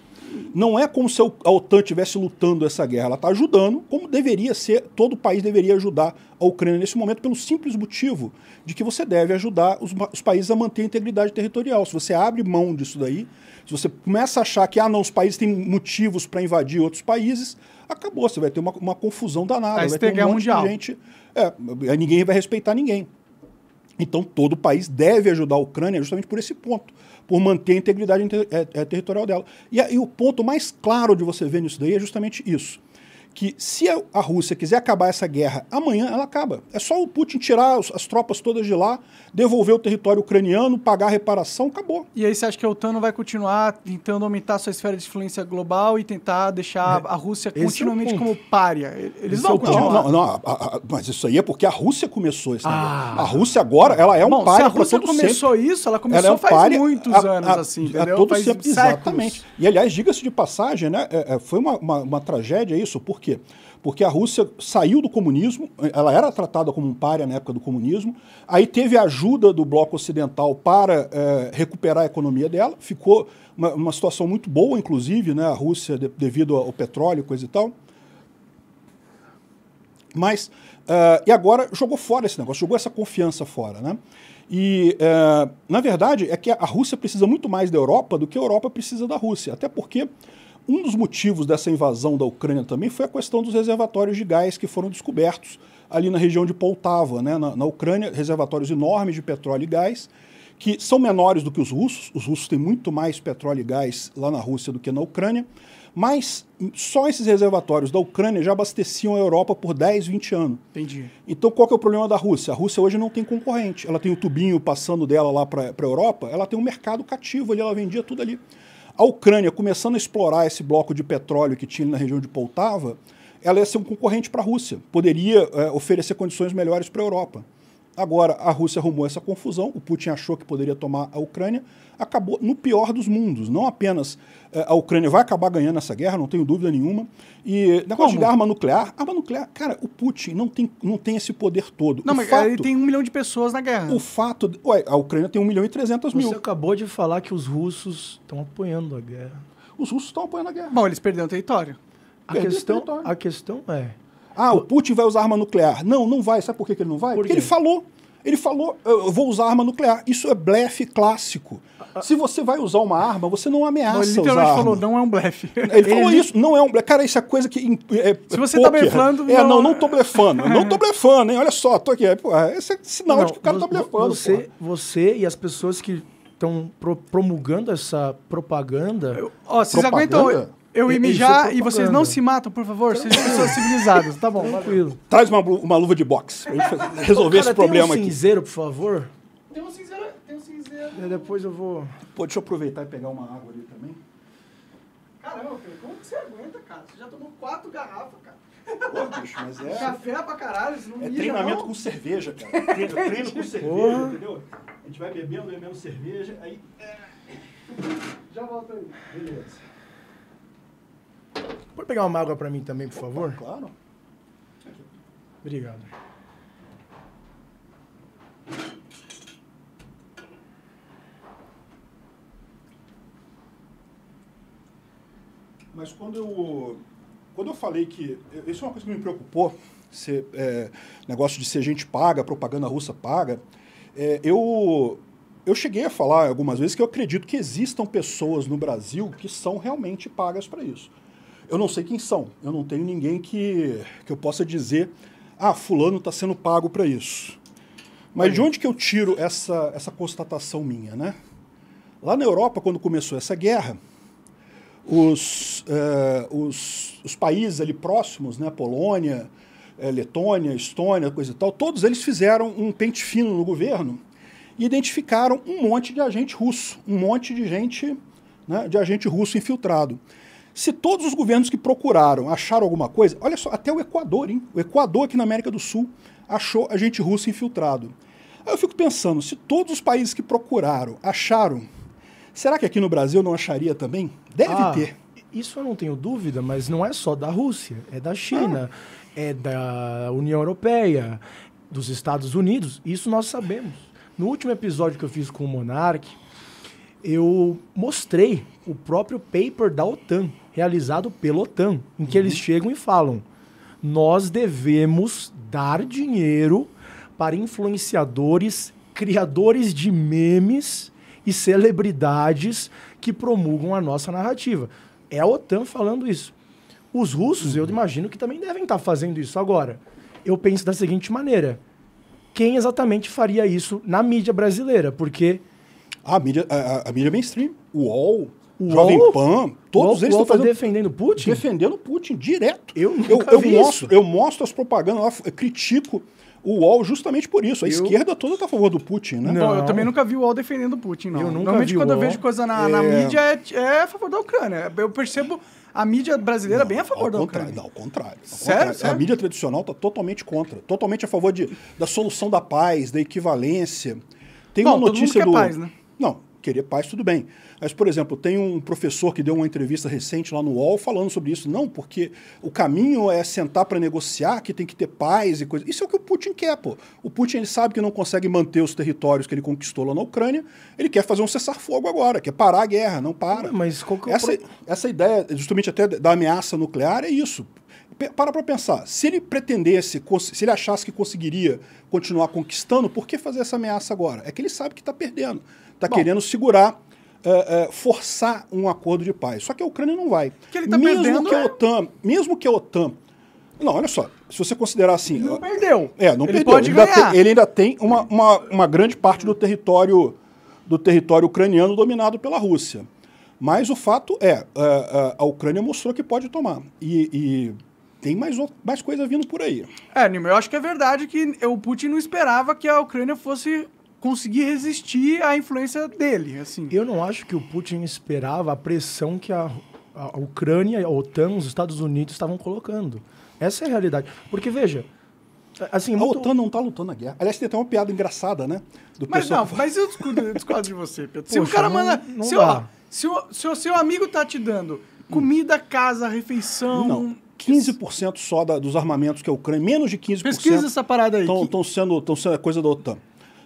Não é como se a OTAN estivesse lutando essa guerra. Ela está ajudando, como deveria ser, todo o país deveria ajudar a Ucrânia nesse momento, pelo simples motivo de que você deve ajudar os, os países a manter a integridade territorial. Se você abre mão disso daí, se você começa a achar que ah, não, os países têm motivos para invadir outros países, acabou. Você vai ter uma, uma confusão danada. Aí vai ter um monte mundial. de gente. É, ninguém vai respeitar ninguém. Então, todo o país deve ajudar a Ucrânia justamente por esse ponto por manter a integridade ter, é, é, territorial dela. E, e o ponto mais claro de você ver nisso daí é justamente isso que se a Rússia quiser acabar essa guerra amanhã, ela acaba. É só o Putin tirar as tropas todas de lá, devolver o território ucraniano, pagar a reparação, acabou. E aí você acha que a OTAN não vai continuar tentando aumentar sua esfera de influência global e tentar deixar é. a Rússia Esse é continuamente é como párea? Eles não vão é continuar. Não, não a, a, mas isso aí é porque a Rússia começou isso. Ah. A Rússia agora, ela é um Bom, párea. Se a Rússia começou sempre. isso, ela começou ela é um faz muitos anos, assim, entendeu? todo faz sempre, exatamente. E aliás, diga-se de passagem, né? É, foi uma, uma, uma tragédia isso, porque quê? Porque a Rússia saiu do comunismo, ela era tratada como um pária na época do comunismo, aí teve a ajuda do bloco ocidental para é, recuperar a economia dela, ficou uma, uma, situação muito boa, inclusive, né, a Rússia, de, devido ao petróleo, coisa e tal. Mas, uh, e agora jogou fora esse negócio, jogou essa confiança fora, né? E, uh, na verdade, é que a Rússia precisa muito mais da Europa do que a Europa precisa da Rússia, até porque um dos motivos dessa invasão da Ucrânia também foi a questão dos reservatórios de gás que foram descobertos ali na região de Poltava, né? na, na Ucrânia, reservatórios enormes de petróleo e gás, que são menores do que os russos. Os russos têm muito mais petróleo e gás lá na Rússia do que na Ucrânia, mas só esses reservatórios da Ucrânia já abasteciam a Europa por 10, 20 anos. Entendi. Então qual que é o problema da Rússia? A Rússia hoje não tem concorrente. Ela tem o tubinho passando dela lá para a Europa, ela tem um mercado cativo ali, ela vendia tudo ali. A Ucrânia, começando a explorar esse bloco de petróleo que tinha na região de Poltava, ela ia ser um concorrente para a Rússia, poderia é, oferecer condições melhores para a Europa. Agora, a Rússia arrumou essa confusão, o Putin achou que poderia tomar a Ucrânia, acabou no pior dos mundos. Não apenas eh, a Ucrânia vai acabar ganhando essa guerra, não tenho dúvida nenhuma. E negócio Como? de arma nuclear, arma nuclear, cara, o Putin não tem, não tem esse poder todo. Não, o mas fato, ele tem um milhão de pessoas na guerra. O fato. Ué, a Ucrânia tem um milhão e trezentos mil. Você acabou de falar que os russos estão apoiando a guerra. Os russos estão apoiando a guerra. Bom, eles perderam o território. A, questão, território. a questão é ah, o Putin vai usar arma nuclear. Não, não vai. Sabe por que, ele não vai? Por Porque ele falou. Ele falou, eu vou usar arma nuclear. Isso é blefe clássico. Se você vai usar uma arma, você não ameaça não, ele literalmente falou, não é um blefe. Ele, ele falou isso, não é um blefe. Cara, isso é coisa que... É, é, Se você tá poker. tá blefando... É, não, não, tô blefando. não tô blefando, hein? Olha só, tô aqui. É, esse é sinal não, de que o cara tá blefando. Você, você e as pessoas que estão pro, promulgando essa propaganda... Eu, ó, vocês propaganda? aguentam... Eu ia mijar é e vocês não se matam, por favor. Vocês são pessoas civilizadas. Tá bom, Tranquilo. Traz uma, uma luva de boxe pra gente resolver Ô, cara, esse problema tem um cinzeiro, aqui. por favor? Tem um cinzeiro, tem um cinzeiro. E é, depois eu vou... Pô, deixa eu aproveitar e pegar uma água ali também. Caramba, filho, como que você aguenta, cara? Você já tomou quatro garrafas, cara. Pô, bicho, mas é... Café é pra caralho, não É treinamento não? com cerveja, cara. Treino, treino com cerveja, Porra. entendeu? A gente vai bebendo, bebendo cerveja, aí... É... Já volta aí. Beleza. Pode pegar uma água para mim também, por favor? Claro. Obrigado. Mas quando eu, quando eu falei que. Isso é uma coisa que me preocupou, ser, é, negócio de ser gente paga, propaganda russa paga. É, eu, eu cheguei a falar algumas vezes que eu acredito que existam pessoas no Brasil que são realmente pagas para isso. Eu não sei quem são, eu não tenho ninguém que, que eu possa dizer, ah, fulano está sendo pago para isso. Mas Aí. de onde que eu tiro essa, essa constatação minha, né? Lá na Europa, quando começou essa guerra, os, eh, os, os, países ali próximos, né, Polônia, eh, Letônia, Estônia, coisa e tal, todos eles fizeram um pente fino no governo e identificaram um monte de agente russo, um monte de gente, né, de agente russo infiltrado. Se todos os governos que procuraram acharam alguma coisa, olha só, até o Equador, hein? O Equador aqui na América do Sul achou agente russo infiltrado. Aí eu fico pensando, se todos os países que procuraram acharam, será que aqui no Brasil não acharia também? Deve ah, ter. Isso eu não tenho dúvida, mas não é só da Rússia, é da China, ah. é da União Europeia, dos Estados Unidos, isso nós sabemos. No último episódio que eu fiz com o Monarque eu mostrei o próprio paper da OTAN, realizado pela OTAN, em que uhum. eles chegam e falam: nós devemos dar dinheiro para influenciadores, criadores de memes e celebridades que promulgam a nossa narrativa. É a OTAN falando isso. Os russos, uhum. eu imagino que também devem estar fazendo isso agora. Eu penso da seguinte maneira: quem exatamente faria isso na mídia brasileira? Porque a mídia, a, a mídia mainstream, o UOL, o Jovem Pan, todos eles estão tá fazendo... defendendo Putin? Defendendo Putin, direto. Eu eu, eu mostro, isso. Eu mostro as propagandas lá, critico o UOL justamente por isso. A eu... esquerda toda está a favor do Putin, né? Não, eu também nunca vi o UOL defendendo o Putin, não. Eu nunca Normalmente vi quando eu vejo coisa na, é... na mídia é, é, a favor da Ucrânia. Eu percebo a mídia brasileira não, bem a favor da Ucrânia. Não, ao contrário. Ao sério? Contrário. A mídia tradicional está totalmente contra. Totalmente a favor de, da solução da paz, da equivalência. Tem Bom, uma notícia do... Paz, né? Não, querer paz, tudo bem. Mas, por exemplo, tem um professor que deu uma entrevista recente lá no UOL falando sobre isso. Não, porque o caminho é sentar para negociar, que tem que ter paz e coisa. Isso é o que o Putin quer, pô. O Putin ele sabe que não consegue manter os territórios que ele conquistou lá na Ucrânia. Ele quer fazer um cessar-fogo agora, quer parar a guerra, não para. Mas qual que é essa, pro... essa ideia, justamente até da ameaça nuclear, é isso para para pensar, se ele pretendesse, se ele achasse que conseguiria continuar conquistando, por que fazer essa ameaça agora? É que ele sabe que está perdendo, está querendo segurar, é, é, forçar um acordo de paz. Só que a Ucrânia não vai. Que ele tá mesmo perdendo, que a é. OTAN, mesmo que a OTAN não, olha só. Se você considerar assim. Ele não perdeu. É, não ele perdeu. Pode ele, ainda Tem, ele ainda tem uma, uma, uma, grande parte do território, do território ucraniano dominado pela Rússia. Mas o fato é, a, é, é, a Ucrânia mostrou que pode tomar. E, e tem mais, mais coisa vindo por aí. É, Nimo, eu acho que é verdade que o Putin não esperava que a Ucrânia fosse conseguir resistir à influência dele, assim. Eu não acho que o Putin esperava a pressão que a, a Ucrânia, a OTAN, os Estados Unidos estavam colocando. Essa é a realidade. Porque, veja, Assim, a muito... OTAN não está lutando a guerra. Aliás, tem até uma piada engraçada, né? Do mas pessoal... não, mas eu discordo, eu discordo de você, Pedro. se Poxa, o cara não, manda. Não se, o, se, o, se, o, seu amigo tá te dando comida, casa, refeição. Não. 15% só da, dos armamentos que a Ucrânia, menos de 15%. Pesquisa essa parada aí. Estão sendo, sendo coisa da OTAN.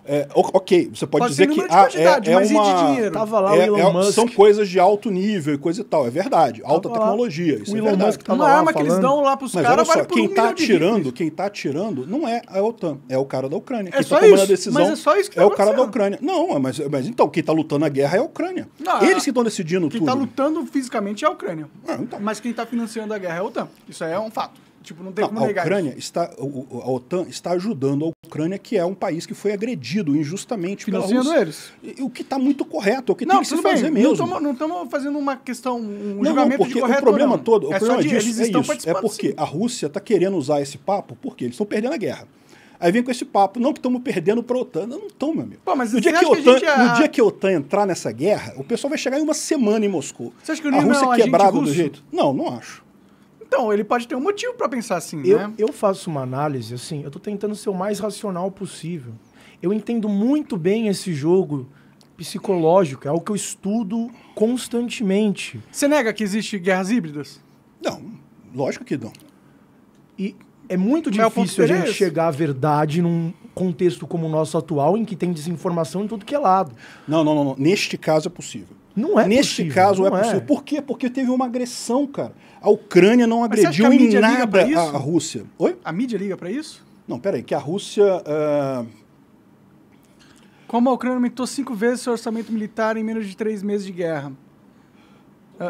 É, ok, você pode, pode dizer que ah, é, é uma. Tava lá é, o Elon é, Musk. São coisas de alto nível e coisa e tal. É verdade. alta tecnologia. Isso o é Elon verdade. Musk tava uma lá arma falando. que eles dão lá pros caras. Vale quem um tá atirando, quem tá atirando tá não é a é OTAN, é o cara da Ucrânia. É quem só tá tomando isso. a decisão mas é, só isso que tá é o tá cara da Ucrânia. Não, é, mas, mas então, quem tá lutando a guerra é a Ucrânia. Não, eles que estão decidindo quem tudo. Quem tá lutando fisicamente é a Ucrânia. Ah, então. Mas quem tá financiando a guerra é a OTAN. Isso aí é um fato. Tipo, não tem não, como negar. A Ucrânia isso. está, a OTAN está ajudando a Ucrânia, que é um país que foi agredido injustamente pela Rússia. eles. O que está muito correto, o que não, tem que se fazer mesmo. Não estamos fazendo uma questão, um não, julgamento não, porque de correto. O problema todo, o é problema disso eles é isso. É porque sim. a Rússia está querendo usar esse papo, porque eles estão perdendo a guerra. Aí vem com esse papo, não que estamos perdendo para a OTAN. Não estamos, meu amigo. Pô, mas no, dia que, OTAN, que a... É no dia que a OTAN entrar nessa guerra, o pessoal vai chegar em uma semana em Moscou. Você acha que o a Rússia é quebrada do jeito? Não, não acho. Então, ele pode ter um motivo para pensar assim, eu, né? Eu faço uma análise, assim, eu tô tentando ser o mais racional possível. Eu entendo muito bem esse jogo psicológico, é o que eu estudo constantemente. Você nega que existe guerras híbridas? Não, lógico que não. E é muito Mas é difícil a gente chegar à verdade num contexto como o nosso atual, em que tem desinformação em tudo que é lado. Não, não, não. não. Neste caso é possível. Não é Neste possível, caso é, é. possível. Por quê? Porque teve uma agressão, cara. A Ucrânia não agrediu em nada a Rússia. Oi? A mídia liga para isso? Não, peraí, que a Rússia. Uh... Como a Ucrânia aumentou cinco vezes seu orçamento militar em menos de três meses de guerra? Uh,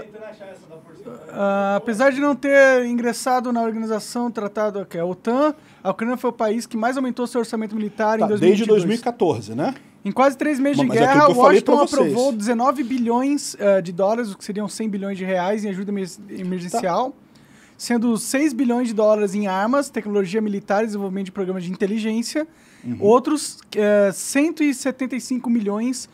apesar de não ter ingressado na organização tratado que é a OTAN, a Ucrânia foi o país que mais aumentou seu orçamento militar tá, em 2022. Desde 2014, né? Em quase três meses Bom, de é guerra, o Washington aprovou 19 bilhões uh, de dólares, o que seriam 100 bilhões de reais em ajuda emergencial, tá. sendo 6 bilhões de dólares em armas, tecnologia militar, desenvolvimento de programas de inteligência, uhum. outros uh, eh, 175 milhões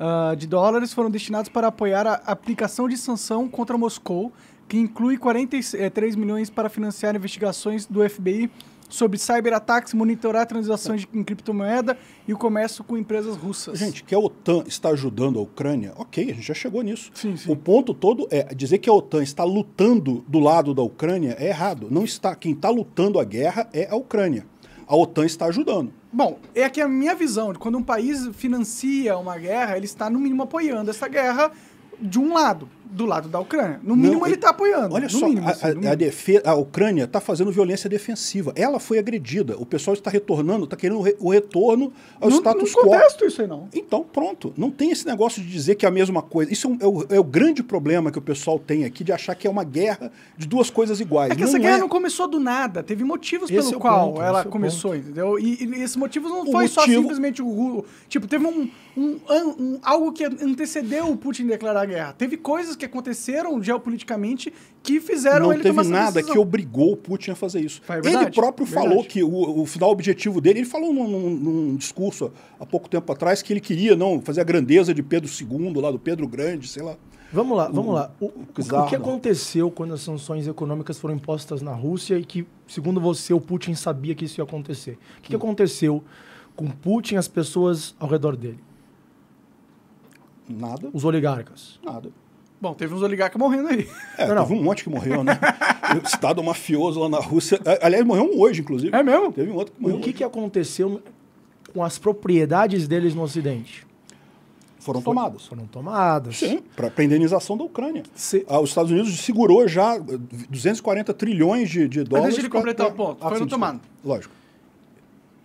uh, de dólares foram destinados para apoiar a aplicação de sanção contra Moscou, que inclui 43 eh, milhões para financiar investigações do FBI sobre cyberataques, monitorar transações de, em criptomoeda e o comércio com empresas russas. Gente, que a OTAN está ajudando a Ucrânia, ok, a gente já chegou nisso. Sim, sim. O ponto todo é dizer que a OTAN está lutando do lado da Ucrânia é errado. Não está. Quem está lutando a guerra é a Ucrânia. A OTAN está ajudando. Bom, é que a minha visão de quando um país financia uma guerra, ele está no mínimo apoiando essa guerra de um lado do lado da Ucrânia. No mínimo, não, ele está apoiando. Olha só, mínimo, assim, a, a, defe... a Ucrânia está fazendo violência defensiva. Ela foi agredida. O pessoal está retornando, está querendo re... o retorno ao não, status quo. Não contesto isso aí, não. Então, pronto. Não tem esse negócio de dizer que é a mesma coisa. Isso é, um, é, o, é, o, grande problema que o pessoal tem aqui, de achar que é uma guerra de duas coisas iguais. É que não essa é guerra não começou do nada. Teve motivos esse pelo é qual ponto, ela é começou, ponto. entendeu? E, e esses motivos não o foi motivo... só simplesmente o... Tipo, teve um, um, um, algo que antecedeu o Putin declarar a guerra. Teve coisas coisas que aconteceram geopoliticamente que fizeram não ele tomar essa Não teve nada que obrigou o Putin a fazer isso. É ele próprio é verdade. falou que o, o final objetivo dele, ele falou num, num, num, discurso há pouco tempo atrás que ele queria não fazer a grandeza de Pedro II, lá do Pedro Grande, sei lá. Vamos lá, vamos lá. O, o, que né? aconteceu quando as sanções econômicas foram impostas na Rússia e que, segundo você, o Putin sabia que isso ia acontecer? O que, que aconteceu com Putin e as pessoas ao redor dele? Nada. Os oligarcas? Nada. Bom, teve uns oligarcas morrendo aí. É, não, teve não. um monte que morreu, né? o Estado mafioso lá na Rússia. Aliás, morreu um hoje, inclusive. É mesmo? Teve um outro que morreu. O que, hoje. que aconteceu com as propriedades deles no Ocidente? Foram For, Foram tomadas Sim, para a indenização da Ucrânia. Se... Ah, os Estados Unidos segurou já 240 trilhões de, de dólares. Mas deixa ele completar o ah, ponto. Foi Foram tomados. Lógico.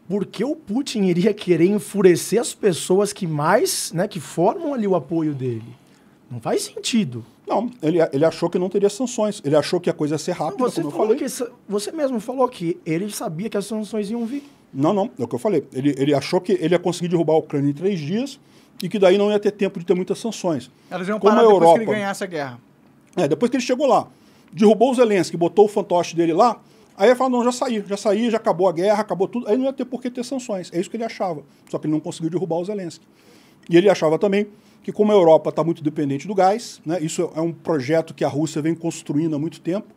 Por que o Putin iria querer enfurecer as pessoas que mais, né, que formam ali o apoio dele? Não faz sentido. Não, ele, ele achou que não teria sanções. Ele achou que a coisa ia ser rápida, você como eu falei. Que, você mesmo falou que ele sabia que as sanções iam vir. Não, não, é o que eu falei. Ele, ele achou que ele ia conseguir derrubar a Ucrânia em três dias e que daí não ia ter tempo de ter muitas sanções. Elas iam como parar a Europa, depois que ele ganhasse a guerra. É, depois que ele chegou lá. Derrubou o Zelensky, botou o fantoche dele lá, Aí ele falou, não, já saí, já saí, já acabou a guerra, acabou tudo. Aí não ia ter por que ter sanções. É isso que ele achava. Só que ele não conseguiu derrubar o Zelensky. E ele achava também que como a Europa está muito dependente do gás, né, isso é um projeto que a Rússia vem construindo há muito tempo,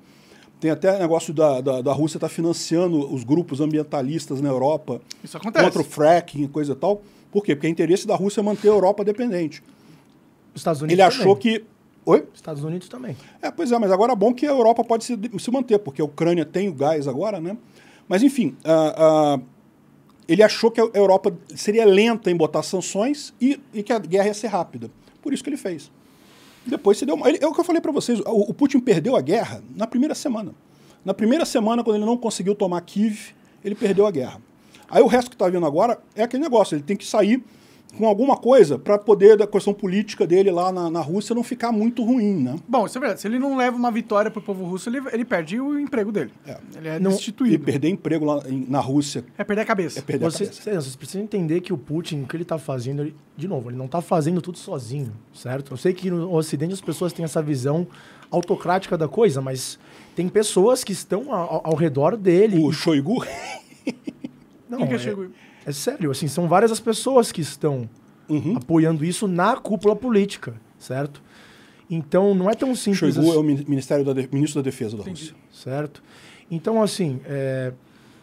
tem até negócio da, da, da Rússia estar tá financiando os grupos ambientalistas na Europa contra o fracking e coisa e tal. Por quê? Porque é interesse da Rússia é manter a Europa dependente. Os Estados Unidos Ele também. achou que. Oi? Estados Unidos também. É, pois é, mas agora é bom que a Europa pode se, se manter, porque a Ucrânia tem o gás agora, né? Mas, enfim, ah, ah, ele achou que a Europa seria lenta em botar sanções e, e que a guerra ia ser rápida. Por isso que ele fez. Depois se deu uma... Ele, é o que eu falei para vocês, o, o, Putin perdeu a guerra na primeira semana. Na primeira semana, quando ele não conseguiu tomar Kiev, ele perdeu a guerra. Aí o resto que está vindo agora é aquele negócio, ele tem que sair com alguma coisa para poder da questão política dele lá na, na, Rússia não ficar muito ruim, né? Bom, isso é verdade. Se ele não leva uma vitória para o povo russo, ele, ele perde o emprego dele. É. Ele é não, destituído. E perder emprego lá em, na Rússia... É perder a cabeça. É perder vocês, a cabeça. Vocês precisam entender que o Putin, o que ele está fazendo... Ele, de novo, ele não está fazendo tudo sozinho, certo? Eu sei que no Ocidente as pessoas têm essa visão autocrática da coisa, mas tem pessoas que estão ao, ao redor dele. O e... Shoigu? Não, que que é, é é sério, assim, são várias as pessoas que estão uhum. apoiando isso na cúpula política, certo? Então, não é tão simples... Shoigu assim. é o Ministério da de... Ministro da Defesa da Rússia. Certo? Então, assim, é...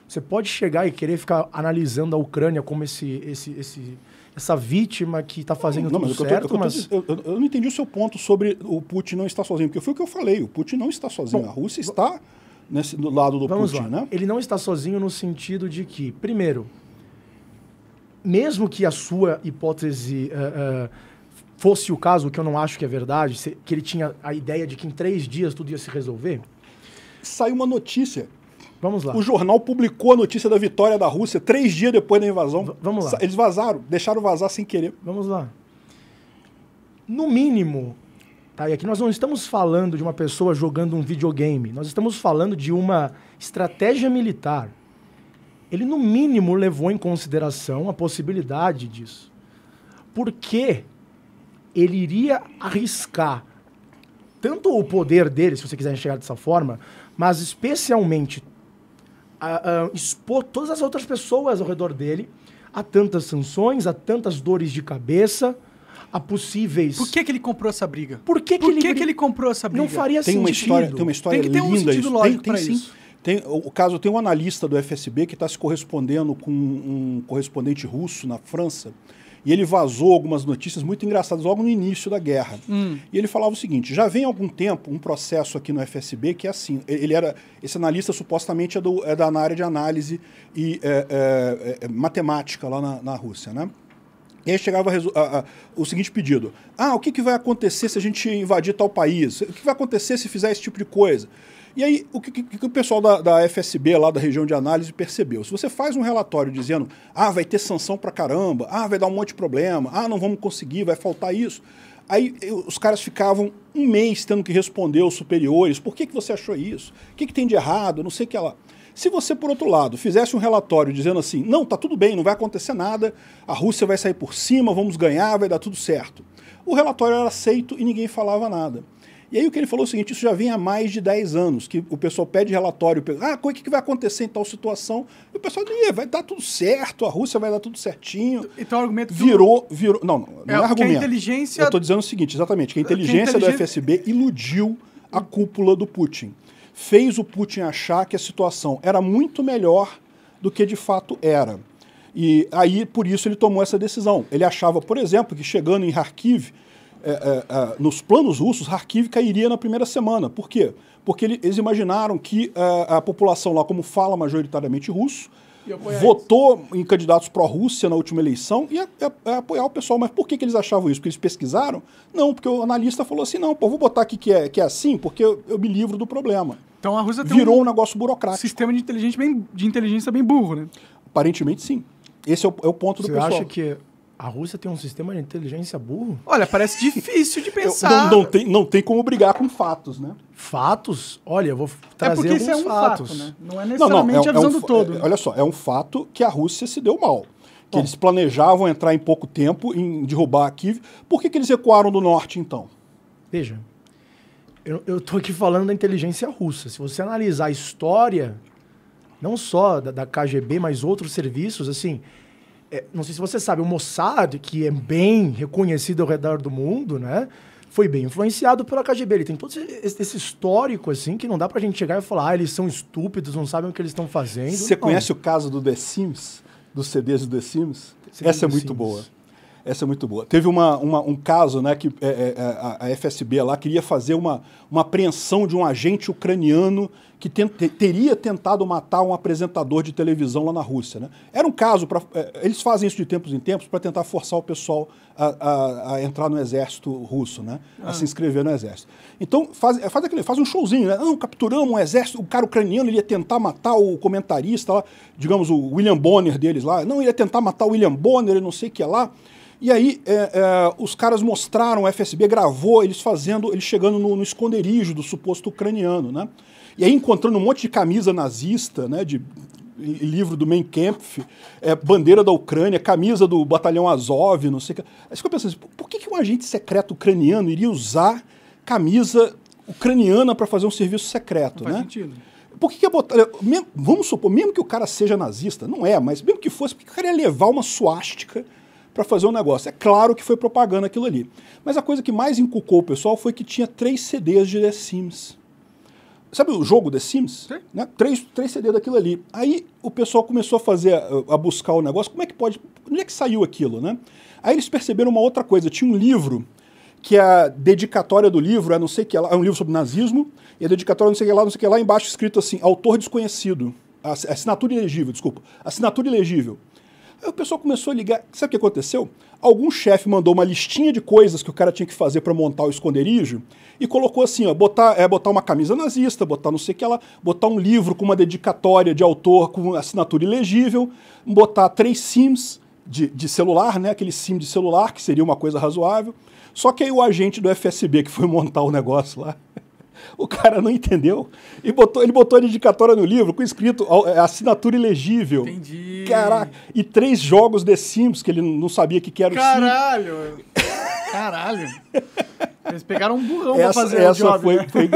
você pode chegar e querer ficar analisando a Ucrânia como esse, esse, esse essa vítima que está fazendo não, tudo não, certo, eu tô, mas... Eu, eu, não entendi o seu ponto sobre o Putin não estar sozinho, porque foi o que eu falei, o Putin não está sozinho, Bom, a Rússia está nesse, do lado do Putin, lá. né? Ele não está sozinho no sentido de que, primeiro, mesmo que a sua hipótese uh, uh, fosse o caso, o que eu não acho que é verdade, se, que ele tinha a ideia de que em três dias tudo ia se resolver? Saiu uma notícia. Vamos lá. O jornal publicou a notícia da vitória da Rússia três dias depois da invasão. V vamos lá. Eles vazaram, deixaram vazar sem querer. Vamos lá. No mínimo, tá? E aqui nós não estamos falando de uma pessoa jogando um videogame. Nós estamos falando de uma estratégia militar ele no mínimo levou em consideração a possibilidade disso. Porque ele iria arriscar tanto o poder dele, se você quiser enxergar dessa forma, mas especialmente a, a expor todas as outras pessoas ao redor dele a tantas sanções, a tantas dores de cabeça, a possíveis. Por que, que ele comprou essa briga? Por que, que, Por ele, que, que ele comprou essa briga? Não faria tem sentido. Uma história, tem uma história tem que ter um linda sentido isso. lógico para isso. Tem, o caso tem um analista do FSB que está se correspondendo com um correspondente russo na França e ele vazou algumas notícias muito engraçadas logo no início da guerra. Hum. E ele falava o seguinte: já vem há algum tempo um processo aqui no FSB que é assim. Ele era esse analista supostamente é, do, é da área de análise e é é, é, é, matemática lá na, na, Rússia, né? E aí chegava a, a, a, o seguinte pedido: ah, o que, que vai acontecer se a gente invadir tal país? O que vai acontecer se fizer esse tipo de coisa? E aí, o que, que, que o pessoal da, da, FSB, lá da região de análise, percebeu? Se você faz um relatório dizendo, ah, vai ter sanção pra caramba, ah, vai dar um monte de problema, ah, não vamos conseguir, vai faltar isso. Aí os caras ficavam um mês tendo que responder os superiores, por que, que você achou isso? O que, que tem de errado? Não sei o que lá. Se você, por outro lado, fizesse um relatório dizendo assim, não, tá tudo bem, não vai acontecer nada, a Rússia vai sair por cima, vamos ganhar, vai dar tudo certo. O relatório era aceito e ninguém falava nada. E aí o que ele falou é o seguinte: isso já vem há mais de 10 anos, que o pessoal pede relatório, ah, o que, que vai acontecer em tal situação? E o pessoal diz, vai dar tudo certo, a Rússia vai dar tudo certinho. Então o argumento. Virou, do... virou. Não, não, não é, é argumento. inteligência... Eu estou dizendo o seguinte, exatamente, que a inteligência, que a inteligência do FSB iludiu a cúpula do Putin. Fez o Putin achar que a situação era muito melhor do que de fato era. E aí, por isso, ele tomou essa decisão. Ele achava, por exemplo, que chegando em Kharkiv, é, é, é, nos planos russos, Kharkiv cairia na primeira semana. Por quê? Porque eles imaginaram que é, a população lá, como fala majoritariamente russo, votou em candidatos pró-Rússia na última eleição e ia, ia, ia, apoiar o pessoal. Mas por que, que eles achavam isso? Porque eles pesquisaram? Não, porque o analista falou assim: não, pô, vou botar aqui que é, que é assim, porque eu, eu me livro do problema. Então a Rússia virou um, um, negócio burocrático. Sistema de inteligência, bem, de inteligência bem burro, né? Aparentemente sim. Esse é o, é o ponto Você do pessoal. Você acha que a Rússia tem um sistema de inteligência burro? Olha, parece difícil de pensar. Eu, não, não, tem, não tem como brigar com fatos, né? Fatos? Olha, eu vou é trazer é alguns é um fatos. Fato, né? Não é necessariamente não, não, é, a visão é um, é do todo. É, olha só, é um fato que a Rússia se deu mal. Que Bom. eles planejavam entrar em pouco tempo, em derrubar Kiev. Por que, que eles recuaram do norte, então? Veja, eu estou aqui falando da inteligência russa. Se você analisar a história, não só da, da KGB, mas outros serviços, assim é, não sei se você sabe, o Mossad, que é bem reconhecido ao redor do mundo, né? Foi bem influenciado pela KGB. Ele tem todo esse, esse histórico, assim, que não dá pra gente chegar e falar, ah, eles são estúpidos, não sabem o que eles estão fazendo. Você conhece o caso do The Sims? Dos CDs do The Sims? Essa é muito Sims. boa. Essa é muito boa. Teve uma, uma um caso né, que é, é, é a FSB lá queria fazer uma, uma apreensão de um agente ucraniano que teria tentado matar um apresentador de televisão lá na Rússia. Né? Era um caso, pra, é, eles fazem isso de tempos em tempos para tentar forçar o pessoal a, a, a, entrar no exército russo, né? Ah. a se inscrever no exército. Então faz, é, faz, aquele, faz um showzinho, né? Não, capturamos um exército, o cara ucraniano ele ia tentar matar o comentarista lá, digamos o William Bonner deles lá. Não, ia tentar matar o William Bonner, e não sei o que lá. E aí é, é, os caras mostraram, o FSB gravou eles fazendo, eles chegando no, no, esconderijo do suposto ucraniano, né? E aí encontrando um monte de camisa nazista, né? De livro do Mein Kampf, é, bandeira da Ucrânia, camisa do batalhão Azov, não sei o que. Aí fica pensando, assim, por que, que um agente secreto ucraniano iria usar camisa ucraniana para fazer um serviço secreto, não né? Faz sentido. Por que, que botar. vamos supor, mesmo que o cara seja nazista, não é, mas mesmo que fosse, por que o cara ia levar uma suástica para fazer um negócio. É claro que foi propaganda aquilo ali. Mas a coisa que mais encucou o pessoal foi que tinha três CDs de The Sims. Sabe o jogo The Sims? Né? Três, três CDs daquilo ali. Aí o pessoal começou a fazer, a buscar o negócio. Como é que pode. Onde é que saiu aquilo, né? Aí eles perceberam uma outra coisa. Tinha um livro que é a dedicatória do livro é não sei que lá, é um livro sobre nazismo, e a dedicatória não sei que lá, não sei que lá, embaixo escrito assim, autor desconhecido, assinatura ilegível, desculpa, assinatura ilegível. Aí o pessoal começou a ligar. Sabe o que aconteceu? Algum chefe mandou uma listinha de coisas que o cara tinha que fazer para montar o esconderijo e colocou assim, ó, botar, é, botar uma camisa nazista, botar não sei o que lá, botar um livro com uma dedicatória de autor com assinatura ilegível, botar três sims de, de celular, né, aquele sim de celular, que seria uma coisa razoável. Só que aí o agente do FSB que foi montar o negócio lá o cara não entendeu. E botou, ele botou a dedicatória no livro com escrito é, assinatura ilegível. Entendi. Caraca. E três jogos de Sims que ele não sabia que, que era Caralho. o Sims. Caralho! Caralho! Eles pegaram um burrão para fazer essa o job, foi, né? foi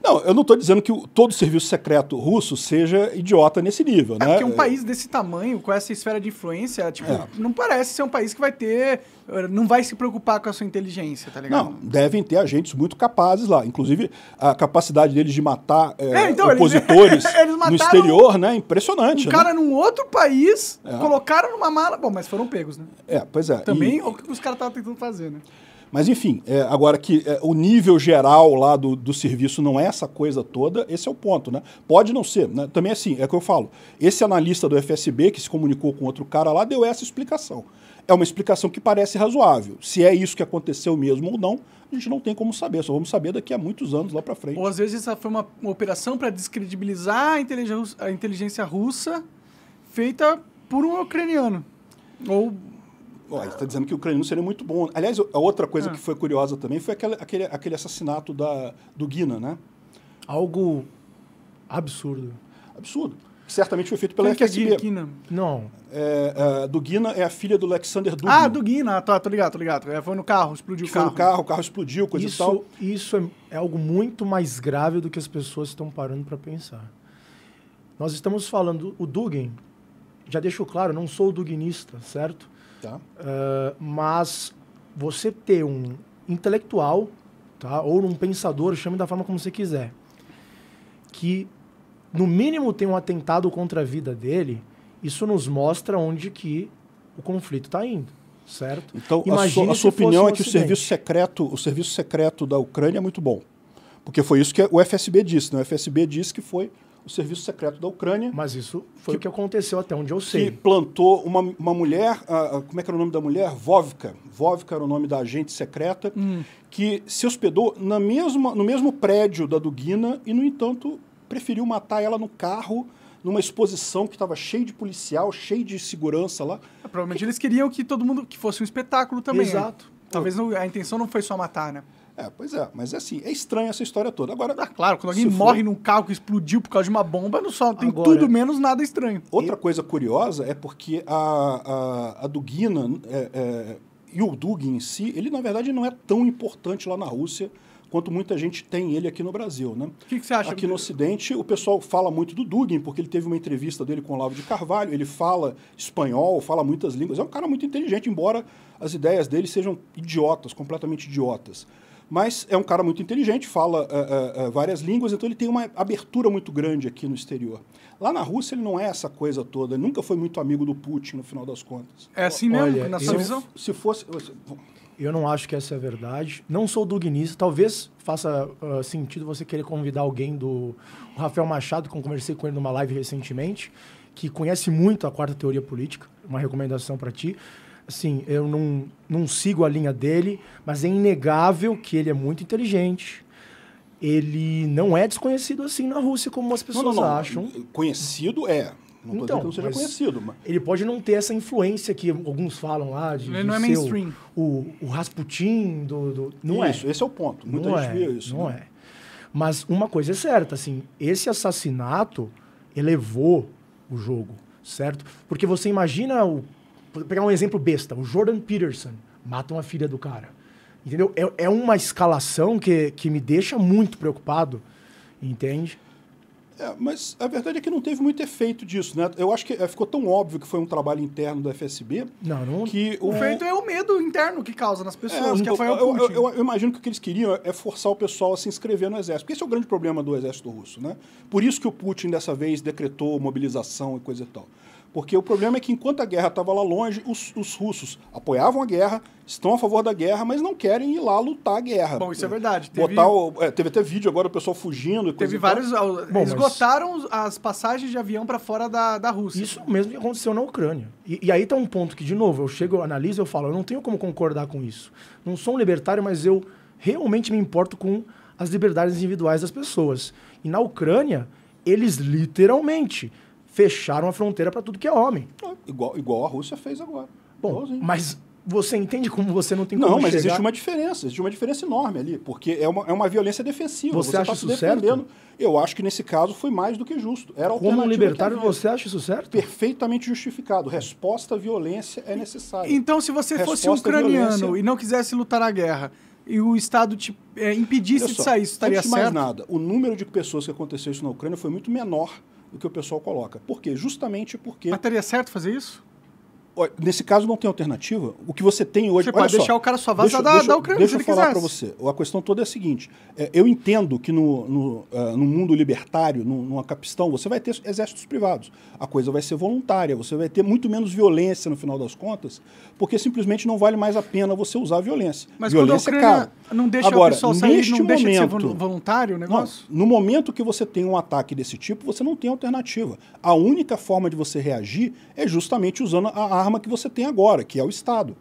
Não, eu não estou dizendo que o, todo serviço secreto russo seja idiota nesse nível, é né? Porque um é. país desse tamanho, com essa esfera de influência, tipo, é. não parece ser um país que vai ter, eh, não vai se preocupar com a sua inteligência, tá ligado? Não, devem ter agentes muito capazes lá, inclusive a capacidade deles de matar é, é, então, opositores eles, eles no exterior, né? Impressionante. Um né? cara num outro país, é. colocaram numa mala, bom, mas foram pegos, né? É, pois é. Também e... o que os caras estavam tentando fazer, né? Mas enfim, é, agora que é, o nível geral lá do, do serviço não é essa coisa toda, esse é o ponto, né? Pode não ser, né? Também assim, é o que eu falo. Esse analista do FSB que se comunicou com outro cara lá deu essa explicação. É uma explicação que parece razoável. Se é isso que aconteceu mesmo ou não, a gente não tem como saber, só vamos saber daqui a muitos anos lá para frente. Ou às vezes essa foi uma, uma operação para descredibilizar a inteligência, a inteligência russa feita por um ucraniano. Ou Ó, ele está dizendo que o ucraniano seria muito bom. Aliás, a outra coisa ah. que foi curiosa também foi aquele, aquele, aquele assassinato da, do Guina, né? Algo absurdo. Absurdo. certamente foi feito pela Quem FSB. Que é Não. É, é, do Guina é a filha do Alexander Dugin. Ah, do Guina, ah, tá, tô ligado, tô ligado. É, foi no carro, explodiu o carro. Foi no carro, o carro explodiu, coisa isso, e tal. Isso é, é algo muito mais grave do que as pessoas estão parando para pensar. Nós estamos falando, o Dugin, já deixou claro, não sou duguinista, certo? Tá. Uh, mas você ter um intelectual, tá? Ou um pensador, chame da forma como você quiser, que no mínimo tem um atentado contra a vida dele, isso nos mostra onde que o conflito está indo, certo? Então, Imagine a sua, a sua opinião um é que acidente. o serviço secreto, o serviço secreto da Ucrânia é muito bom. Porque foi isso que o FSB disse, né? O FSB disse que foi o Serviço Secreto da Ucrânia. Mas isso foi que, o que aconteceu até onde eu sei. Que plantou uma, uma mulher, uh, como é que era o nome da mulher? Vovka. Vovka era o nome da agente secreta, hum. que se hospedou na mesma, no mesmo prédio da Dugina e, no entanto, preferiu matar ela no carro numa exposição que estava cheia de policial, cheia de segurança lá. É, provavelmente que... eles queriam que todo mundo que fosse um espetáculo também. Né? Exato. Talvez não, a intenção não foi só matar, né? É, pois é, mas é assim, é estranha essa história toda. Agora, ah, claro, quando alguém morre for... num carro que explodiu por causa de uma bomba, não só tem Agora, tudo menos nada estranho. Outra e... coisa curiosa é porque a, a, a Dugina é, é, e o Dugin em si, ele na verdade não é tão importante lá na Rússia quanto muita gente tem ele aqui no Brasil, né? O que, que, você acha? Aqui no Ocidente, o pessoal fala muito do Dugin, porque ele teve uma entrevista dele com o Lavo de Carvalho, ele fala espanhol, fala muitas línguas, é um cara muito inteligente, embora as ideias dele sejam idiotas, completamente idiotas mas é um cara muito inteligente, fala uh, uh, várias línguas, então ele tem uma abertura muito grande aqui no exterior. Lá na Rússia ele não é essa coisa toda, ele nunca foi muito amigo do Putin, no final das contas. É assim mesmo, Olha, na sua visão? Se fosse... Eu não acho que essa é a verdade. Não sou dugnista. Talvez faça uh, sentido você querer convidar alguém do Rafael Machado, que eu conversei com ele numa live recentemente, que conhece muito a quarta teoria política. Uma recomendação para ti assim, eu não, não sigo a linha dele, mas é inegável que ele é muito inteligente. Ele não é desconhecido assim na Rússia como as pessoas não, não, não. acham. Conhecido é. Não então, que não seja conhecido, mas... ele pode não ter essa influência que alguns falam lá de, ele de não é mainstream. O, o Rasputin do, do... não é. isso, é. esse é o ponto. Muita não gente é, vê isso. Não né? é. Mas uma coisa é certa, assim, esse assassinato elevou o jogo, certo? Porque você imagina o Vou pegar um exemplo besta. O Jordan Peterson matam a filha do cara. Entendeu? É, é uma escalação que, que me deixa muito preocupado, entende? É, mas a verdade é que não teve muito efeito disso, né? Eu acho que é, ficou tão óbvio que foi um trabalho interno da FSB. Não, não. Que o efeito é o medo interno que causa nas é, pessoas. É, que foi eu, eu, eu, eu, imagino que o que eles queriam é forçar o pessoal a se inscrever no exército. Porque esse é o grande problema do exército russo, né? Por isso que o Putin dessa vez decretou mobilização e coisa e tal. Porque o problema é que enquanto a guerra estava lá longe, os, os, russos apoiavam a guerra, estão a favor da guerra, mas não querem ir lá lutar a guerra. Bom, isso é verdade. Teve, o, é, teve até vídeo agora, o pessoal fugindo. teve vários. Bom, esgotaram mas... as passagens de avião para fora da, da Rússia. Isso mesmo que aconteceu na Ucrânia. E, e aí está um ponto que, de novo, eu chego, eu analiso eu falo, eu não tenho como concordar com isso. Não sou um libertário, mas eu realmente me importo com as liberdades individuais das pessoas. E na Ucrânia, eles literalmente fecharam a fronteira para tudo que é homem. É, igual, igual a Rússia fez agora. Bom, Igualzinho. mas você entende como você não tem não, como Não, mas chegar? existe uma diferença, existe uma diferença enorme ali, porque é uma, é uma violência defensiva. Você, você tá acha tá isso defendendo. certo? Eu acho que nesse caso foi mais do que justo. Era como um libertário, você acha isso certo? Perfeitamente justificado. Resposta à violência é necessária. Então, se você Resposta fosse ucraniano e não quisesse lutar a guerra, e o Estado te é, impedisse só, de sair, isso estaria antes certo? mais nada, o número de pessoas que aconteceu isso na Ucrânia foi muito menor o que o pessoal coloca. Por quê? Justamente porque. Mas teria certo fazer isso? Nesse caso não tem alternativa. O que você tem hoje. Você pode só, deixar o cara só vazar deixa, da, deixa, da Ucrânia. Deixa se eu falar para você. A questão toda é a seguinte: é, eu entendo que no, no, uh, no mundo libertário, no, numa capistão, você vai ter exércitos privados. A coisa vai ser voluntária, você vai ter muito menos violência no final das contas, porque simplesmente não vale mais a pena você usar a violência. Mas violência quando a é Ucrânia é não deixa Agora, o pessoal sair, neste não deixa momento, de ser voluntário o negócio? Não, no momento que você tem um ataque desse tipo, você não tem alternativa. A única forma de você reagir é justamente usando a arma arma que você tem agora, que é o Estado.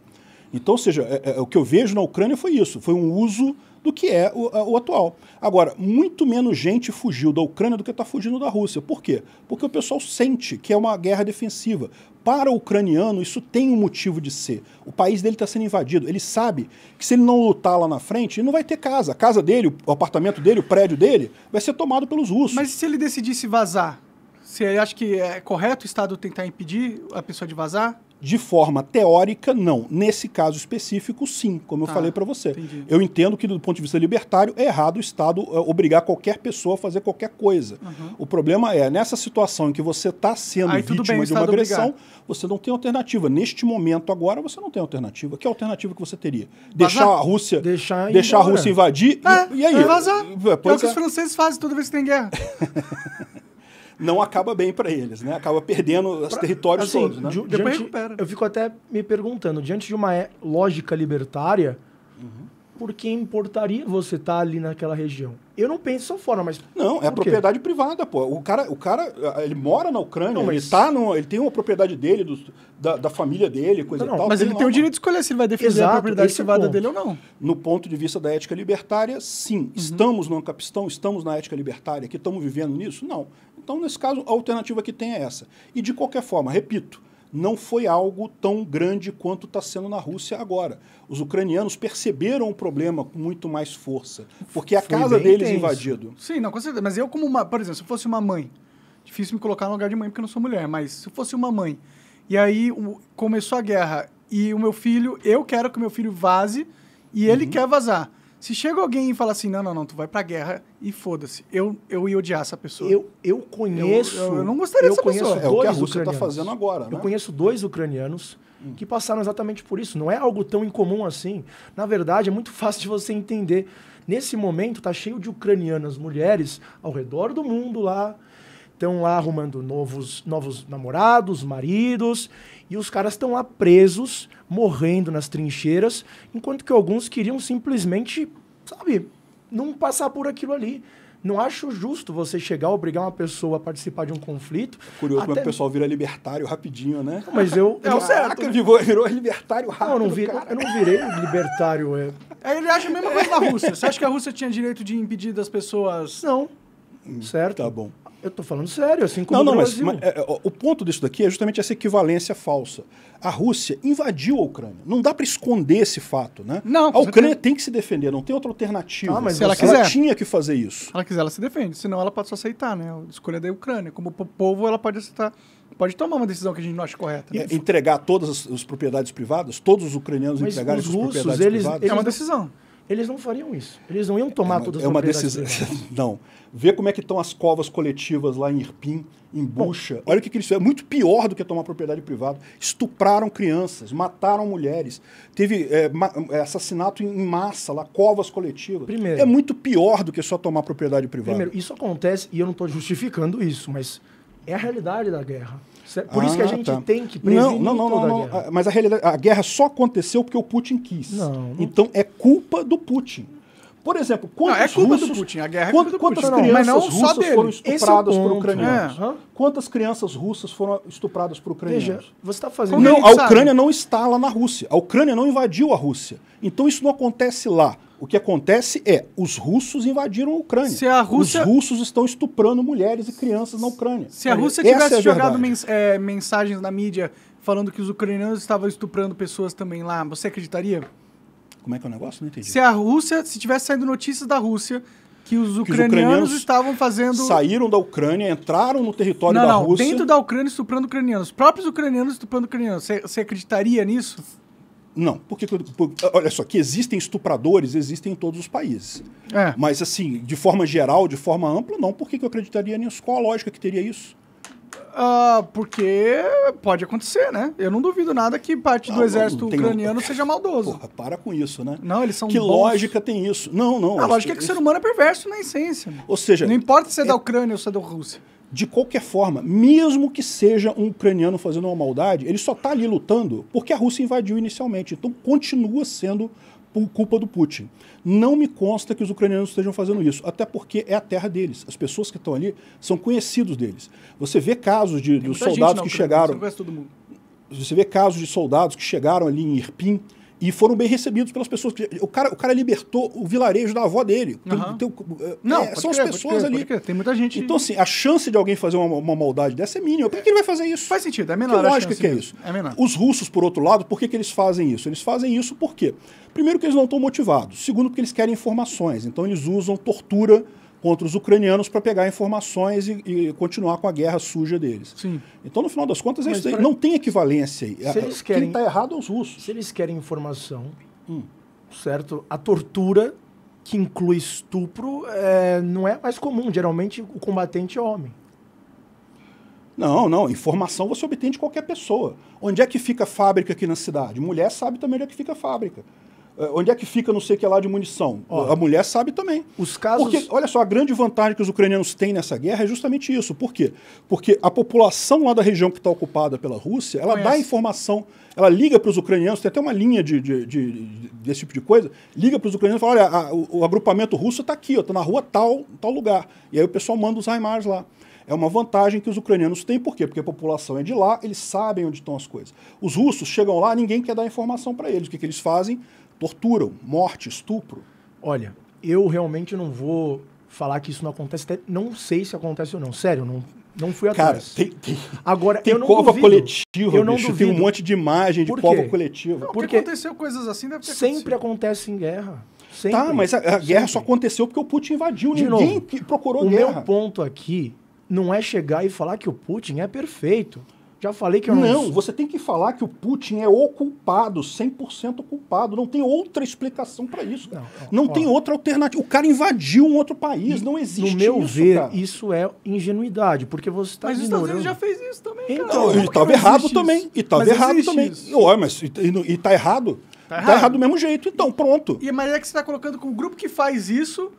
Então, ou seja, é, é, o que eu vejo na Ucrânia foi isso, foi um uso do que é o, a, o atual. Agora, muito menos gente fugiu da Ucrânia do que está fugindo da Rússia. Por quê? Porque o pessoal sente que é uma guerra defensiva. Para o ucraniano, isso tem um motivo de ser. O país dele está sendo invadido. Ele sabe que se ele não lutar lá na frente, ele não vai ter casa. A casa dele, o apartamento dele, o prédio dele, vai ser tomado pelos russos. Mas se ele decidisse vazar? Você acha que é correto o Estado tentar impedir a pessoa de vazar? De forma teórica, não. Nesse caso específico, sim, como eu tá, falei para você. Entendi. Eu entendo que, do ponto de vista libertário, é errado o Estado eh, obrigar qualquer pessoa a fazer qualquer coisa. Uhum. O problema é, nessa situação em que você está sendo Aí, vítima bem, de uma agressão, você não tem alternativa. Neste momento, agora, você não tem alternativa. Que alternativa que você teria? Deixar Vazar. a Rússia deixar, deixar a Rússia invadir? É, e, e aí? É vazar. É, é o que os é. franceses fazem toda vez que tem guerra. não acaba bem para eles, né? Acaba perdendo os territórios assim, todos. Né? Di depois recupera. Eu fico até me perguntando, diante de uma é, lógica libertária, uhum. por que importaria você estar tá ali naquela região? Eu não penso dessa forma, mas. Não, é propriedade privada, pô. O cara, o cara eh, ele mora na Ucrânia, não, mas... ele, tá no, ele tem uma propriedade dele, do, da, da, família dele, coisa não, e tal. Mas tem ele tem o direito de escolher se ele vai defender Exato, a propriedade é privada é dele ou não. No ponto de vista da ética libertária, sim. Uhum. Estamos no Ancapistão, estamos na ética libertária, que estamos vivendo nisso? Não. Então, nesse caso, a alternativa que tem é essa. E de qualquer forma, repito, não foi algo tão grande quanto está sendo na Rússia agora. Os ucranianos perceberam o problema com muito mais força, porque a foi casa deles invadido. Sim, não, com certeza. Mas eu, como uma, por exemplo, se fosse uma mãe, difícil me colocar no lugar de mãe porque eu não sou mulher, mas se fosse uma mãe e aí o, começou a guerra e o meu filho, eu quero que o meu filho vaze e ele uhum. quer vazar. Se chega alguém e fala assim, não, não, não, tu vai pra guerra e foda-se. Eu, eu ia odiar essa pessoa. Eu, eu conheço... Eu, eu, não gostaria eu dessa conheço pessoa. É o que a Rússia está fazendo agora, né? Eu conheço dois ucranianos hum. que passaram exatamente por isso. Não é algo tão incomum assim. Na verdade, é muito fácil de você entender. Nesse momento, tá cheio de ucranianas mulheres ao redor do mundo lá, estão lá arrumando novos, novos namorados, maridos, e os caras estão lá presos, morrendo nas trincheiras, enquanto que alguns queriam simplesmente sabe, não passar por aquilo ali. Não acho justo você chegar obrigar uma pessoa a participar de um conflito. Curioso até... como o pessoal vira libertário rapidinho, né? Mas eu. É o certo. Virou, virou libertário rápido. Não, eu não, vi, eu não virei libertário. É... é. Ele acha a mesma coisa da Rússia. Você acha que a Rússia tinha direito de impedir das pessoas. Não. Hum, certo? Tá bom. Eu estou falando sério, assim como não, não, o Brasil. Mas, mas, é, o ponto disso daqui é justamente essa equivalência falsa. A Rússia invadiu a Ucrânia. Não dá para esconder esse fato, né? Não. A Ucrânia tem que se defender, não tem outra alternativa. Ah, mas se ela, quiser. ela tinha que fazer isso. Se ela quiser, ela se defende. Senão ela pode só aceitar, né? A escolha da Ucrânia. Como povo, ela pode aceitar pode tomar uma decisão que a gente não acha correta. Né? Entregar todas as, as, propriedades privadas, todos os ucranianos Mas entregarem os russos, suas propriedades eles, privadas. Eles é uma decisão eles não fariam isso. Eles não iam tomar é uma, todas as É uma decisão. não. Vê como é que estão as covas coletivas lá em Irpim, em Bucha. Bom, Olha o que, que eles fizeram. Muito pior do que tomar propriedade privada. Estupraram crianças, mataram mulheres. Teve é, é assassinato em massa lá, covas coletivas. Primeiro, é muito pior do que só tomar propriedade privada. Primeiro, isso acontece, e eu não estou justificando isso, mas é a realidade da guerra. Por ah, isso que a ah, gente tá. tem que prevenir não, não, não, toda não, não, a guerra. Ah, mas a, realidade, a guerra só aconteceu porque o Putin quis. Não, não. Então é culpa do Putin. Por exemplo, quantos não, é culpa russos, do Putin, a guerra é culpa quantas, do Putin. crianças não, não russas foram é estupradas é por ucranianos? É. Quantas crianças russas foram estupradas por ucranianos? Veja, você está fazendo Não, a Ucrânia sabe? não está lá na Rússia. A Ucrânia não invadiu a Rússia. Então isso não acontece lá. O que acontece é os russos invadiram a Ucrânia. Se a Rússia... Os russos estão estuprando mulheres e crianças na Ucrânia. Se a Rússia Essa é tivesse é jogado mens mensagens na mídia falando que os ucranianos estavam estuprando pessoas também lá, você acreditaria? Como é que é o negócio? Não entendi. Se a Rússia, se tivesse saindo notícias da Rússia que os ucranianos, que os ucranianos estavam fazendo. Saíram da Ucrânia, entraram no território não, da não, Rússia. Dentro da Ucrânia estuprando ucranianos. Os próprios ucranianos estuprando ucranianos. Você acreditaria nisso? Não, porque, porque, olha só, que existem estupradores, existem em todos os países. É. Mas assim, de forma geral, de forma ampla, não. Por que, que eu acreditaria nisso? Qual a lógica que teria isso? Uh, porque pode acontecer, né? Eu não duvido nada que parte do ah, exército tem... ucraniano seja maldoso. Porra, para com isso, né? Não, eles são Que bons. lógica tem isso? Não, não. A lógica é que o ser humano é perverso na essência. Né? Ou seja... Não importa se é, é da Ucrânia ou se é da Rússia de qualquer forma, mesmo que seja um ucraniano fazendo uma maldade, ele só está ali lutando porque a Rússia invadiu inicialmente. Então continua sendo culpa do Putin. Não me consta que os ucranianos estejam fazendo isso, até porque é a terra deles. As pessoas que estão ali são conhecidos deles. Você vê casos de, de soldados que Ucrânia, chegaram. Você, você vê casos de soldados que chegaram ali em Irpin e foram bem recebidos pelas pessoas. O cara, o cara libertou o vilarejo da avó dele. Uhum. Tem, tem, é, não, é, são crer, as pessoas crer, ali. tem muita gente. Então, assim, a chance de alguém fazer uma, uma maldade dessa é mínima. Por que, ele vai fazer isso? Faz sentido, é menor. Que lógica que é isso. É menor. Os russos, por outro lado, por que, que eles fazem isso? Eles fazem isso porque, primeiro, que eles não estão motivados. Segundo, porque eles querem informações. Então, eles usam tortura contra os ucranianos para pegar informações e, e, continuar com a guerra suja deles. Sim. Então, no final das contas, é pra... não tem equivalência. Se eles querem, Quem está errado é os russos. Se eles querem informação, hum. certo? A tortura que inclui estupro é, não é mais comum. Geralmente, o combatente é homem. Não, não. Informação você obtém de qualquer pessoa. Onde é que fica a fábrica aqui na cidade? Mulher sabe também onde é que fica a fábrica. É, onde é que fica não sei o que lá de munição? a mulher sabe também. Os casos. Porque, olha só, a grande vantagem que os ucranianos têm nessa guerra é justamente isso. Por quê? Porque a população lá da região que está ocupada pela Rússia, ela Conhece. dá informação, ela liga para os ucranianos, tem até uma linha de, de, de, de desse tipo de coisa, liga para os ucranianos e fala: olha, a, o, o, agrupamento russo está aqui, está na rua tal, tal lugar. E aí o pessoal manda os Raimars lá. É uma vantagem que os ucranianos têm, por quê? Porque a população é de lá, eles sabem onde estão as coisas. Os russos chegam lá, ninguém quer dar informação para eles. O que, que eles fazem? Torturam, morte, estupro. Olha, eu realmente não vou falar que isso não acontece. Até não sei se acontece ou não. Sério, não, não fui atrás. Cara, tem, tem, Agora, tem eu não cova duvido. coletiva, eu não bicho, duvido. Tem um monte de imagem de cova coletiva. Não, porque aconteceu coisas assim, deve ter Sempre acontecido. acontece em guerra. Tá, sempre. Tá, mas a, a guerra só aconteceu porque o Putin invadiu. De Ninguém novo, procurou o guerra. O meu ponto aqui não é chegar e falar que o Putin é perfeito. Já falei que eu não. Não, você tem que falar que o Putin é o culpado, 100% culpado. Não tem outra explicação para isso. Cara. Não, não ó, tem ó. outra alternativa. O cara invadiu um outro país, e, não existe No meu isso, ver, cara. isso é ingenuidade, porque você está Mas os Estados Unidos já fez isso também, então, Não, e estava errado isso? também. E estava errado também. Isso. Ué, mas e, e, e tá errado? Tá, tá errado. tá errado. do mesmo jeito, então, pronto. E a maneira é que você está colocando com o grupo que faz isso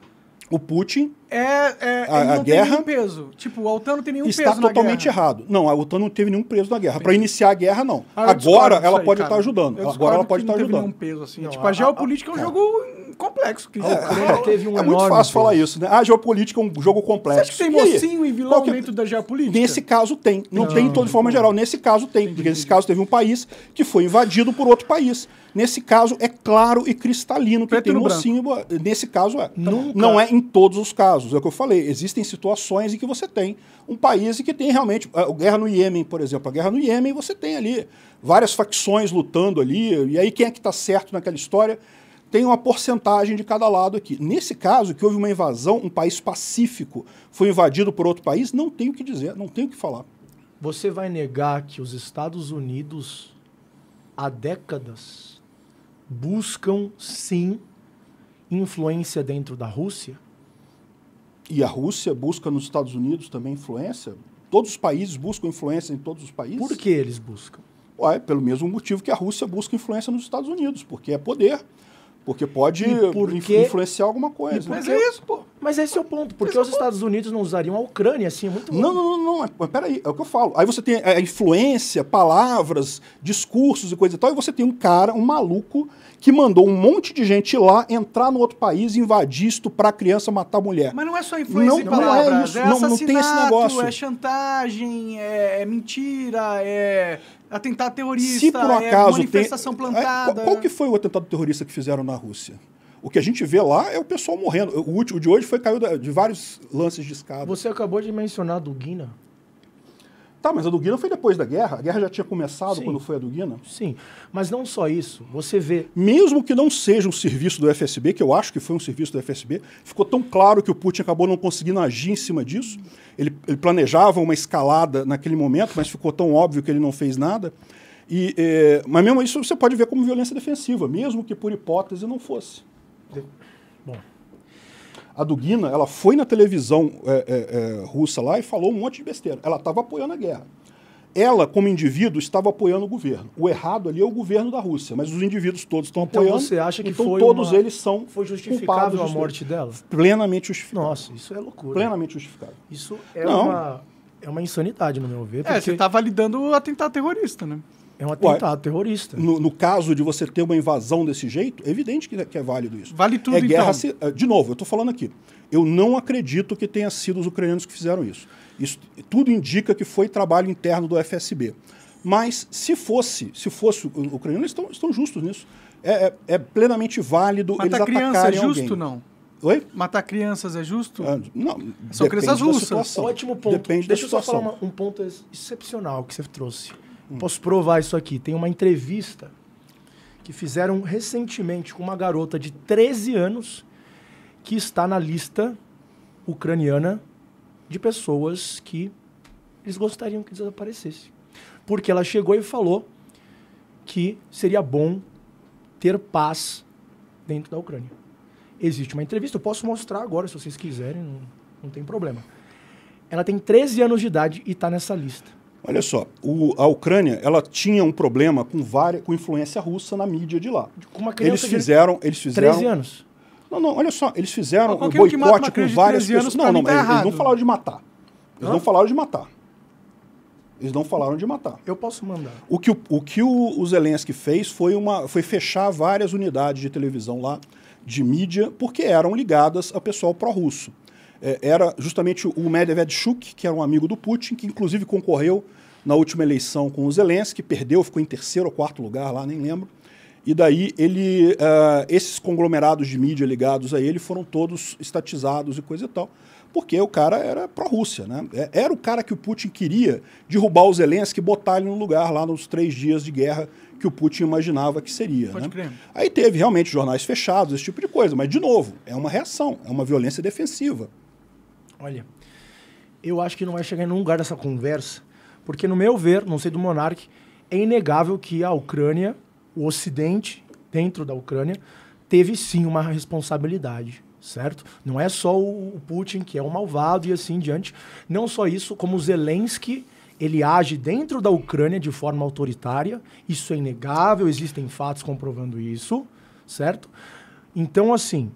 o Putin. É, é a, a guerra. Tem peso. Tipo, o OTAN não tem nenhum está peso. Está totalmente guerra. errado. Não, a OTAN não teve nenhum peso na guerra. Para iniciar a guerra, não. Ah, agora ela pode estar tá ajudando. Eu agora ela pode estar tá ajudando. Nenhum peso, assim. Não, tipo, a, a geopolítica a, é um é. jogo complexo. Que é, é, né? é muito fácil falar isso, né? Ah, a geopolítica é um jogo complexo. Você acha que tem mocinho e, e vilão é dentro da geopolítica? Nesse caso tem. Não, não tem de toda forma geral. Nesse caso tem. Porque nesse caso teve um país que foi invadido por outro país. Nesse caso, é claro e cristalino que Preto tem um ossinho. Nesse caso, é. Nunca. Então, não é em todos os casos. É o que eu falei. Existem situações em que você tem um país que tem realmente. A guerra no Iêmen, por exemplo. A guerra no Iêmen, você tem ali várias facções lutando ali. E aí, quem é que está certo naquela história? tem uma porcentagem de cada lado aqui. Nesse caso, que houve uma invasão, um país pacífico foi invadido por outro país, não tem o que dizer, não tem o que falar. Você vai negar que os Estados Unidos, há décadas, buscam sim influência dentro da Rússia? E a Rússia busca nos Estados Unidos também influência? Todos os países buscam influência em todos os países? Por que eles buscam? Ué, pelo mesmo motivo que a Rússia busca influência nos Estados Unidos, porque é poder. Porque pode porque... influenciar alguma coisa. É Mas é isso, pô. Mas esse é o ponto. Porque é os Estados Unidos não usariam a Ucrânia assim? É muito não, não, não, não. É, peraí, é o que eu falo. Aí você tem a influência, palavras, discursos e coisa e tal. E você tem um cara, um maluco, que mandou um monte de gente lá entrar no outro país, invadir, estuprar criança, matar mulher. Mas não é só influência não, palavras. Não é isso. É não, não tem esse negócio. É chantagem, é mentira, é atentado terrorista, Se por um é, acaso é manifestação tem, plantada. Qual, que foi o atentado terrorista que fizeram na Rússia? O que a gente vê lá é o pessoal morrendo. O último de hoje foi caiu de vários lances de escada. Você acabou de mencionar a Dugina. Tá, mas a Duguina foi depois da guerra. A guerra já tinha começado Sim. quando foi a Duguina. Sim, mas não só isso. Você vê. Mesmo que não seja um serviço do FSB, que eu acho que foi um serviço do FSB, ficou tão claro que o Putin acabou não conseguindo agir em cima disso. Ele, ele planejava uma escalada naquele momento, mas ficou tão óbvio que ele não fez nada. E, é, mas mesmo isso você pode ver como violência defensiva, mesmo que por hipótese não fosse a Dugina ela foi na televisão é, é, é, russa lá e falou um monte de besteira. Ela estava apoiando a guerra. Ela, como indivíduo, estava apoiando o governo. O errado ali é o governo da Rússia, mas os indivíduos todos estão então apoiando. Então você acha que então foi todos uma... eles são foi justificável a morte dela? Plenamente justificado. Nossa, isso é loucura. Plenamente justificado. Isso é Não. uma é uma insanidade, no meu ver. É, porque... É, você está validando o atentado terrorista, né? É um atentado Ué, terrorista. No, no, caso de você ter uma invasão desse jeito, é evidente que, é, que é válido isso. Vale tudo, é guerra então. É, de novo, eu estou falando aqui. Eu não acredito que tenha sido os ucranianos que fizeram isso. Isso tudo indica que foi trabalho interno do FSB. Mas se fosse, se fosse o ucraniano, eles estão, justos nisso. É, é, é plenamente válido Matar eles criança é justo alguém. não? Oi? Matar crianças é justo? Ah, não. São crianças russas. Ótimo ponto. Depende Deixa eu só falar uma, um ponto excepcional que você trouxe. Hum. Posso provar isso aqui. Tem uma entrevista que fizeram recentemente com uma garota de 13 anos que está na lista ucraniana de pessoas que eles gostariam que desaparecesse. Porque ela chegou e falou que seria bom ter paz dentro da Ucrânia. Existe uma entrevista, eu posso mostrar agora se vocês quiserem, não, não tem problema. Ela tem 13 anos de idade e está nessa lista. Olha só, o, a Ucrânia ela tinha um problema com várias, com influência russa na mídia de lá. eles fizeram, eles fizeram. 13 anos. Não, não, olha só, eles fizeram um é boicote com várias pessoas. Não, não, tá eles, eles, não falaram de matar. Eles Hã? não falaram de matar. Eles não falaram de matar. Eu posso mandar. O que o, o, que o, o Zelensky fez foi, uma, foi fechar várias unidades de televisão lá, de mídia, porque eram ligadas a pessoal pró-russo. É, era justamente o Medvedchuk, que era um amigo do Putin, que inclusive concorreu na última eleição com o Zelensky, perdeu, ficou em terceiro ou quarto lugar lá, nem lembro. E daí ele, uh, esses conglomerados de mídia ligados a ele foram todos estatizados e coisa e tal, porque o cara era pró-Rússia, né? É, era o cara que o Putin queria derrubar o Zelensky e botar ele no lugar lá nos três dias de guerra que o Putin imaginava que seria. Pode né? crer. Aí teve realmente jornais fechados, esse tipo de coisa, mas de novo, é uma reação, é uma violência defensiva. Olha, eu acho que não vai chegar em nenhum lugar dessa conversa, porque, no meu ver, não sei do Monark, é inegável que a Ucrânia, o Ocidente, dentro da Ucrânia, teve sim uma responsabilidade, certo? Não é só o Putin, que é um malvado e assim diante. Não só isso, como Zelensky ele age dentro da Ucrânia de forma autoritária, isso é inegável, existem fatos comprovando isso, certo? Então, assim,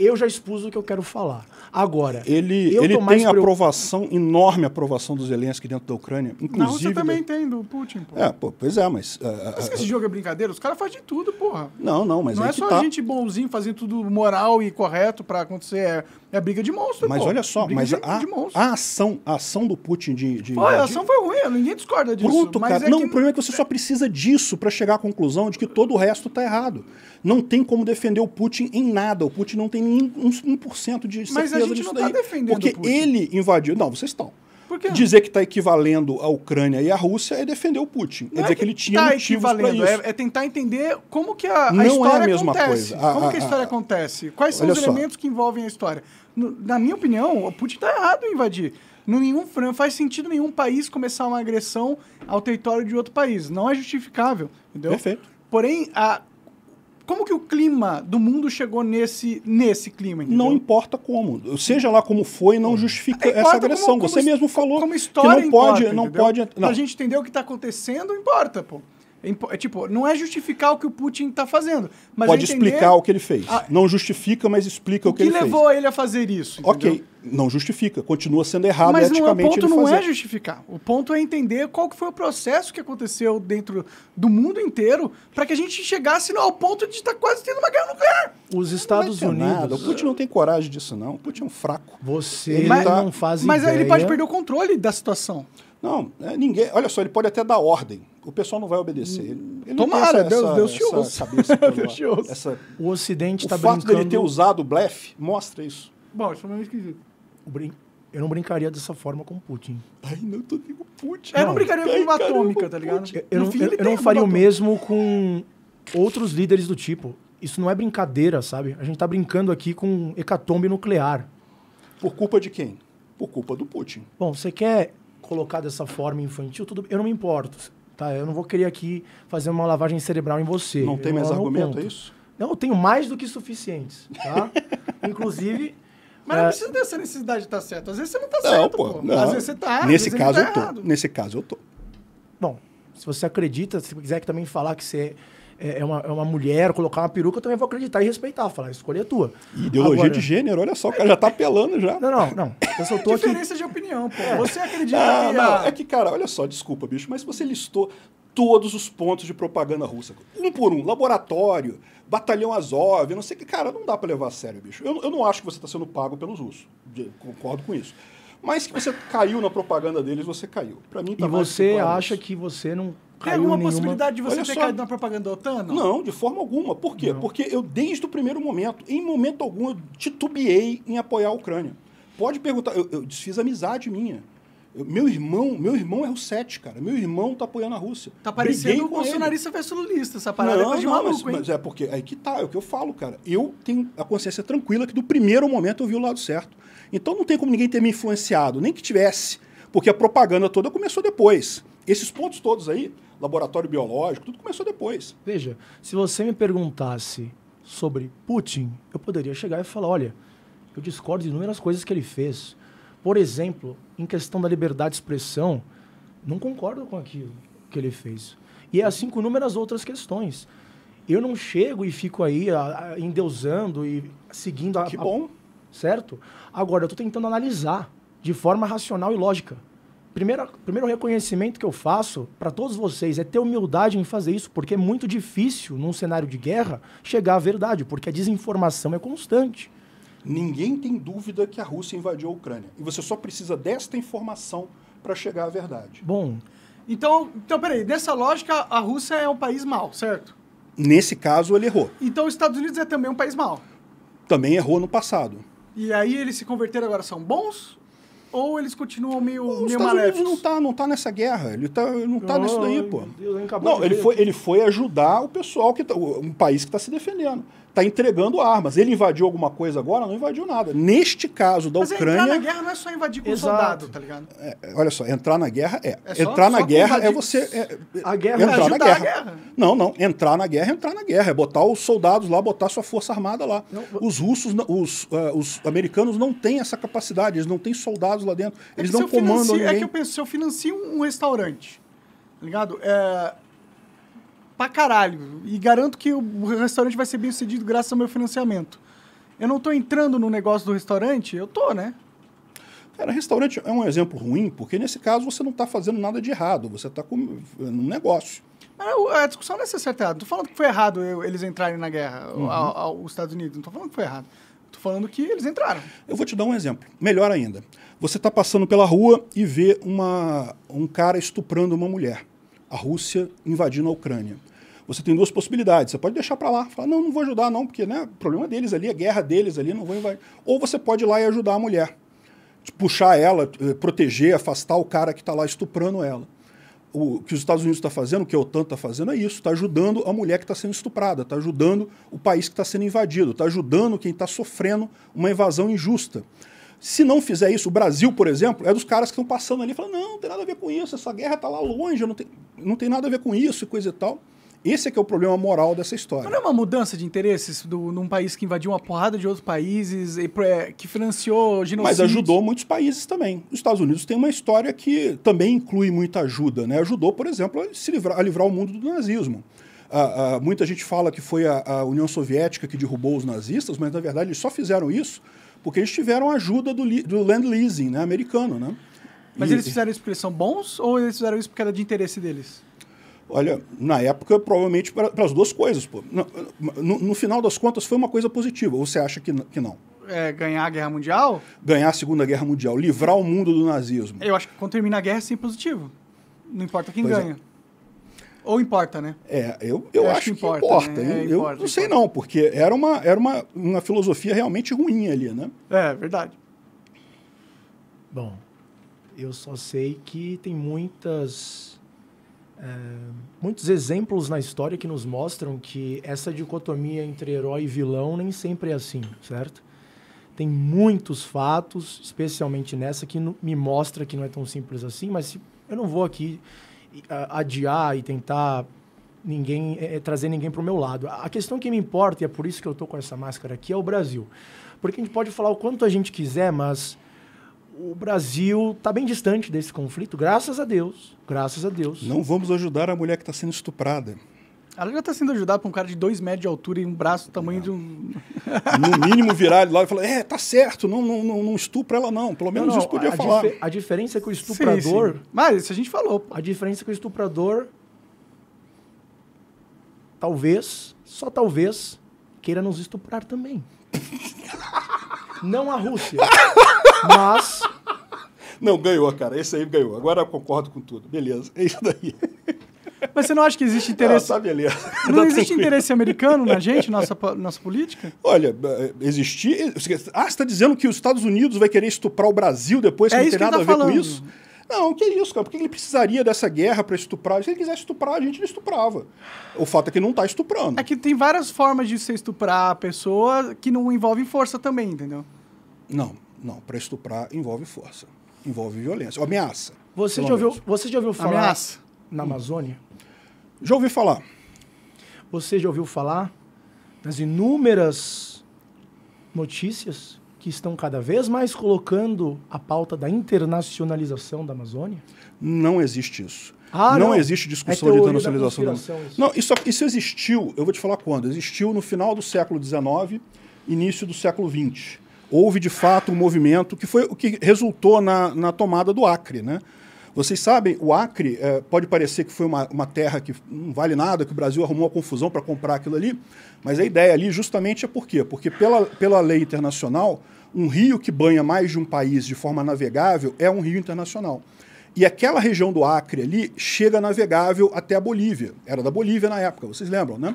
eu já expus o que eu quero falar. Agora, ele, ele tem preocup... aprovação, enorme aprovação do Zelensky dentro da Ucrânia. Inclusive não, você também do... tem do Putin, pô. É, pô, pois é, mas. Uh, mas uh, esse uh, jogo é brincadeira, os caras fazem de tudo, porra. Não, não, mas. Não é, é só tá. gente bonzinho fazendo tudo moral e correto para acontecer. É é briga de monstro, Mas pô. olha só, mas de, a, de a, ação, a ação do Putin de... de Olha, a ação foi ruim, ninguém discorda disso. Pronto, cara. É não, que... o problema é que você só precisa disso para chegar à conclusão de que todo o resto está errado. Não tem como defender o Putin em nada. O Putin não tem nem 1% de certeza mas a gente não tá daí. Defendendo porque ele invadiu... Não, vocês estão. Dizer que está equivalendo a Ucrânia e a Rússia é defender o Putin. Não é dizer que, que ele tinha tá motivos para isso. É, é, tentar entender como que a, a não história é a mesma acontece. Coisa. A, como a, que a história acontece? Quais são os só. elementos que envolvem a história? No, na minha opinião, o Putin está errado em invadir. No nenhum, não faz sentido nenhum país começar uma agressão ao território de outro país. Não é justificável, entendeu? Perfeito. Porém, a como que o clima do mundo chegou nesse, nesse clima? Entendeu? Não importa como. Seja lá como foi, não justifica importa essa agressão. Como, como Você mesmo falou como história que não pode... Entendeu? Não pode não. Pra gente entender o que está acontecendo, importa, pô. É, é, tipo, não é justificar o que o Putin está fazendo. Mas Pode entender... explicar o que ele fez. Ah, não justifica, mas explica o que, que ele fez. O que levou ele a fazer isso? Entendeu? Ok, não justifica. Continua sendo errado mas eticamente. Mas o ponto não fazer. é justificar. O ponto é entender qual que foi o processo que aconteceu dentro do mundo inteiro para que a gente chegasse ao ponto de estar tá quase tendo uma guerra nuclear. Os Estados Unidos. Nada. O Putin não tem coragem disso, não. O Putin é um fraco. Você ele tá não tá... faz Mas ideia... ele pode perder o controle da situação. Não, é, ninguém. Olha só, ele pode até dar ordem. O pessoal não vai obedecer. Ele, ele Tomara, essa, Deus, essa, Deus te ouça. Deus te ouça. Essa, o Ocidente está brincando. O tá fato dele ter usado o blefe mostra isso. Bom, isso é meio esquisito. Brin... Eu não brincaria dessa forma com Putin. Ai, não, tô Putin. Não. Eu não brincaria com uma atômica, tá ligado? Eu, eu não, fim, eu, eu não faria o mesmo com outros líderes do tipo. Isso não é brincadeira, sabe? A gente tá brincando aqui com hecatombe nuclear. Por culpa de quem? Por culpa do Putin. Bom, você quer colocar dessa forma infantil, tudo, eu não me importo, tá? Eu não vou querer aqui fazer uma lavagem cerebral em você. Não tem mais argumento, é isso? Não, eu tenho mais do que suficientes, tá? Inclusive... Mas é... não precisa dessa necessidade de estar tá certo. Às vezes você não está certo, pô. Não. Às vezes você está Nesse caso tá eu tô. Errado. Nesse caso eu tô. Bom, se você acredita, se quiser também falar que você é é, é, uma, é uma mulher, colocar uma peruca, eu também vou acreditar e respeitar, falar, escolha a é tua. Ideologia Agora, de gênero, olha só, o cara já tá apelando já. Não, não, não. Eu só tô Diferença de opinião, pô. É. Você acredita não, ah, que... Não, é que, cara, olha só, desculpa, bicho, mas você listou todos os pontos de propaganda russa. Um por um. Laboratório, Batalhão Azov, não sei o que. Cara, não dá para levar a sério, bicho. Eu, eu não acho que você está sendo pago pelos russos. concordo com isso. Mas que você caiu na propaganda deles, você caiu. Para mim tá E você acha que você não tem alguma nenhuma... possibilidade de você Olha ter só... caído na propaganda da OTAN? Não? não, de forma alguma. Por quê? Não. Porque eu, desde o primeiro momento, em momento algum, eu titubeei em apoiar a Ucrânia. Pode perguntar, eu, eu desfiz amizade minha. Eu, meu irmão, meu irmão é o sete cara. Meu irmão tá apoiando a Rússia. Tá parecendo um bolsonarista versus lulista, essa parada é não, é de não, maluco, mas, mas, é porque é aí que tá, é o que eu falo, cara. Eu tenho a consciência tranquila que do primeiro momento eu vi o lado certo. Então não tem como ninguém ter me influenciado, nem que tivesse, porque a propaganda toda começou depois. Esses pontos todos aí laboratório biológico, tudo começou depois. Veja, se você me perguntasse sobre Putin, eu poderia chegar e falar: olha, eu discordo de inúmeras coisas que ele fez. Por exemplo, em questão da liberdade de expressão, não concordo com aquilo que ele fez. E é assim com inúmeras outras questões. Eu não chego e fico aí a, a, endeusando e seguindo a. Que bom! A, certo? Agora, eu estou tentando analisar de forma racional e lógica primeira, primeiro reconhecimento que eu faço para todos vocês é ter humildade em fazer isso, porque é muito difícil, num cenário de guerra, chegar à verdade, porque a desinformação é constante. Ninguém tem dúvida que a Rússia invadiu a Ucrânia. E você só precisa desta informação para chegar à verdade. Bom. Então, então, peraí, nessa lógica, a Rússia é um país mau, certo? Nesse caso, ele errou. Então, os Estados Unidos é também um país mau. Também errou no passado. E aí, eles se converteram agora, são bons ou eles continuam meio, não, meio Estados maléficos? Unidos não tá, não tá nessa guerra. Ele tá, não tá não, nisso daí, pô. Deus, é não, ele foi, ele foi ajudar o pessoal, que tá, um país que está se defendendo está entregando armas. Ele invadiu alguma coisa agora? Não invadiu nada. Neste caso da Mas Ucrânia. Entrar na guerra não é só invadir com exato. soldado, tá ligado? É, é olha só, entrar na guerra é. é só, entrar na guerra invadir... é você. É, é a guerra entrar é na guerra. guerra. Não, não. Entrar na guerra é entrar na guerra. É botar os soldados lá, botar sua força armada lá. Não, os russos, os, uh, os americanos não têm essa capacidade, eles não têm soldados lá dentro. eles não comandam. Financio, ninguém. É que eu penso, se eu financio um restaurante, tá ligado? É, pra caralho. E garanto que o restaurante vai ser bem sucedido graças ao meu financiamento. Eu não tô entrando no negócio do restaurante? Eu tô, né? Cara, restaurante é um exemplo ruim, porque nesse caso você não está fazendo nada de errado, você está com um negócio. A discussão não é se certo errado. Não falando que foi errado eles entrarem na guerra, uhum. ao, Estados Unidos. Não tô falando que foi errado. tô falando que eles entraram. Eu vou te dar um exemplo. Melhor ainda. Você está passando pela rua e vê uma, um cara estuprando uma mulher. A Rússia invadindo a Ucrânia você tem duas possibilidades. Você pode deixar para lá, falar, não, não vou ajudar não, porque né, o problema é deles ali, a guerra deles ali, não vou invadir. Ou você pode ir lá e ajudar a mulher, puxar ela, eh, proteger, afastar o cara que está lá estuprando ela. O que os Estados Unidos está fazendo, o que a OTAN está fazendo é isso, está ajudando a mulher que está sendo estuprada, está ajudando o país que está sendo invadido, está ajudando quem está sofrendo uma invasão injusta. Se não fizer isso, o Brasil, por exemplo, é dos caras que estão passando ali e falando: não, não tem nada a ver com isso, essa guerra está lá longe, não tem, não tem nada a ver com isso e coisa e tal. Esse é que é o problema moral dessa história. não é uma mudança de interesses do, num país que invadiu uma porrada de outros países, e, é, que financiou genocídio. Mas ajudou muitos países também. Os Estados Unidos tem uma história que também inclui muita ajuda. Né? Ajudou, por exemplo, a, se livrar, a livrar o mundo do nazismo. Ah, ah muita gente fala que foi a, a União Soviética que derrubou os nazistas, mas na verdade eles só fizeram isso porque eles tiveram ajuda do, do land leasing né, americano. Né? Mas e, eles fizeram isso porque eles são bons ou eles fizeram isso porque era de interesse deles? Olha, na época, provavelmente para as duas coisas. Pô. No, no, no, final das contas, foi uma coisa positiva. Ou você acha que, que não? É, ganhar a Guerra Mundial? Ganhar a Segunda Guerra Mundial, livrar o mundo do nazismo. Eu acho que quando termina a guerra é sempre positivo. Não importa quem pois é. ganha. É. Ou importa, né? É, eu, eu, eu acho, acho, que importa. importa. Né? É, eu, importa eu não importa. sei não, porque era, uma, era uma, uma filosofia realmente ruim ali, né? É, verdade. Bom, eu só sei que tem muitas é, muitos exemplos na história que nos mostram que essa dicotomia entre herói e vilão nem sempre é assim, certo? Tem muitos fatos, especialmente nessa, que me mostra que não é tão simples assim, mas se, eu não vou aqui adiar e tentar ninguém é, trazer ninguém para o meu lado. A questão que me importa, e é por isso que eu estou com essa máscara aqui, é o Brasil. Porque a gente pode falar o quanto a gente quiser, mas o Brasil está bem distante desse conflito, graças a Deus. Graças a Deus. Não vamos ajudar a mulher que está sendo estuprada. Ela já está sendo ajudada por um cara de dois metros de altura e um braço do tamanho não. de um. no mínimo virar ele lá e falar: é, tá certo, não, não, não, não estupra ela, não. Pelo menos não, não, isso podia a falar. Dif a diferença é que o estuprador. Sim, sim. Mas isso a gente falou. A diferença é que o estuprador. Talvez, só talvez, queira nos estuprar também. não a Rússia. mas não, ganhou, cara. Esse aí ganhou. Agora eu concordo com tudo. Beleza, é isso daí. Mas você não acha que existe interesse. Ah, tá beleza. Não tá existe tranquilo. interesse americano na gente, nossa, nossa política? Olha, existir. Eh, ah, você está dizendo que os Estados Unidos vai querer estuprar o Brasil depois é que não tem nada tá a ver falando. com isso? Não, que isso, cara? Por que ele precisaria dessa guerra para estuprar? Se ele quisesse estuprar, a gente não estuprava. O fato é que não está estuprando. É que tem várias formas de você estuprar a pessoa que não envolve força também, entendeu? Não, não. Para estuprar envolve força envolve violência, ou ameaça. Você já, ouviu, você já ouviu falar ameaça. na Amazônia? Já ouvi falar. Você já ouviu falar das inúmeras notícias que estão cada vez mais colocando a pauta da internacionalização da Amazônia? Não existe isso. Ah, não, não, existe discussão é de internacionalização. Da isso. Não, isso, isso existiu, eu vou te falar quando. Existiu no final do século XIX, início do século XX houve de fato um movimento que foi o que resultou na, na tomada do Acre. Né? Vocês sabem, o Acre é, pode parecer que foi uma, uma terra que não vale nada, que o Brasil arrumou uma confusão para comprar aquilo ali, mas a ideia ali justamente é por quê? Porque pela, pela lei internacional, um rio que banha mais de um país de forma navegável é um rio internacional. E aquela região do Acre ali chega navegável até a Bolívia. Era da Bolívia na época, vocês lembram, né?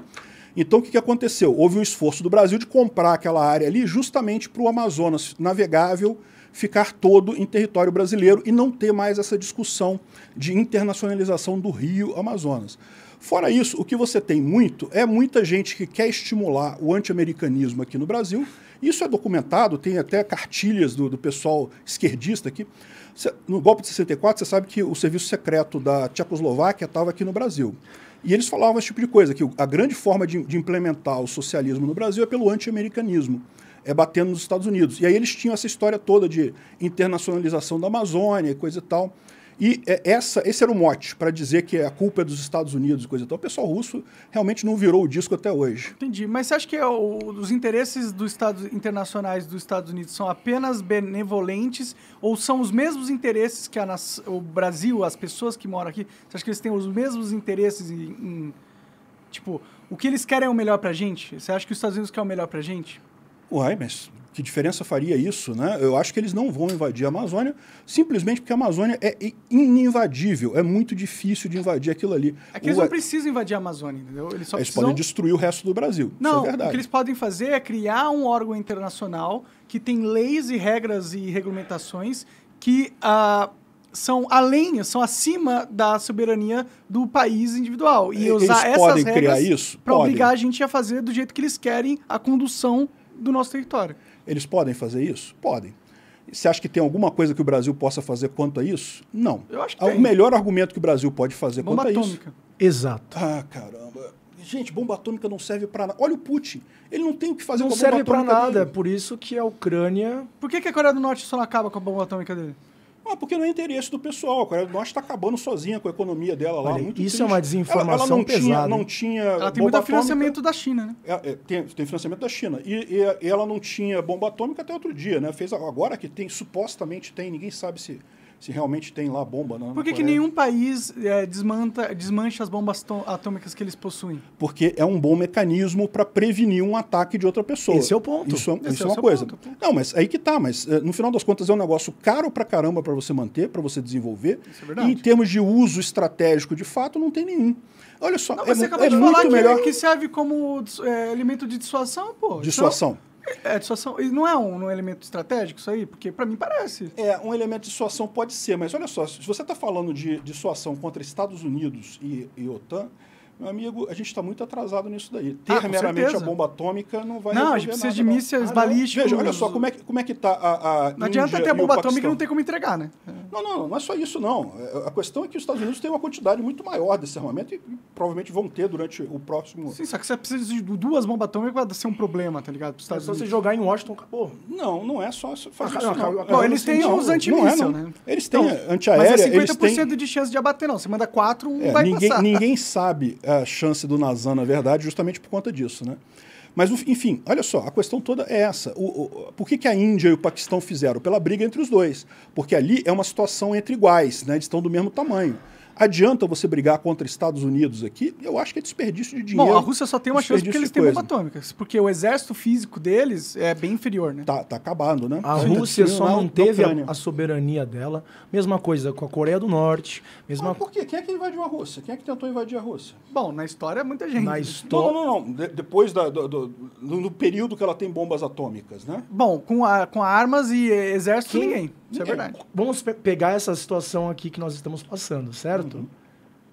Então o que, que aconteceu? Houve um esforço do Brasil de comprar aquela área ali justamente para o Amazonas navegável ficar todo em território brasileiro e não ter mais essa discussão de internacionalização do Rio Amazonas. Fora isso, o que você tem muito é muita gente que quer estimular o anti-americanismo aqui no Brasil. Isso é documentado, tem até cartilhas do, do pessoal esquerdista aqui. No golpe de 64, você sabe que o serviço secreto da Tchecoslováquia estava aqui no Brasil. E eles falavam esse tipo de coisa, que a grande forma de, de implementar o socialismo no Brasil é pelo anti-americanismo, é batendo nos Estados Unidos. E aí eles tinham essa história toda de internacionalização da Amazônia, coisa e tal. E é, essa, esse era o mote para dizer que a culpa é dos Estados Unidos e coisa e tal. O pessoal russo realmente não virou o disco até hoje. Entendi. Mas você acha que é o, os interesses dos Estados internacionais dos Estados Unidos são apenas benevolentes ou são os mesmos interesses que a, o Brasil, as pessoas que moram aqui, você acha que eles têm os mesmos interesses em, em tipo, o que eles querem é o melhor a gente? Você acha que os Estados Unidos querem o melhor a gente? Uai, mas que diferença faria isso, né? Eu acho que eles não vão invadir a Amazônia, simplesmente porque a Amazônia é ininvadível, é muito difícil de invadir aquilo ali. É que eles não precisam invadir a Amazônia, entendeu? Eles, só eles precisam... podem destruir o resto do Brasil. É não, é o que eles podem fazer é criar um órgão internacional que tem leis e regras e regulamentações que uh, são além, são acima da soberania do país individual. E eles usar essas regras para obrigar a gente a fazer do jeito que eles querem a condução do nosso território. Eles podem fazer isso? Podem. Você acha que tem alguma coisa que o Brasil possa fazer quanto a isso? Não. Eu acho que ah, O tem. melhor argumento que o Brasil pode fazer bomba quanto atômica. a isso. Exato. Ah, caramba. Gente, bomba atômica não serve para nada. Olha o Putin. Ele não tem o que fazer não com a bomba atômica. Não serve para nada. É dele. Por isso que a Ucrânia. Por que, que a Coreia do Norte só não acaba com a bomba atômica dele? Ah, porque não é interesse do pessoal. A Coreia do Norte está acabando sozinha com a economia dela lá. Olha, isso é triste. é uma desinformação ela, ela não pesada. Tinha, não tinha ela tem muito financiamento atômica. da China, né? É, é, tem, tem, financiamento da China. E, e, ela não tinha bomba atômica até outro dia, né? Fez agora que tem, supostamente tem, ninguém sabe se se realmente tem lá bomba. Né, na, Por que, que nenhum país é, desmanta, desmancha as bombas atômicas que eles possuem? Porque é um bom mecanismo para prevenir um ataque de outra pessoa. Esse é o ponto. Isso, é Esse isso é, é uma coisa. Ponto, é ponto. Não, mas aí que tá. Mas é, no final das contas é um negócio caro para caramba para você manter, para você desenvolver. Isso é verdade. E em termos de uso estratégico, de fato, não tem nenhum. Olha só, não, é, você acabou é de falar muito que, melhor que serve como é, elemento de dissuasão, pô. Dissuasão. Então, é, dissuasão. Não é um, é um elemento estratégico isso aí? Porque para mim parece. É, um elemento de dissuasão pode ser, mas olha só, se você está falando de dissuasão contra Estados Unidos e, e OTAN, meu amigo, a gente está muito atrasado nisso daí. Ah, ter ah, meramente certeza. a bomba atômica não vai Não, a gente precisa nada, de mísseis ah, balísticos. Veja, olha só como é que como é que está a, a Não adianta ter a bomba atômica e não ter como entregar, né? É. Não, não, não é só isso não. É, a questão é que os Estados Unidos têm uma quantidade muito maior desse armamento e provavelmente vão ter durante o próximo Sim, só que você precisa de duas bombas atômicas para ser um problema, tá ligado? Para os Estados é só Unidos. você jogar em Washington, acabou. Não, não é só fazer ah, isso, não. Não, não, eles têm não, os antimísseis, né? Eles têm então, antiaérea, mas é 50% eles têm... de chance de abater não. Você manda quatro, um é, vai ninguém, passar. Ninguém sabe a chance do Nazan, na verdade, justamente por conta disso. Né? Mas, enfim, olha só, a questão toda é essa. O, o, por que, que a Índia e o Paquistão fizeram? Pela briga entre os dois. Porque ali é uma situação entre iguais, né? eles estão do mesmo tamanho. Adianta você brigar contra Estados Unidos aqui? Eu acho que é desperdício de dinheiro. Bom, a Rússia só tem uma chance porque eles têm bomba atômica. Porque o exército físico deles é bem inferior, né? Tá, tá acabando, né? A tá Rússia só não a, a, soberania dela. Mesma coisa com a Coreia do Norte. Mesma... Ah, por quê? Quem é que invadiu a Rússia? Quem é que tentou invadir a Rússia? Bom, na história, muita gente. Na história... Não, não, não. De, depois da, do, do, do, período que ela tem bombas atômicas, né? Bom, com, a, com armas e exército, quem, ninguém. Isso é, é verdade. Vamos pe pegar essa situação aqui que nós estamos passando, certo? Uhum.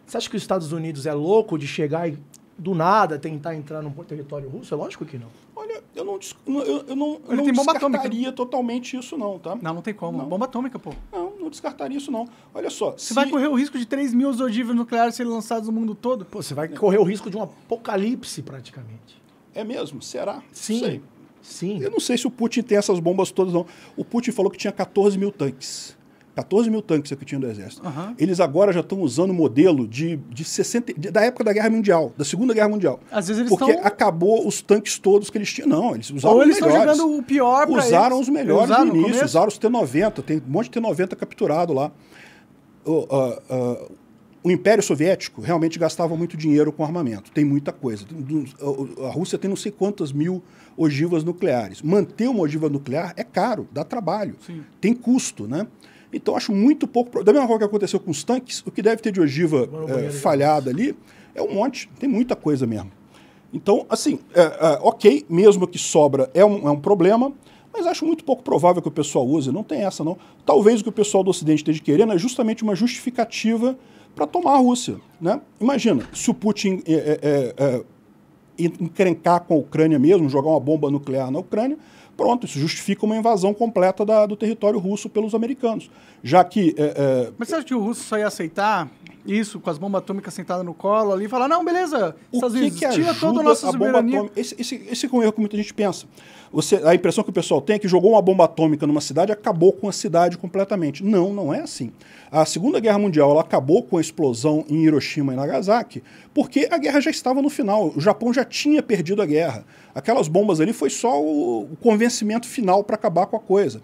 Você acha que os Estados Unidos é louco de chegar e do nada tentar entrar no território russo? É lógico que não. Olha, eu não, eu, eu não, eu não tem descartaria né? totalmente isso não, tá? Não, não tem como. Não. Bomba atômica, pô. Não, não descartaria isso não. Olha só. Você se... vai correr o risco de 3 mil ogivos nucleares serem lançados no mundo todo? Pô, você vai é. correr o risco de um apocalipse praticamente. É mesmo? Será? Sim. Sei. Sim. Eu não sei se o Putin tem essas bombas todas, não. O Putin falou que tinha 14 mil tanques. 14 mil tanques é que tinha do Exército. Uhum. Eles agora já estão usando o modelo de, de 60, de, da época da Guerra Mundial, da Segunda Guerra Mundial. Às vezes eles Porque tão... acabou os tanques todos que eles tinham. Não, eles usaram Ou eles os melhores. estão jogando o pior Usaram eles. os melhores usaram no início, no usaram os T-90. Tem um monte de T-90 capturado lá. Uh, uh, uh, o Império Soviético realmente gastava muito dinheiro com armamento. Tem muita coisa. A Rússia tem não sei quantas mil ogivas nucleares. Manter uma ogiva nuclear é caro, dá trabalho, Sim. tem custo, né? Então acho muito pouco. Da mesma forma que aconteceu com os tanques, o que deve ter de ogiva é, falhada ali é um monte. Tem muita coisa mesmo. Então, assim, é, é, ok, mesmo que sobra é um, é um problema, mas acho muito pouco provável que o pessoal use, não tem essa não. Talvez o que o pessoal do Ocidente esteja querendo é justamente uma justificativa para tomar a Rússia. Né? Imagina, se o Putin é, é, é, é, encrencar com a Ucrânia mesmo, jogar uma bomba nuclear na Ucrânia, pronto, isso justifica uma invasão completa da, do território russo pelos americanos. Já que. É, é... Mas você acha que o russo só ia aceitar isso, com as bombas atômicas sentadas no colo ali, e falar, não, beleza, o Estados que Unidos que tira toda a nossa a Atômica, esse, esse, esse é um erro que muita gente pensa. Você, a impressão que o pessoal tem é que jogou uma bomba atômica numa cidade acabou com a cidade completamente. Não, não é assim. A Segunda Guerra Mundial acabou com a explosão em Hiroshima e Nagasaki porque a guerra já estava no final. O Japão já tinha perdido a guerra. Aquelas bombas ali foi só o, o convencimento final para acabar com a coisa.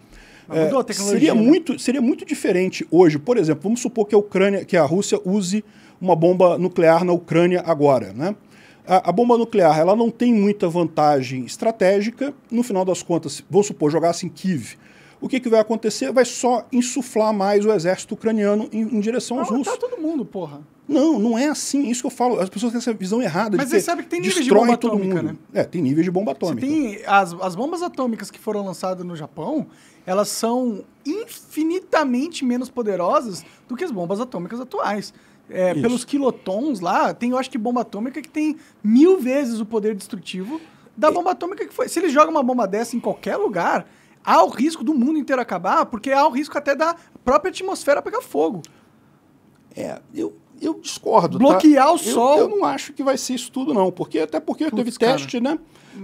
Mas mudou a é, tecnologia. Seria, né? muito, seria muito diferente hoje, por exemplo, vamos supor que a Ucrânia, que a Rússia use uma bomba nuclear na Ucrânia agora, né? A, a, bomba nuclear ela não tem muita vantagem estratégica. No final das contas, vamos supor, jogasse em Kiev. O que, que vai acontecer? Vai só insuflar mais o exército ucraniano em, em direção aos não, tá, tá russos. Tá todo mundo, porra. Não, não é assim. É isso que eu falo. As pessoas têm essa visão errada. Mas de você sabe que tem níveis de bomba atômica, mundo. né? É, tem níveis de bomba atômica. Você tem as, as bombas atômicas que foram lançadas no Japão elas são infinitamente menos poderosas do que as bombas atômicas atuais. É, pelos quilotons lá, tem, eu acho que bomba atômica que tem mil vezes o poder destrutivo da bomba atômica que foi. Se eles jogam uma bomba dessa em qualquer lugar, há o risco do mundo inteiro acabar, porque há o risco até da própria atmosfera pegar fogo. É, eu, eu discordo. Tá? Bloquear tá? o sol. Eu, eu, não acho que vai ser isso tudo, não. Porque, até porque Putz, teve teste, cara. né?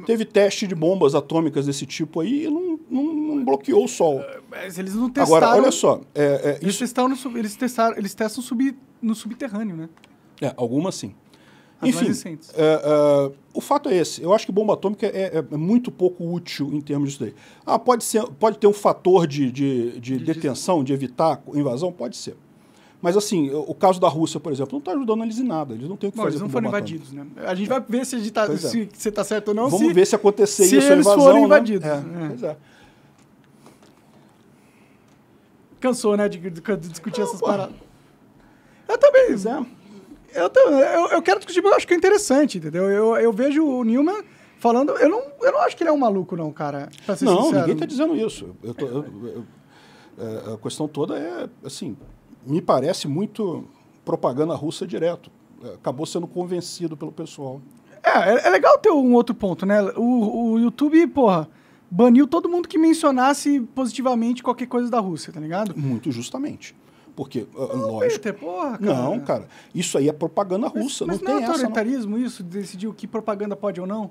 Teve teste de bombas atômicas desse tipo aí e não, não, não bloqueou o Sol. É, mas eles não testaram... Agora, olha só. É, é, eles, isso... testaram no, eles, testaram, eles testam sub, no subterrâneo, né? É, algumas sim. As Enfim, é, é, o fato é esse. Eu acho que bomba atômica é, é, é, muito pouco útil em termos disso daí. Ah, pode, ser, pode ter um fator de, de, de, de detenção, de evitar invasão? Pode ser. Mas assim, o caso da Rússia, por exemplo, não está ajudando eles em nada. Eles não têm o que Bom, fazer. Eles não foram invadidos, né? A gente vai ver se tá, é. você tá, está certo ou não. Vamos se, ver se acontecer se isso. Se eles invasão, foram né? invadidos. É, né? É, é. Pois é. Cansou, né, de, de, de discutir não, essas pô. paradas. Eu também. Pois é. Eu, eu, eu quero discutir, mas eu acho que é interessante, entendeu? Eu, eu vejo o Newman falando. Eu não, eu não acho que ele é um maluco, não, cara. não, sincero. ninguém está dizendo isso. Eu tô, eu, eu, é, a questão toda é, assim, me parece muito propaganda russa direto. É, acabou sendo convencido pelo pessoal. É, é, é legal ter um outro ponto, né? O, o YouTube, porra, baniu todo mundo que mencionasse positivamente qualquer coisa da Rússia, tá ligado? Muito justamente. Porque, não, ah, lógico. Peter, porra, cara. Não, cara. Isso aí é propaganda russa. Mas, mas não, não, é tem é autoritarismo essa, não. isso? Decidir o que propaganda pode ou não?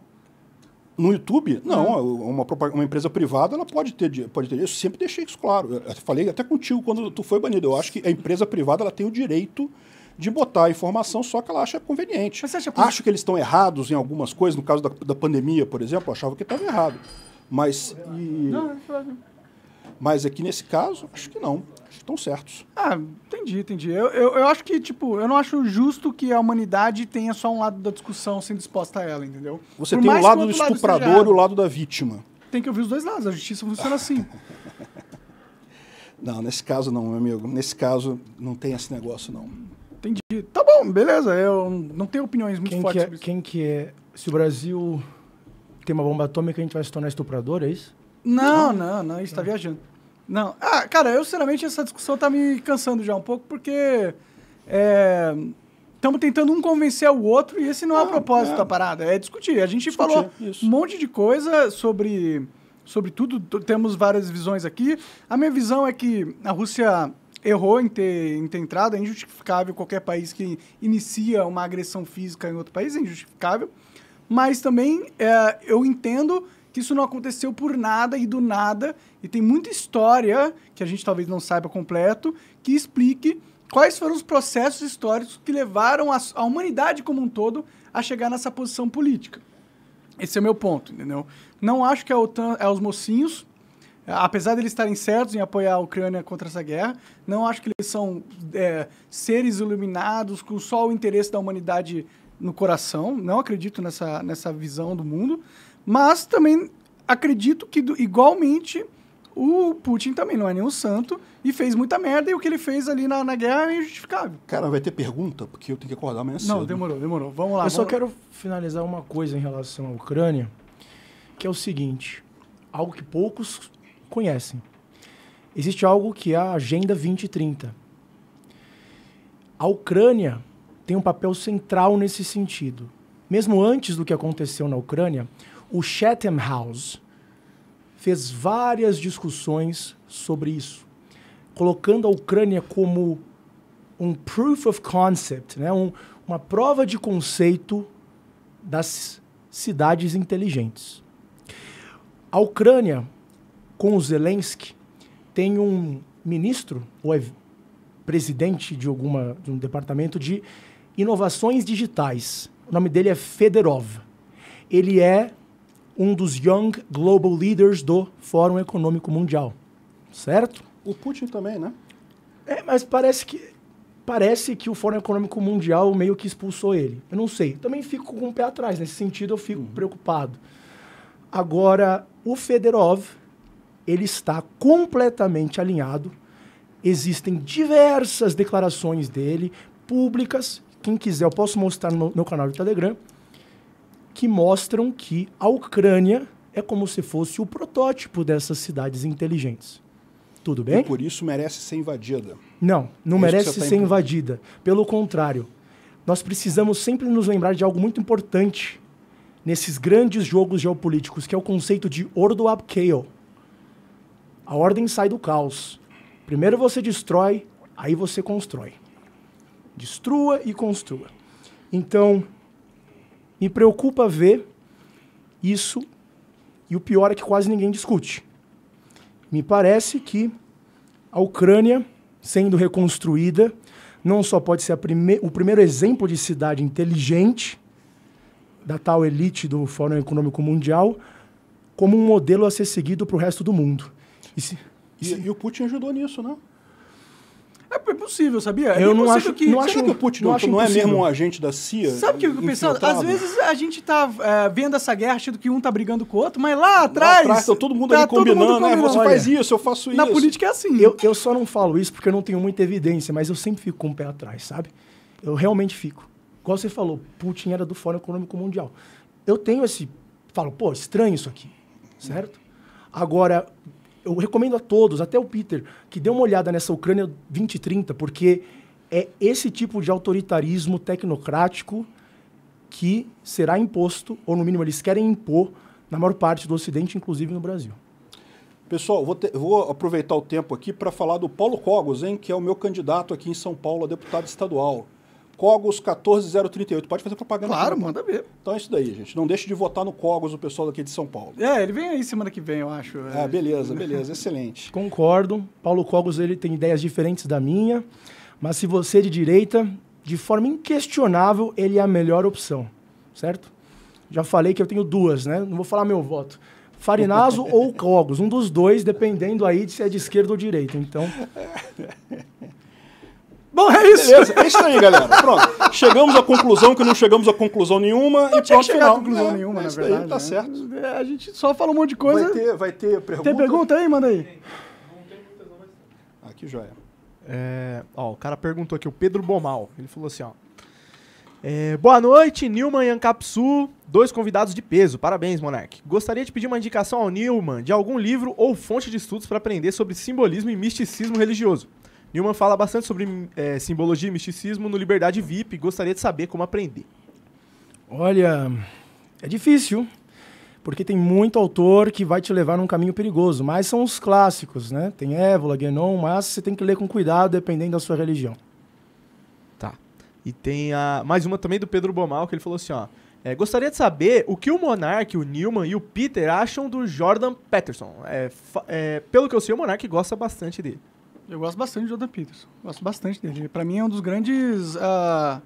No YouTube, não. Uma, uma, empresa privada, ela pode ter, pode ter. Eu sempre deixei isso claro. Eu falei até contigo quando tu foi banido. Eu acho que a empresa privada ela tem o direito de botar a informação só que ela acha conveniente. Acha Acho que eles estão errados em algumas coisas. No caso da, da pandemia, por exemplo, eu achava que estava errado. Mas. E... Não, não, não. Mas aqui é nesse caso, acho que não estão certos. Ah, entendi, entendi. Eu, eu, eu, acho que, tipo, eu não acho justo que a humanidade tenha só um lado da discussão sendo disposta a ela, entendeu? Você Por tem o lado do estuprador e o lado da vítima. Tem que ouvir os dois lados, a justiça funciona assim. não, nesse caso não, meu amigo. Nesse caso, não tem esse negócio, não. Entendi. Tá bom, beleza. Eu não tenho opiniões muito quem fortes que é, Quem que é... Se o Brasil tem uma bomba atômica, a gente vai se tornar estuprador, é isso? Não, não, não, não está viajando. Não. Ah, cara, eu sinceramente essa discussão tá me cansando já um pouco, porque. Estamos é, tentando um convencer o outro e esse não é o propósito é. da parada, é discutir. A gente discutir, falou isso. um monte de coisa sobre, sobre tudo, temos várias visões aqui. A minha visão é que a Rússia errou em ter, em ter entrado, é injustificável qualquer país que inicia uma agressão física em outro país, é injustificável. Mas também é, eu entendo que isso não aconteceu por nada e do nada, e tem muita história que a gente talvez não saiba completo, que explique quais foram os processos históricos que levaram a, a humanidade como um todo a chegar nessa posição política. Esse é o meu ponto, entendeu? Não acho que a OTAN é os mocinhos, apesar de eles estarem certos em apoiar a Ucrânia contra essa guerra, não acho que eles são é, seres iluminados com só o interesse da humanidade no coração. Não acredito nessa, nessa visão do mundo. Mas também acredito que, do, igualmente, o Putin também não é nenhum santo e fez muita merda e o que ele fez ali na, na guerra é injustificável. Cara, vai ter pergunta? Porque eu tenho que acordar amanhã não, cedo. Não, demorou, demorou. Vamos lá. Eu vamos só quero finalizar uma coisa em relação à Ucrânia, que é o seguinte, algo que poucos conhecem. Existe algo que é a Agenda 2030. A Ucrânia tem um papel central nesse sentido. Mesmo antes do que aconteceu na Ucrânia, o Chatham House fez várias discussões sobre isso, colocando a Ucrânia como um proof of concept, né? Um, uma prova de conceito das cidades inteligentes. A Ucrânia, com o Zelensky, tem um ministro, ou é presidente de, alguma, de um departamento de inovações digitais. O nome dele é Federov. Ele é um dos Young Global Leaders do Fórum Econômico Mundial, certo? O Putin também, né? É, mas parece que parece que o Fórum Econômico Mundial meio que expulsou ele. Eu não sei. Também fico com o um pé atrás nesse sentido, eu fico uhum. preocupado. Agora, o Federov, ele está completamente alinhado. Existem diversas declarações dele, públicas. Quem quiser, eu posso mostrar no meu canal do Telegram que mostram que a Ucrânia é como se fosse o protótipo dessas cidades inteligentes. Tudo bem? E por isso merece ser invadida. Não, não é merece tá ser invadida. Pelo contrário, nós precisamos sempre nos lembrar de algo muito importante nesses grandes jogos geopolíticos, que é o conceito de Ordo ab Chaos. A ordem sai do caos. Primeiro você destrói, aí você constrói. Destrua e construa. Então, me preocupa ver isso, e o pior é que quase ninguém discute. Me parece que a Ucrânia, sendo reconstruída, não só pode ser prime o primeiro exemplo de cidade inteligente da tal elite do Fórum Econômico Mundial, como um modelo a ser seguido para o resto do mundo. E, se, e, se... e, o Putin ajudou nisso, não? Né? É, é possível, sabia? eu não acho que. Não acho, que o Putin não, não, não é mesmo um agente da CIA? Sabe o que eu penso? Às vezes a gente tá é, vendo essa guerra achando que um tá brigando com o outro, mas lá atrás. Lá atrás tá todo mundo tá ali combinando, mundo combinando. né? Você Olha, faz isso, eu faço isso. Na política é assim. Eu, eu só não falo isso porque eu não tenho muita evidência, mas eu sempre fico com o pé atrás, sabe? Eu realmente fico. Igual você falou, Putin era do Fórum Econômico Mundial. Eu tenho esse. Falo, pô, estranho isso aqui, certo? Agora, eu recomendo a todos, até o Peter, que dê uma olhada nessa Ucrânia 2030, porque é esse tipo de autoritarismo tecnocrático que será imposto, ou no mínimo eles querem impor, na maior parte do Ocidente, inclusive no Brasil. Pessoal, vou, te, vou aproveitar o tempo aqui para falar do Paulo Cogos, hein, que é o meu candidato aqui em São Paulo a deputado estadual. Cogos 14038. Pode fazer propaganda. Claro, manda ver. Então é isso daí, gente. Não deixe de votar no Cogos, o pessoal daqui de São Paulo. É, ele vem aí semana que vem, eu acho. Ah, é, beleza, beleza. excelente. Concordo. Paulo Cogos ele tem ideias diferentes da minha, mas se você é de direita, de forma inquestionável, ele é a melhor opção, certo? Já falei que eu tenho duas, né? Não vou falar meu voto. Farinazo ou Cogos, um dos dois, dependendo aí de se é de esquerda ou direita. Então. Bom, é isso. Beleza, é isso aí, galera. Pronto. Chegamos à conclusão que não chegamos a conclusão nenhuma não e pronto, final. Não conclusão é, nenhuma, é na verdade. Aí, tá né? certo. É, a gente só fala um monte de coisa. Vai ter, vai ter pergunta. Tem pergunta aí? Manda aí. Aqui, joia. É, ó, o cara perguntou aqui, o Pedro Bomal. Ele falou assim, ó. É, boa noite, Nilman e Ancapsu, dois convidados de peso. Parabéns, Monark. Gostaria de pedir uma indicação ao Nilman de algum livro ou fonte de estudos para aprender sobre simbolismo e misticismo religioso. Newman fala bastante sobre é, simbologia e misticismo no Liberdade VIP. Gostaria de saber como aprender. Olha, é difícil, porque tem muito autor que vai te levar num caminho perigoso, mas são os clássicos, né? Tem Évola, Guénon, mas você tem que ler com cuidado, dependendo da sua religião. Tá. E tem a, mais uma também do Pedro Bomal, que ele falou assim, ó... É, gostaria de saber o que o Monark, o Newman e o Peter acham do Jordan Peterson. É, é, pelo que eu sei, o Monark gosta bastante dele. Eu gosto bastante de Jordan Peterson. Gosto bastante dele. Para mim é um dos grandes uh,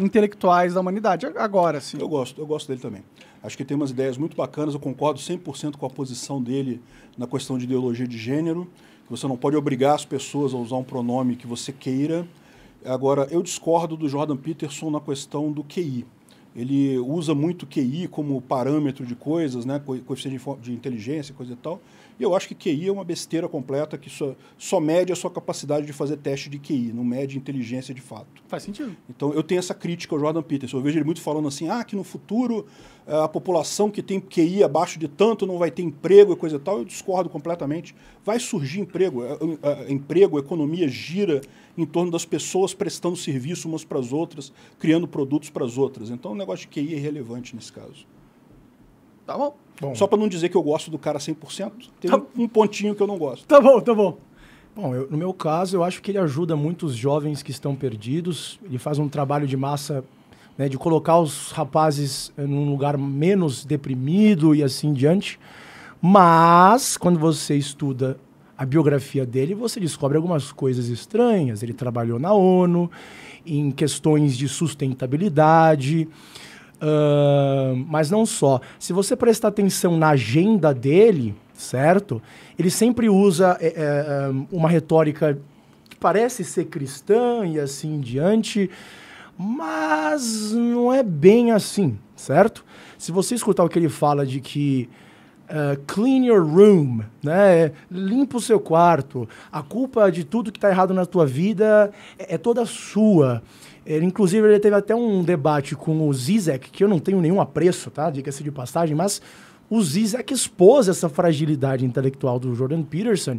intelectuais da humanidade agora, sim. Eu gosto, eu gosto dele também. Acho que tem umas ideias muito bacanas. Eu concordo 100% com a posição dele na questão de ideologia de gênero, que você não pode obrigar as pessoas a usar um pronome que você queira. Agora, eu discordo do Jordan Peterson na questão do QI. Ele usa muito QI como parâmetro de coisas, né, coeficiente de inteligência, coisa e tal. E eu acho que QI é uma besteira completa que só, só mede a sua capacidade de fazer teste de QI, não mede inteligência de fato. Faz sentido. Então eu tenho essa crítica ao Jordan Peterson. Eu vejo ele muito falando assim: ah, que no futuro eh, a população que tem QI abaixo de tanto não vai ter emprego e coisa e tal. Eu discordo completamente. Vai surgir emprego. Eh, eh, emprego, a economia gira em torno das pessoas prestando serviço umas para as outras, criando produtos para as outras. Então o é negócio de QI é irrelevante nesse caso. Tá bom? bom. Só para não dizer que eu gosto do cara 100%, tem tá. um pontinho que eu não gosto. Tá bom, tá bom. Bom, eu, no meu caso, eu acho que ele ajuda muitos jovens que estão perdidos. Ele faz um trabalho de massa né, de colocar os rapazes eh, num lugar menos deprimido e assim diante. Mas, quando você estuda a biografia dele, você descobre algumas coisas estranhas. Ele trabalhou na ONU, em questões de sustentabilidade. Uh, mas não só. Se você prestar atenção na agenda dele, certo? Ele sempre usa é, é, é uma retórica que parece ser cristã e assim em diante, mas não é bem assim, certo? Se você escutar o que ele fala de que Uh, clean your room, né? Limpa o seu quarto. A culpa de tudo que está errado na tua vida é, é toda sua. Ele, inclusive, ele teve até um debate com o Zizek, que eu não tenho nenhum apreço, tá? Diga-se de passagem, mas o Zizek expôs essa fragilidade intelectual do Jordan Peterson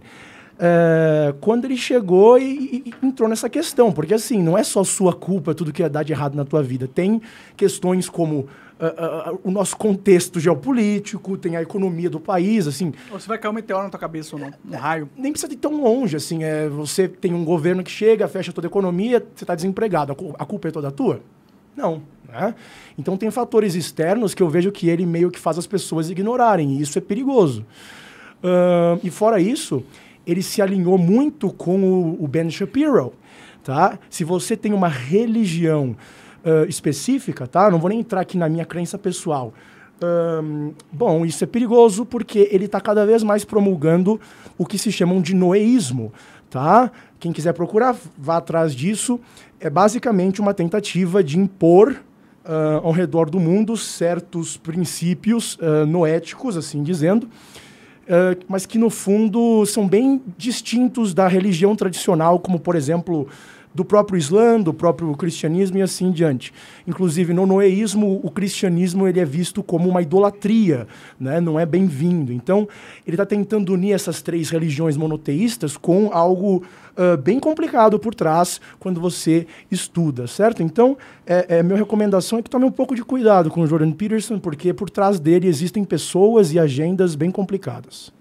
é, quando ele chegou e, e, entrou nessa questão. Porque, assim, não é só sua culpa tudo que ia é dar de errado na tua vida. Tem questões como uh, o nosso contexto geopolítico, tem a economia do país, assim. Ou se vai cair um meteoro na tua cabeça ou não, um raio. Nem precisa ir tão longe, assim. É, você tem um governo que chega, fecha toda a economia, você está desempregado. A culpa é toda tua? Não. Né? Então tem fatores externos que eu vejo que ele meio que faz as pessoas ignorarem, e isso é perigoso. Uh, e fora isso, ele se alinhou muito com o, o Ben Shapiro. Tá? Se você tem uma religião uh, específica, tá? Não vou nem entrar aqui na minha crença pessoal. Um, bom, isso é perigoso porque ele está cada vez mais promulgando o que se chamam de noeísmo, tá? Quem quiser procurar, vá atrás disso. É basicamente uma tentativa de impor uh, ao redor do mundo certos princípios uh, noéticos, assim dizendo, uh, mas que no fundo são bem distintos da religião tradicional, como por exemplo do próprio Islã, do próprio cristianismo e assim diante. Inclusive, no noeísmo, o cristianismo ele é visto como uma idolatria, né? não é bem-vindo. Então, ele está tentando unir essas três religiões monoteístas com algo uh, bem complicado por trás quando você estuda, certo? Então, é, é, minha recomendação é que tome um pouco de cuidado com o Jordan Peterson, porque por trás dele existem pessoas e agendas bem complicadas.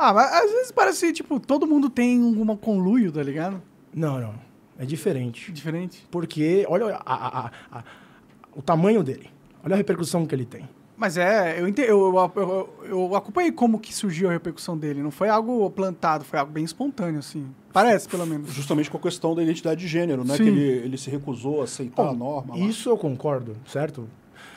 Ah, mas às vezes parece, tipo, todo mundo tem um conluio, tá ligado? Não, não. É diferente. É diferente. Porque olha a, a, a, o tamanho dele. Olha a repercussão que ele tem. Mas é, eu, entendi, eu, eu, eu, acompanhei como que surgiu a repercussão dele. Não foi algo plantado, foi algo bem espontâneo, assim. Parece, pelo menos. Justamente com a questão da identidade de gênero, né? Sim. Que ele, ele se recusou a aceitar Bom, a norma. Isso lá. eu concordo, certo?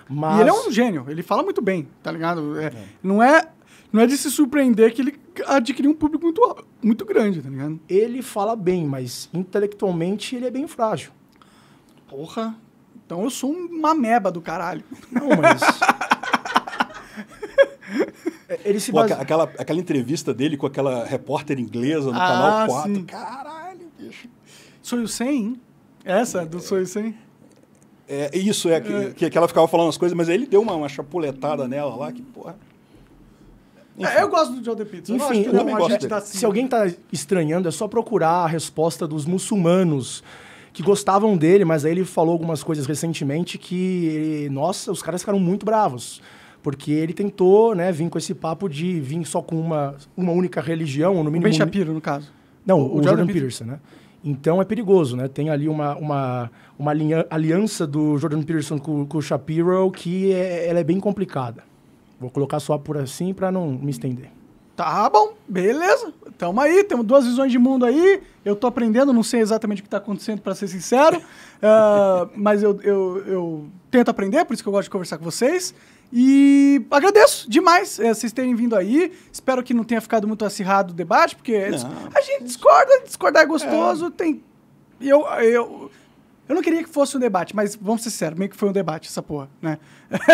Mas... E ele é um gênio, ele fala muito bem, tá ligado? É, é. Não é não é de se surpreender que ele adquiriu um público muito, muito grande, tá ligado? Ele fala bem, mas intelectualmente ele é bem frágil. Porra, então eu sou uma meba do caralho. Não, mas. ele se base... aquela, aquela entrevista dele com aquela repórter inglesa no ah, canal 4. Sim. Caralho, bicho. Sonho 100, hein? Essa do é, Sonho 100? É, isso, é, é. Que, que ela ficava falando as coisas, mas aí ele deu uma, uma chapuletada nela lá, que porra. É, Enfim. eu gosto do John The Enfim, eu, eu também gosto tá assim. Se alguém está estranhando, é só procurar a resposta dos muçulmanos que gostavam dele, mas aí ele falou algumas coisas recentemente que, nossa, os caras ficaram muito bravos. Porque ele tentou, né, vir com esse papo de vir só com uma, uma única religião, ou no mínimo... O Ben Shapiro, no caso. Não, o, o, Jordan, Jordan Peterson, né? Então é perigoso, né? Tem ali uma, uma, uma linha, aliança do Jordan Peterson com, com o Shapiro que é, ela é bem complicada. Vou colocar só por assim para não me estender. Tá bom, beleza. Tamo aí, temos duas visões de mundo aí. Eu tô aprendendo, não sei exatamente o que tá acontecendo, para ser sincero. uh, mas eu, eu, eu tento aprender, por isso que eu gosto de conversar com vocês. E agradeço demais é, vocês terem vindo aí. Espero que não tenha ficado muito acirrado o debate, porque não, a gente discorda, discordar é gostoso. É. Tem. Eu, eu, eu não queria que fosse um debate, mas vamos ser sérios, meio que foi um debate essa porra, né?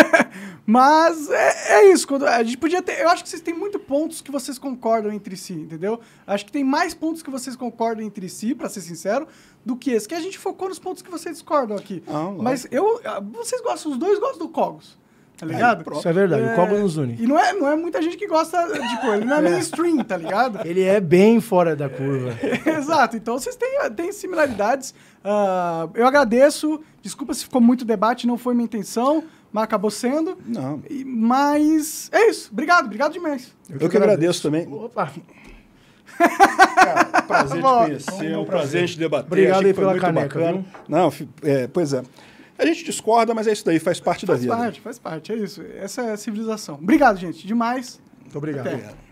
mas é, é, isso. Quando a gente podia ter. Eu acho que vocês têm muito pontos que vocês concordam entre si, entendeu? Acho que tem mais pontos que vocês concordam entre si, para ser sincero, do que esse. Que a gente focou nos pontos que vocês discordam aqui. Ah, mas eu. Ah, vocês gostam, os dois gostam do Cogos. Tá é, ligado? É, isso é verdade, é... o Cogos é, nos une. E não é, não é muita gente que gosta, tipo, ele não é, é. mainstream, tá ligado? Ele é bem fora da curva. Exato, então vocês têm, têm similaridades. Ah, eu agradeço. Desculpa se ficou muito debate, não foi minha intenção, mas acabou sendo. Não. E, mas é isso. Obrigado, obrigado demais. Eu que, eu que agradeço. agradeço. também. Opa! prazer Bom, te conhecer, é um prazer te debater. Obrigado aí pela caneca. Bacana. Viu? Não, é, pois é. A gente discorda, mas é isso daí, faz parte faz da vida. Faz parte, faz parte, é isso. Essa é a civilização. Obrigado, gente, demais. Muito obrigado. Até. obrigado.